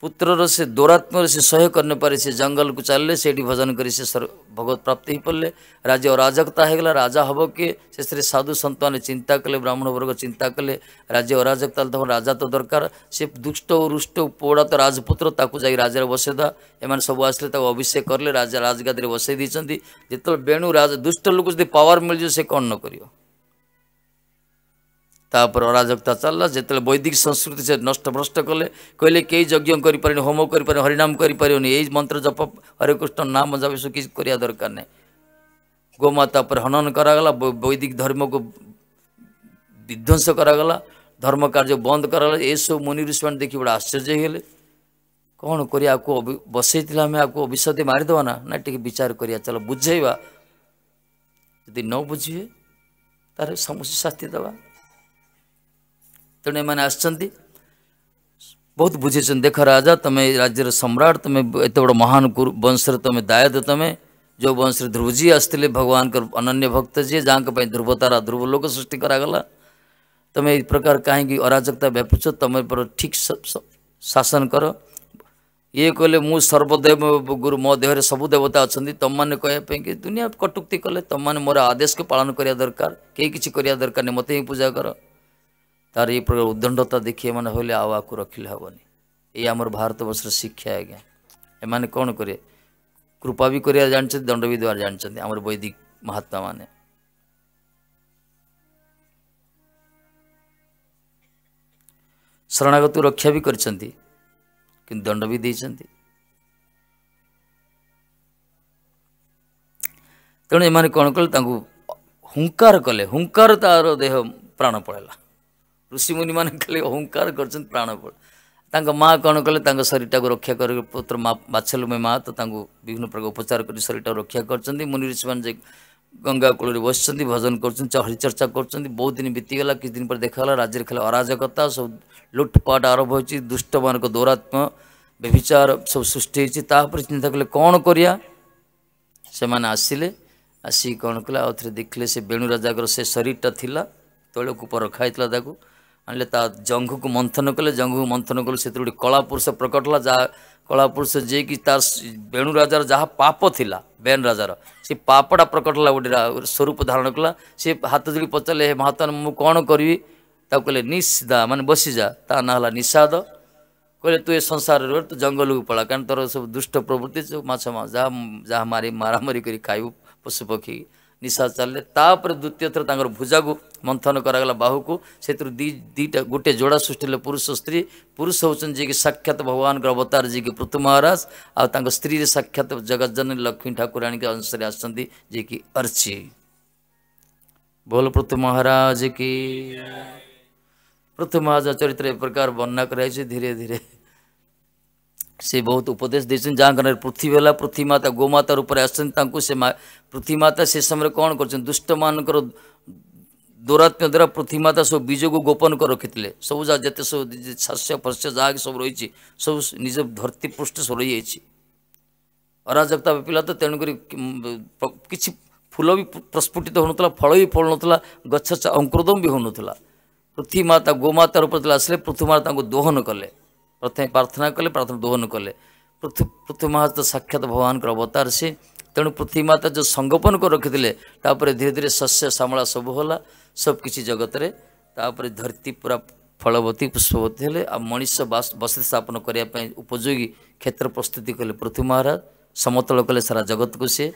पुत्र से दौरात्म से सहयोग कर पारे से जंगल को चलने से भजन कर भगवत प्राप्ति हो पड़े राज्य अराजकता है राजा हब किए शेष साधु सन्त मैंने चिंता कले ब्राह्मण वर्ग चिंता कले राज्य अराजकता तो राजा तो दरकार से दुष्ट रुष्ट पोड़ा तो राजपुत्र राजार बसेदा एम सब आसे अभिषेक कले राजा राजगादी बसई देते बेणु वेणु राजा दुष्ट लोक जो पावर मिल जाए से कौन न करियो तापर अराजकता चलला जिते वैदिक संस्कृति से नष्ट भ्रष्ट कले कहले कई यज्ञ कर होम कर हरिनाम कर मंत्र जप हरे कृष्ण नाम जब सब किसी दरकार नहीं गोमाता पर हनन कराला वैदिक धर्म को विध्वंस कराला धर्म कार्य बंद कर ये सब मुनि ऋषि देखिए बड़ा आश्चर्य हेले कौन कर बसई बसई आम आपको अभिशति मारिदेवा ना ना टे विचार कर चल बुझेवा यदि न बुझे तार समस्या शास्ति देवा तेणु एम आहुत बुझे देख राजा तुम राज्य सम्राट तुम एत बड़ महान वंश तुम दायद तुम्हें जो वंश ध्रुवजी आसते भगवान अन्य भक्त जी जहाँ ध्रुवतारा ध्रुव लोक सृष्टि करागला तुम्हें इस प्रकार कहीं अराजकता व्यापुच तुम पर ठीक शासन कर ये कहले मु सर्वदेव गुरु मो देह सब देवता अच्छा तुम मैंने कहपी दुनिया कटुक्ति कले तुम मैंने मोर आदेश को पालन करा दरकार कई किसी करा दरकार नहीं मत ही पूजा कर ତାର ଏଇ ପ୍ରକାର ଉଦ୍ଦଣ୍ଡତା ଦେଖି ଏମାନେ ଭାବିଲେ ଆଉ ଆକୁ ରଖିଲେ ହେବନି ଏଇ ଆମର ଭାରତବର୍ଷର ଶିକ୍ଷା ଆଜ୍ଞା ଏମାନେ କ'ଣ କରିବେ କୃପା ବି କରିବା ଜାଣିଛନ୍ତି ଦଣ୍ଡ ବି ଦେବାର ଜାଣିଛନ୍ତି ଆମର ବୈଦିକ ମହାତ୍ମାମାନେ ଶରଣାଗତ ରକ୍ଷା ବି କରିଛନ୍ତି କିନ୍ତୁ ଦଣ୍ଡ ବି ଦେଇଛନ୍ତି ତେଣୁ ଏମାନେ କ'ଣ କଲେ ତାଙ୍କୁ ହୁଙ୍କାର କଲେ ହୁଙ୍କାର ତାର ଦେହ ପ୍ରାଣ ପଳାଇଲା ଋଷିମୁନିମାନେ ଖାଲି ଅହଙ୍କାର କରିଛନ୍ତି ପ୍ରାଣବଳ ତାଙ୍କ ମା କ'ଣ କଲେ ତାଙ୍କ ଶରୀରଟାକୁ ରକ୍ଷା କରି ପୁତ୍ର ମା ବାଛଲୁମେ ମା ତ ତାଙ୍କୁ ବିଭିନ୍ନ ପ୍ରକାର ଉପଚାର କରି ଶରୀରଟାକୁ ରକ୍ଷା କରିଛନ୍ତି ମୁନି ଋଷିମାନେ ଯେ ଗଙ୍ଗା କୂଳରେ ବସିଛନ୍ତି ଭଜନ କରୁଛନ୍ତି ହରିଚର୍ଚ୍ଚା କରୁଛନ୍ତି ବହୁତ ଦିନ ବିତିଗଲା କିଛି ଦିନ ପରେ ଦେଖାଗଲା ରାଜ୍ୟରେ ଖାଲି ଅରାଜକତା ସବୁ ଲୁଟପାଟ ଆରମ୍ଭ ହୋଇଛି ଦୁଷ୍ଟମାନଙ୍କ ଦୌରାତ୍ମ ବ୍ୟଭିଚାର ସବୁ ସୃଷ୍ଟି ହୋଇଛି ତାପରେ ଚିନ୍ତା କଲେ କ'ଣ କରିବା ସେମାନେ ଆସିଲେ ଆସିକି କ'ଣ କଲେ ଆଉ ଥରେ ଦେଖିଲେ ସେ ବେଣୁ ରାଜାଙ୍କର ସେ ଶରୀରଟା ଥିଲା ତୈଳକୁ ରଖା ହେଇଥିଲା ତାକୁ ଆଣିଲେ ତା ଜଙ୍ଘକୁ ମନ୍ଥନ କଲେ ଜଙ୍ଘକୁ ମନ୍ଥନ କଲେ ସେଥିରୁ ଗୋଟେ କଳାପୁରୁଷ ପ୍ରକଟ ହେଲା ଯାହା କଳାପୁରୁଷ ଯିଏକି ତା ବେଣୁ ରାଜାର ଯାହା ପାପ ଥିଲା ବେନ୍ ରାଜାର ସେ ପାପଟା ପ୍ରକଟ ହେଲା ଗୋଟେ ସ୍ୱରୂପ ଧାରଣ କଲା ସେ ହାତ ଯୋଡ଼ି ପଚାରିଲେ ହେ ମହାତ୍ମା ମୁଁ କ'ଣ କରିବି ତାକୁ କହିଲେ ନିଶା ମାନେ ବସିଯା ତା ନାଁ ହେଲା ନିଶାଦ କହିଲେ ତୁ ଏ ସଂସାରରେ ରହ ତୁ ଜଙ୍ଗଲକୁ ପଳା କାରଣ ତୋର ସବୁ ଦୁଷ୍ଟ ପ୍ରବୃତ୍ତି ସବୁ ମାଛ ଯାହା ଯାହା ମାରି ମାରାମାରି କରି ଖାଇବୁ ପଶୁପକ୍ଷୀ निशा चलने तापर द्वितीय थर तर भुजा को मंथन करागला बाहू को से दीटा गोटे जोड़ा सृष्टि पुरुष स्त्री पुरुष हूँ जी साक्षात भगवान अवतार जी पृथ्वी महाराज आ स्त्री साक्षात जगत जन लक्ष्मी ठाकुराणी के अनुसार आसे अर्ची बोल पृथ्वी महाराज की पृथ्वी महाराज चरित्र प्रकार वर्णना कराई धीरे धीरे ସେ ବହୁତ ଉପଦେଶ ଦେଇଛନ୍ତି ଯାହା କାରଣରେ ପୃଥିବୀ ହେଲା ପୃଥିବୀମାତା ଗୋମାତାର ଉପରେ ଆସିଛନ୍ତି ତାଙ୍କୁ ସେ ପୃଥିବୀମାତା ସେ ସମୟରେ କ'ଣ କରିଛନ୍ତି ଦୁଷ୍ଟମାନଙ୍କର ଦୌରାତ୍ମ୍ୟ ଦ୍ୱାରା ପୃଥିବୀମାତା ସବୁ ବୀଜକୁ ଗୋପନ କରି ରଖିଥିଲେ ସବୁ ଯାହା ଯେତେ ସବୁ ଶାସ୍ୟ ଫସ୍ୟ ଯାହାକି ସବୁ ରହିଛି ସବୁ ନିଜ ଧରତୀ ପୃଷ୍ଠ ସବୁ ରହିଯାଇଛି ଅରାଜକତା ବ୍ୟାପିଲା ତ ତେଣୁକରି କିଛି ଫୁଲ ବି ପ୍ରସ୍ଫୁଟିତ ହେଉନଥିଲା ଫଳ ବି ଫଳୁନଥିଲା ଗଛ ଅଙ୍କୁରୋଦମ ବି ହେଉନଥିଲା ପୃଥିବୀମାତା ଗୋମାତାର ଉପରେ ଆସିଲେ ପୃଥିବୀମାତା ତାଙ୍କୁ ଦୋହନ କଲେ ପ୍ରଥମେ ପ୍ରାର୍ଥନା କଲେ ପ୍ରାର୍ଥନା ଦୋହନ କଲେ ପୃଥିବୀ ମହାଜ ତ ସାକ୍ଷାତ ଭଗବାନଙ୍କର ଅବତାର ସେ ତେଣୁ ପୃଥିବୀ ମାତା ଯେଉଁ ସଙ୍ଗୋପନ କରି ରଖିଥିଲେ ତାପରେ ଧୀରେ ଧୀରେ ଶସ୍ୟ ଶ୍ୟାମଳା ସବୁ ହେଲା ସବୁ କିଛି ଜଗତରେ ତାପରେ ଧରିତୀ ପୁରା ଫଳବତୀ ପୁଷ୍ପବତୀ ହେଲେ ଆଉ ମଣିଷ ବସତି ସ୍ଥାପନ କରିବା ପାଇଁ ଉପଯୋଗୀ କ୍ଷେତ୍ର ପ୍ରସ୍ତୁତି କଲେ ପୃଥିବୀ ମହାରାଜ ସମତଳ କଲେ ସାରା ଜଗତକୁ ସିଏ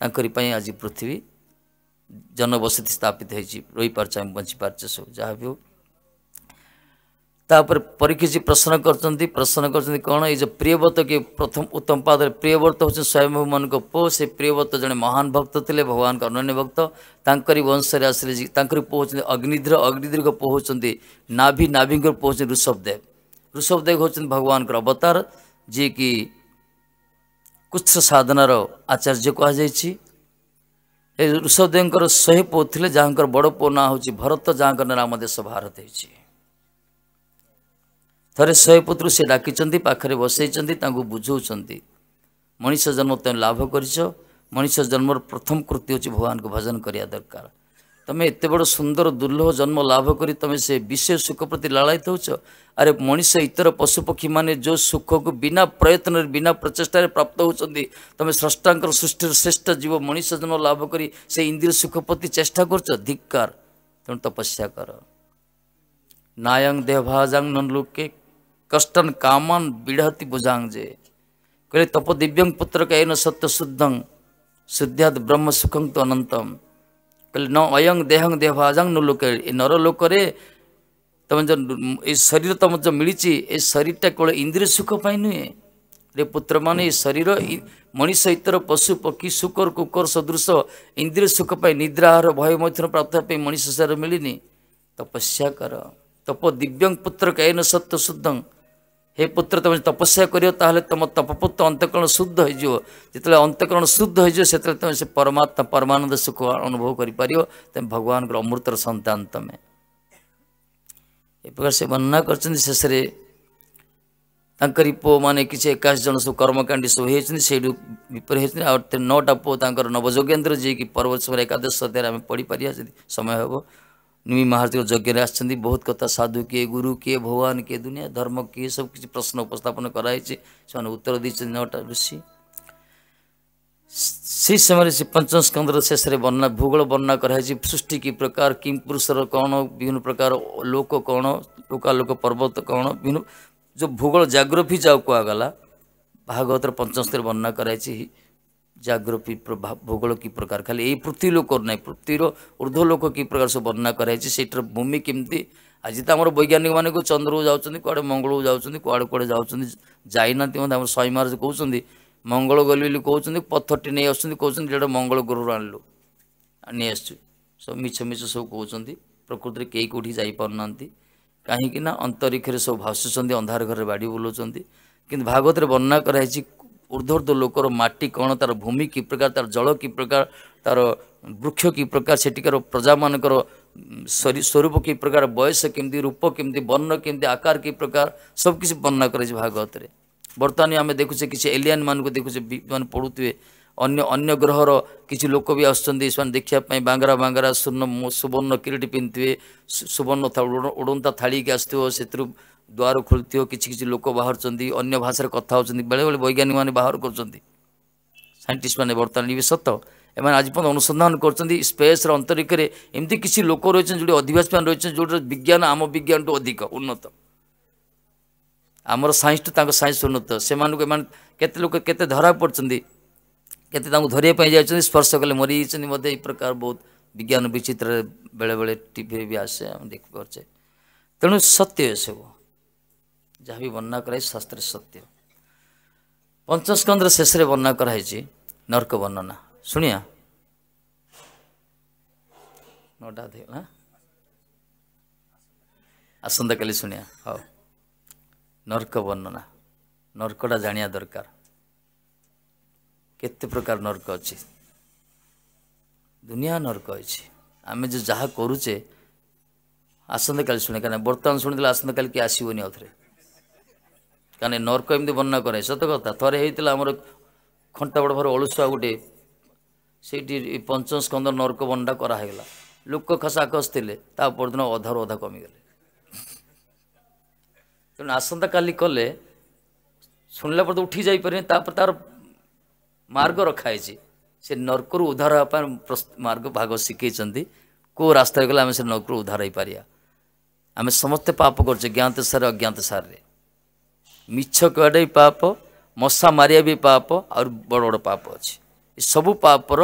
ତାଙ୍କରି ପାଇଁ ଆଜି ପୃଥିବୀ ଜନବସତି ସ୍ଥାପିତ ହୋଇଛି ରହିପାରୁଛେ ଆମେ ବଞ୍ଚିପାରୁଛେ ସବୁ ଯାହା ବି ହେଉ तापर परीक्षित प्रश्न कर प्रश्न करो प्रियव्रत कि प्रथम उत्तम पाद प्रियव्रत हो स्वयंभू मान पु से प्रियव्रत जो महान भक्त थे भगवान अन्य भक्त वंशर आसे पु होती अग्निध्र अग्निध्र पु होती नाभी नाभी पु होती ऋषभदेव ऋषभदेव हूँ भगवान अवतार जी कि कुछ साधनार आचार्य कह ऋषभदेव शहे पु थे जहाँ बड़ पु ना हो भरत जहाँ नाम देश भारत है थोरै शै पुत्र से डाकि पाखेर बसै चा बुझाउँदै मनिष जन्म लाभ गरिच मनिष जन्मर प्रथम कृति हो भगवान्को भजन गरिदर तमे बड़ सुंदर दुर्लभ जन्म लाभ लाभरि तम से विषय सुख प्रति लाइ थो अरे मनिष इतर पशुपक्षी म जो सुख को बिना प्रयत्न बिना प्रचेष्ट प्राप्त हेर्नु तम स्रष्टाको सृष्टि श्रेष्ठ जीव मनिषज जन्म लाभरि से इन्द्रिय सुख प्रति चेष्टा गर्छ धिकर तपस्याकर नायङ देहभाजाङ न કષ્ટન કામન બિડહતી ભુજાંગજે કહે તપો દિવ્યંગ પુત્ર કે એનો સત્ય શુદ્ધં શુદ્ધ્યાદ બ્રહ્મ સુખં તો અનંતમ કહે ન અયંગ દેહંગ દેહાજંગ નું લોકે એ નર લોકરે તમે જો એ શરીર તમે જો મિଳିଛି એ શરીરଟା କେବଳ ଇନ୍ଦ୍ରିୟ ସୁଖ ପାଇଁ ନୁହେଁ ରେ ପୁତ୍ରମାନେ ଏ ଶରୀର ମଣିଷ ଇତର ପଶୁ ପକ୍ଷୀ ଶୁକର କୁକର ସଦୃଶ ଇନ୍ଦ୍ରିୟ ସୁଖ ପାଇଁ ନିଦ୍ରାହାର ଭୟ ମୈଥୁନ ପ୍ରାପ୍ତ ପାଇଁ ମଣିଷ ଶରୀର ମିଳିନି ତପସ୍ୟା କର ତପ ଦିବ୍ୟଂ ପୁତ୍ର କାୟନ ସତ୍ୟ ଶୁଦ୍ଧଂ हे पुत्र तुम तपस्या कर तुम तपपुत अंतकरण शुद्ध होते जिते अंतकरण शुद्ध होते से तुम से परमात्मा परमानंद सुख अनुभव कर भगवान को अमृतर संतान तुम्हें ए प्रकार से वर्णना कर शेष पुओ मैंने किसी एकाश जन सब कर्मकांडी सब हो विपरीत होती और नौटा पुओ नवजोगेन्द्र जी की पर्वत समय एकादश अध्याय पढ़ी पार समय हम निमी महाराज को यज्ञ बहुत कथा साधु के गुरु के भगवान के दुनिया धर्म के सब किसी प्रश्न उपस्थापन कराइଛି उत्तर ଉତ୍ତର ଦେଇଛନ୍ତି ନଅଟା ଋଷି ସେଇ ସମୟରେ ସେ ପଞ୍ଚମ ସ୍କନ୍ଦର ଶେଷରେ ବର୍ଣ୍ଣନା ଭୂଗୋଳ ବର୍ଣ୍ଣନା କରାହେଇଛି ସୃଷ୍ଟି କି ପ୍ରକାର କିମ୍ ପୁରୁଷର କ'ଣ ବିଭିନ୍ନ ପ୍ରକାର ଲୋକ କ'ଣ ଲୋକାଲୋକ ପର୍ବତ କ'ଣ ବିଭିନ୍ନ ଯେଉଁ ଭୂଗୋଳ ଜାଗ୍ରଫି କୁହାଗଲା ଭାଗବତର ପଞ୍ଚମ ବର୍ଣ୍ଣନା କରାଯାଇଛି ଜାଗ୍ରପି ଭୂଗୋଳ କି ପ୍ରକାର ଖାଲି ଏଇ ପୃଥିବୀ ଲୋକ ନାହିଁ ପୃଥିବୀର ଉର୍ଦ୍ଧ୍ୱ ଲୋକ କି ପ୍ରକାର ସବୁ ବର୍ଣ୍ଣନା କରାଯାଇଛି ସେଇଟାର ଭୂମି କେମିତି ଆଜି ତ ଆମର ବୈଜ୍ଞାନିକମାନଙ୍କୁ ଚନ୍ଦ୍ରକୁ ଯାଉଛନ୍ତି କୁଆଡ଼େ ମଙ୍ଗଳକୁ ଯାଉଛନ୍ତି କୁଆଡ଼େ କୁଆଡ଼େ ଯାଉଛନ୍ତି ଯାଇନାହାନ୍ତି ମଧ୍ୟ ଆମର ସୈମାର କହୁଛନ୍ତି ମଙ୍ଗଳ ଗଲି ବୋଲି କହୁଛନ୍ତି ପଥରଟି ନେଇ ଆସୁଛନ୍ତି କହୁଛନ୍ତି ଯେଉଁଟା ମଙ୍ଗଳ ଗୁରୁରୁ ଆଣିଲୁ ନେଇ ଆସିଛୁ ସବୁ ମିଛ ମିଛ ସବୁ କହୁଛନ୍ତି ପ୍ରକୃତିରେ କେହି କେଉଁଠି ଯାଇପାରୁନାହାନ୍ତି କାହିଁକି ନା ଅନ୍ତରୀକ୍ଷରେ ସବୁ ଭାସୁଛନ୍ତି ଅନ୍ଧାର ଘରେ ବାଡ଼ି ବୁଲାଉଛନ୍ତି କିନ୍ତୁ ଭାଗବତରେ ବର୍ଣ୍ଣନା କରାଯାଇଛି ऊर्ध्वर्ध लोकर मटी कौन तार भूमि कि प्रकार तार जल कि प्रकार तार वृक्ष कि प्रकार सेटिकार प्रजा मानकर स्वरूप कि प्रकार बयस केमी रूप केमती वर्ण केमती आकार कि प्रकार सबकि वर्णना कर भागवत बर्तमान आम देखुचे किसी एलियन मानक देखुचे मैंने पढ़ुए अन्य अन्य ग्रहर किसी लोक भी आसुच्च देखापी बांगरा बांगरा स्वर्ण सुवर्ण किरीट पिंधुए सुवर्ण उड़ता थाड़ी आसो से ଦ୍ୱାର ଖୋଲିଥିବ କିଛି କିଛି ଲୋକ ବାହାରୁଛନ୍ତି ଅନ୍ୟ ଭାଷାରେ କଥା ହେଉଛନ୍ତି ବେଳେବେଳେ ବୈଜ୍ଞାନିକମାନେ ବାହାର କରୁଛନ୍ତି ସାଇଣ୍ଟିଷ୍ଟମାନେ ବର୍ତ୍ତମାନ ଏବେ ସତ ଏମାନେ ଆଜି ପର୍ଯ୍ୟନ୍ତ ଅନୁସନ୍ଧାନ କରୁଛନ୍ତି ସ୍ପେସ୍ର ଅନ୍ତରିକ୍ଷରେ ଏମିତି କିଛି ଲୋକ ରହିଛନ୍ତି ଯେଉଁଠି ଅଧିବାସୀମାନେ ରହିଛନ୍ତି ଯେଉଁଟାରେ ବିଜ୍ଞାନ ଆମ ବିଜ୍ଞାନଠୁ ଅଧିକ ଉନ୍ନତ ଆମର ସାଇନ୍ସଠୁ ତାଙ୍କ ସାଇନ୍ସ ଉନ୍ନତ ସେମାନଙ୍କୁ ଏମାନେ କେତେ ଲୋକ କେତେ ଧରା ପଡ଼ୁଛନ୍ତି କେତେ ତାଙ୍କୁ ଧରିବା ପାଇଁ ଯାଉଛନ୍ତି ସ୍ପର୍ଶ କଲେ ମରିଯାଇଛନ୍ତି ମଧ୍ୟ ଏ ପ୍ରକାର ବହୁତ ବିଜ୍ଞାନ ବିଚିତ୍ରରେ ବେଳେବେଳେ ଟିଭିରେ ବି ଆସେ ଆମେ ଦେଖିପାରୁଛେ ତେଣୁ ସତ୍ୟ ଏସବୁ ଯାହା ବି ବର୍ଣ୍ଣନା କରାଯାଇଛି ଶାସ୍ତ୍ରରେ ସତ୍ୟ ପଞ୍ଚସ୍କନ୍ଦର ଶେଷରେ ବର୍ଣ୍ଣନା କରାହେଇଛି ନର୍କ ବର୍ଣ୍ଣନା ଶୁଣିବା ନଅଟା ହେଇଗଲା ଆସନ୍ତାକାଲି ଶୁଣିବା ହଉ ନର୍କ ବର୍ଣ୍ଣନା ନର୍କଟା ଜାଣିବା ଦରକାର କେତେ ପ୍ରକାର ନର୍କ ଅଛି ଦୁନିଆ ନର୍କ ଅଛି ଆମେ ଯେ ଯାହା କରୁଛେ ଆସନ୍ତାକାଲି ଶୁଣେ କାରଣ ବର୍ତ୍ତମାନ ଶୁଣିଦେଲେ ଆସନ୍ତାକାଲି କିଏ ଆସିବନି ଆଉଥରେ କାରଣ ନର୍କ ଏମିତି ବର୍ଣ୍ଣନା କରେ ସତ କଥା ଥରେ ହେଇଥିଲା ଆମର ଖଣ୍ଟାବଡ଼ ଭର ଅଳୁସୁଆ ଗୋଟେ ସେଇଠି ପଞ୍ଚମସ୍କନ୍ଦ ନର୍କ ବର୍ଣ୍ଣଟା କରାହେଇଗଲା ଲୋକ ଖସା ଖସ ଥିଲେ ତା ପରଦିନ ଅଧାରୁ ଅଧା କମିଗଲେ ତେଣୁ ଆସନ୍ତାକାଲି କଲେ ଶୁଣିଲା ପରେ ତ ଉଠି ଯାଇପାରିବେ ତାପରେ ତା'ର ମାର୍ଗ ରଖାହେଇଛି ସେ ନର୍କରୁ ଉଦ୍ଧାର ହେବା ପାଇଁ ମାର୍ଗ ଭାଗ ଶିଖେଇଛନ୍ତି କେଉଁ ରାସ୍ତାରେ ଗଲେ ଆମେ ସେ ନର୍କରୁ ଉଦ୍ଧାର ହେଇପାରିବା ଆମେ ସମସ୍ତେ ପାପ କରୁଛେ ଜ୍ଞାତ ସାରରେ ଅଜ୍ଞାତ ସାରରେ ମିଛ କୁହାଟା ବି ପାପ ମଶା ମାରିବା ବି ପାପ ଆହୁରି ବଡ଼ ବଡ଼ ପାପ ଅଛି ଏସବୁ ପାପର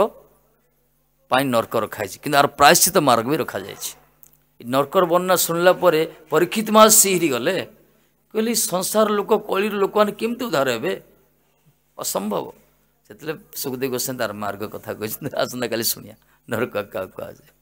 ପାଇଁ ନର୍କ ରଖାଯାଇଛି କିନ୍ତୁ ଆର ପ୍ରାୟଶ୍ଚିତ ମାର୍ଗ ବି ରଖାଯାଇଛି ନର୍କର ବର୍ଣ୍ଣନା ଶୁଣିଲା ପରେ ପରୀକ୍ଷିତ ମା ସିହିରି ଗଲେ କହିଲି ସଂସାର ଲୋକ କଳିର ଲୋକମାନେ କେମିତି ଉଦ୍ଧାର ହେବେ ଅସମ୍ଭବ ସେଥିଲାଗି ସୁଖଦେବ ଗୋସ୍ୱାମୀ ତାର ମାର୍ଗ କଥା କହିଛନ୍ତି ଆସନ୍ତାକାଲି ଶୁଣିବା ନର୍କ କାହାକୁ କୁହାଯାଏ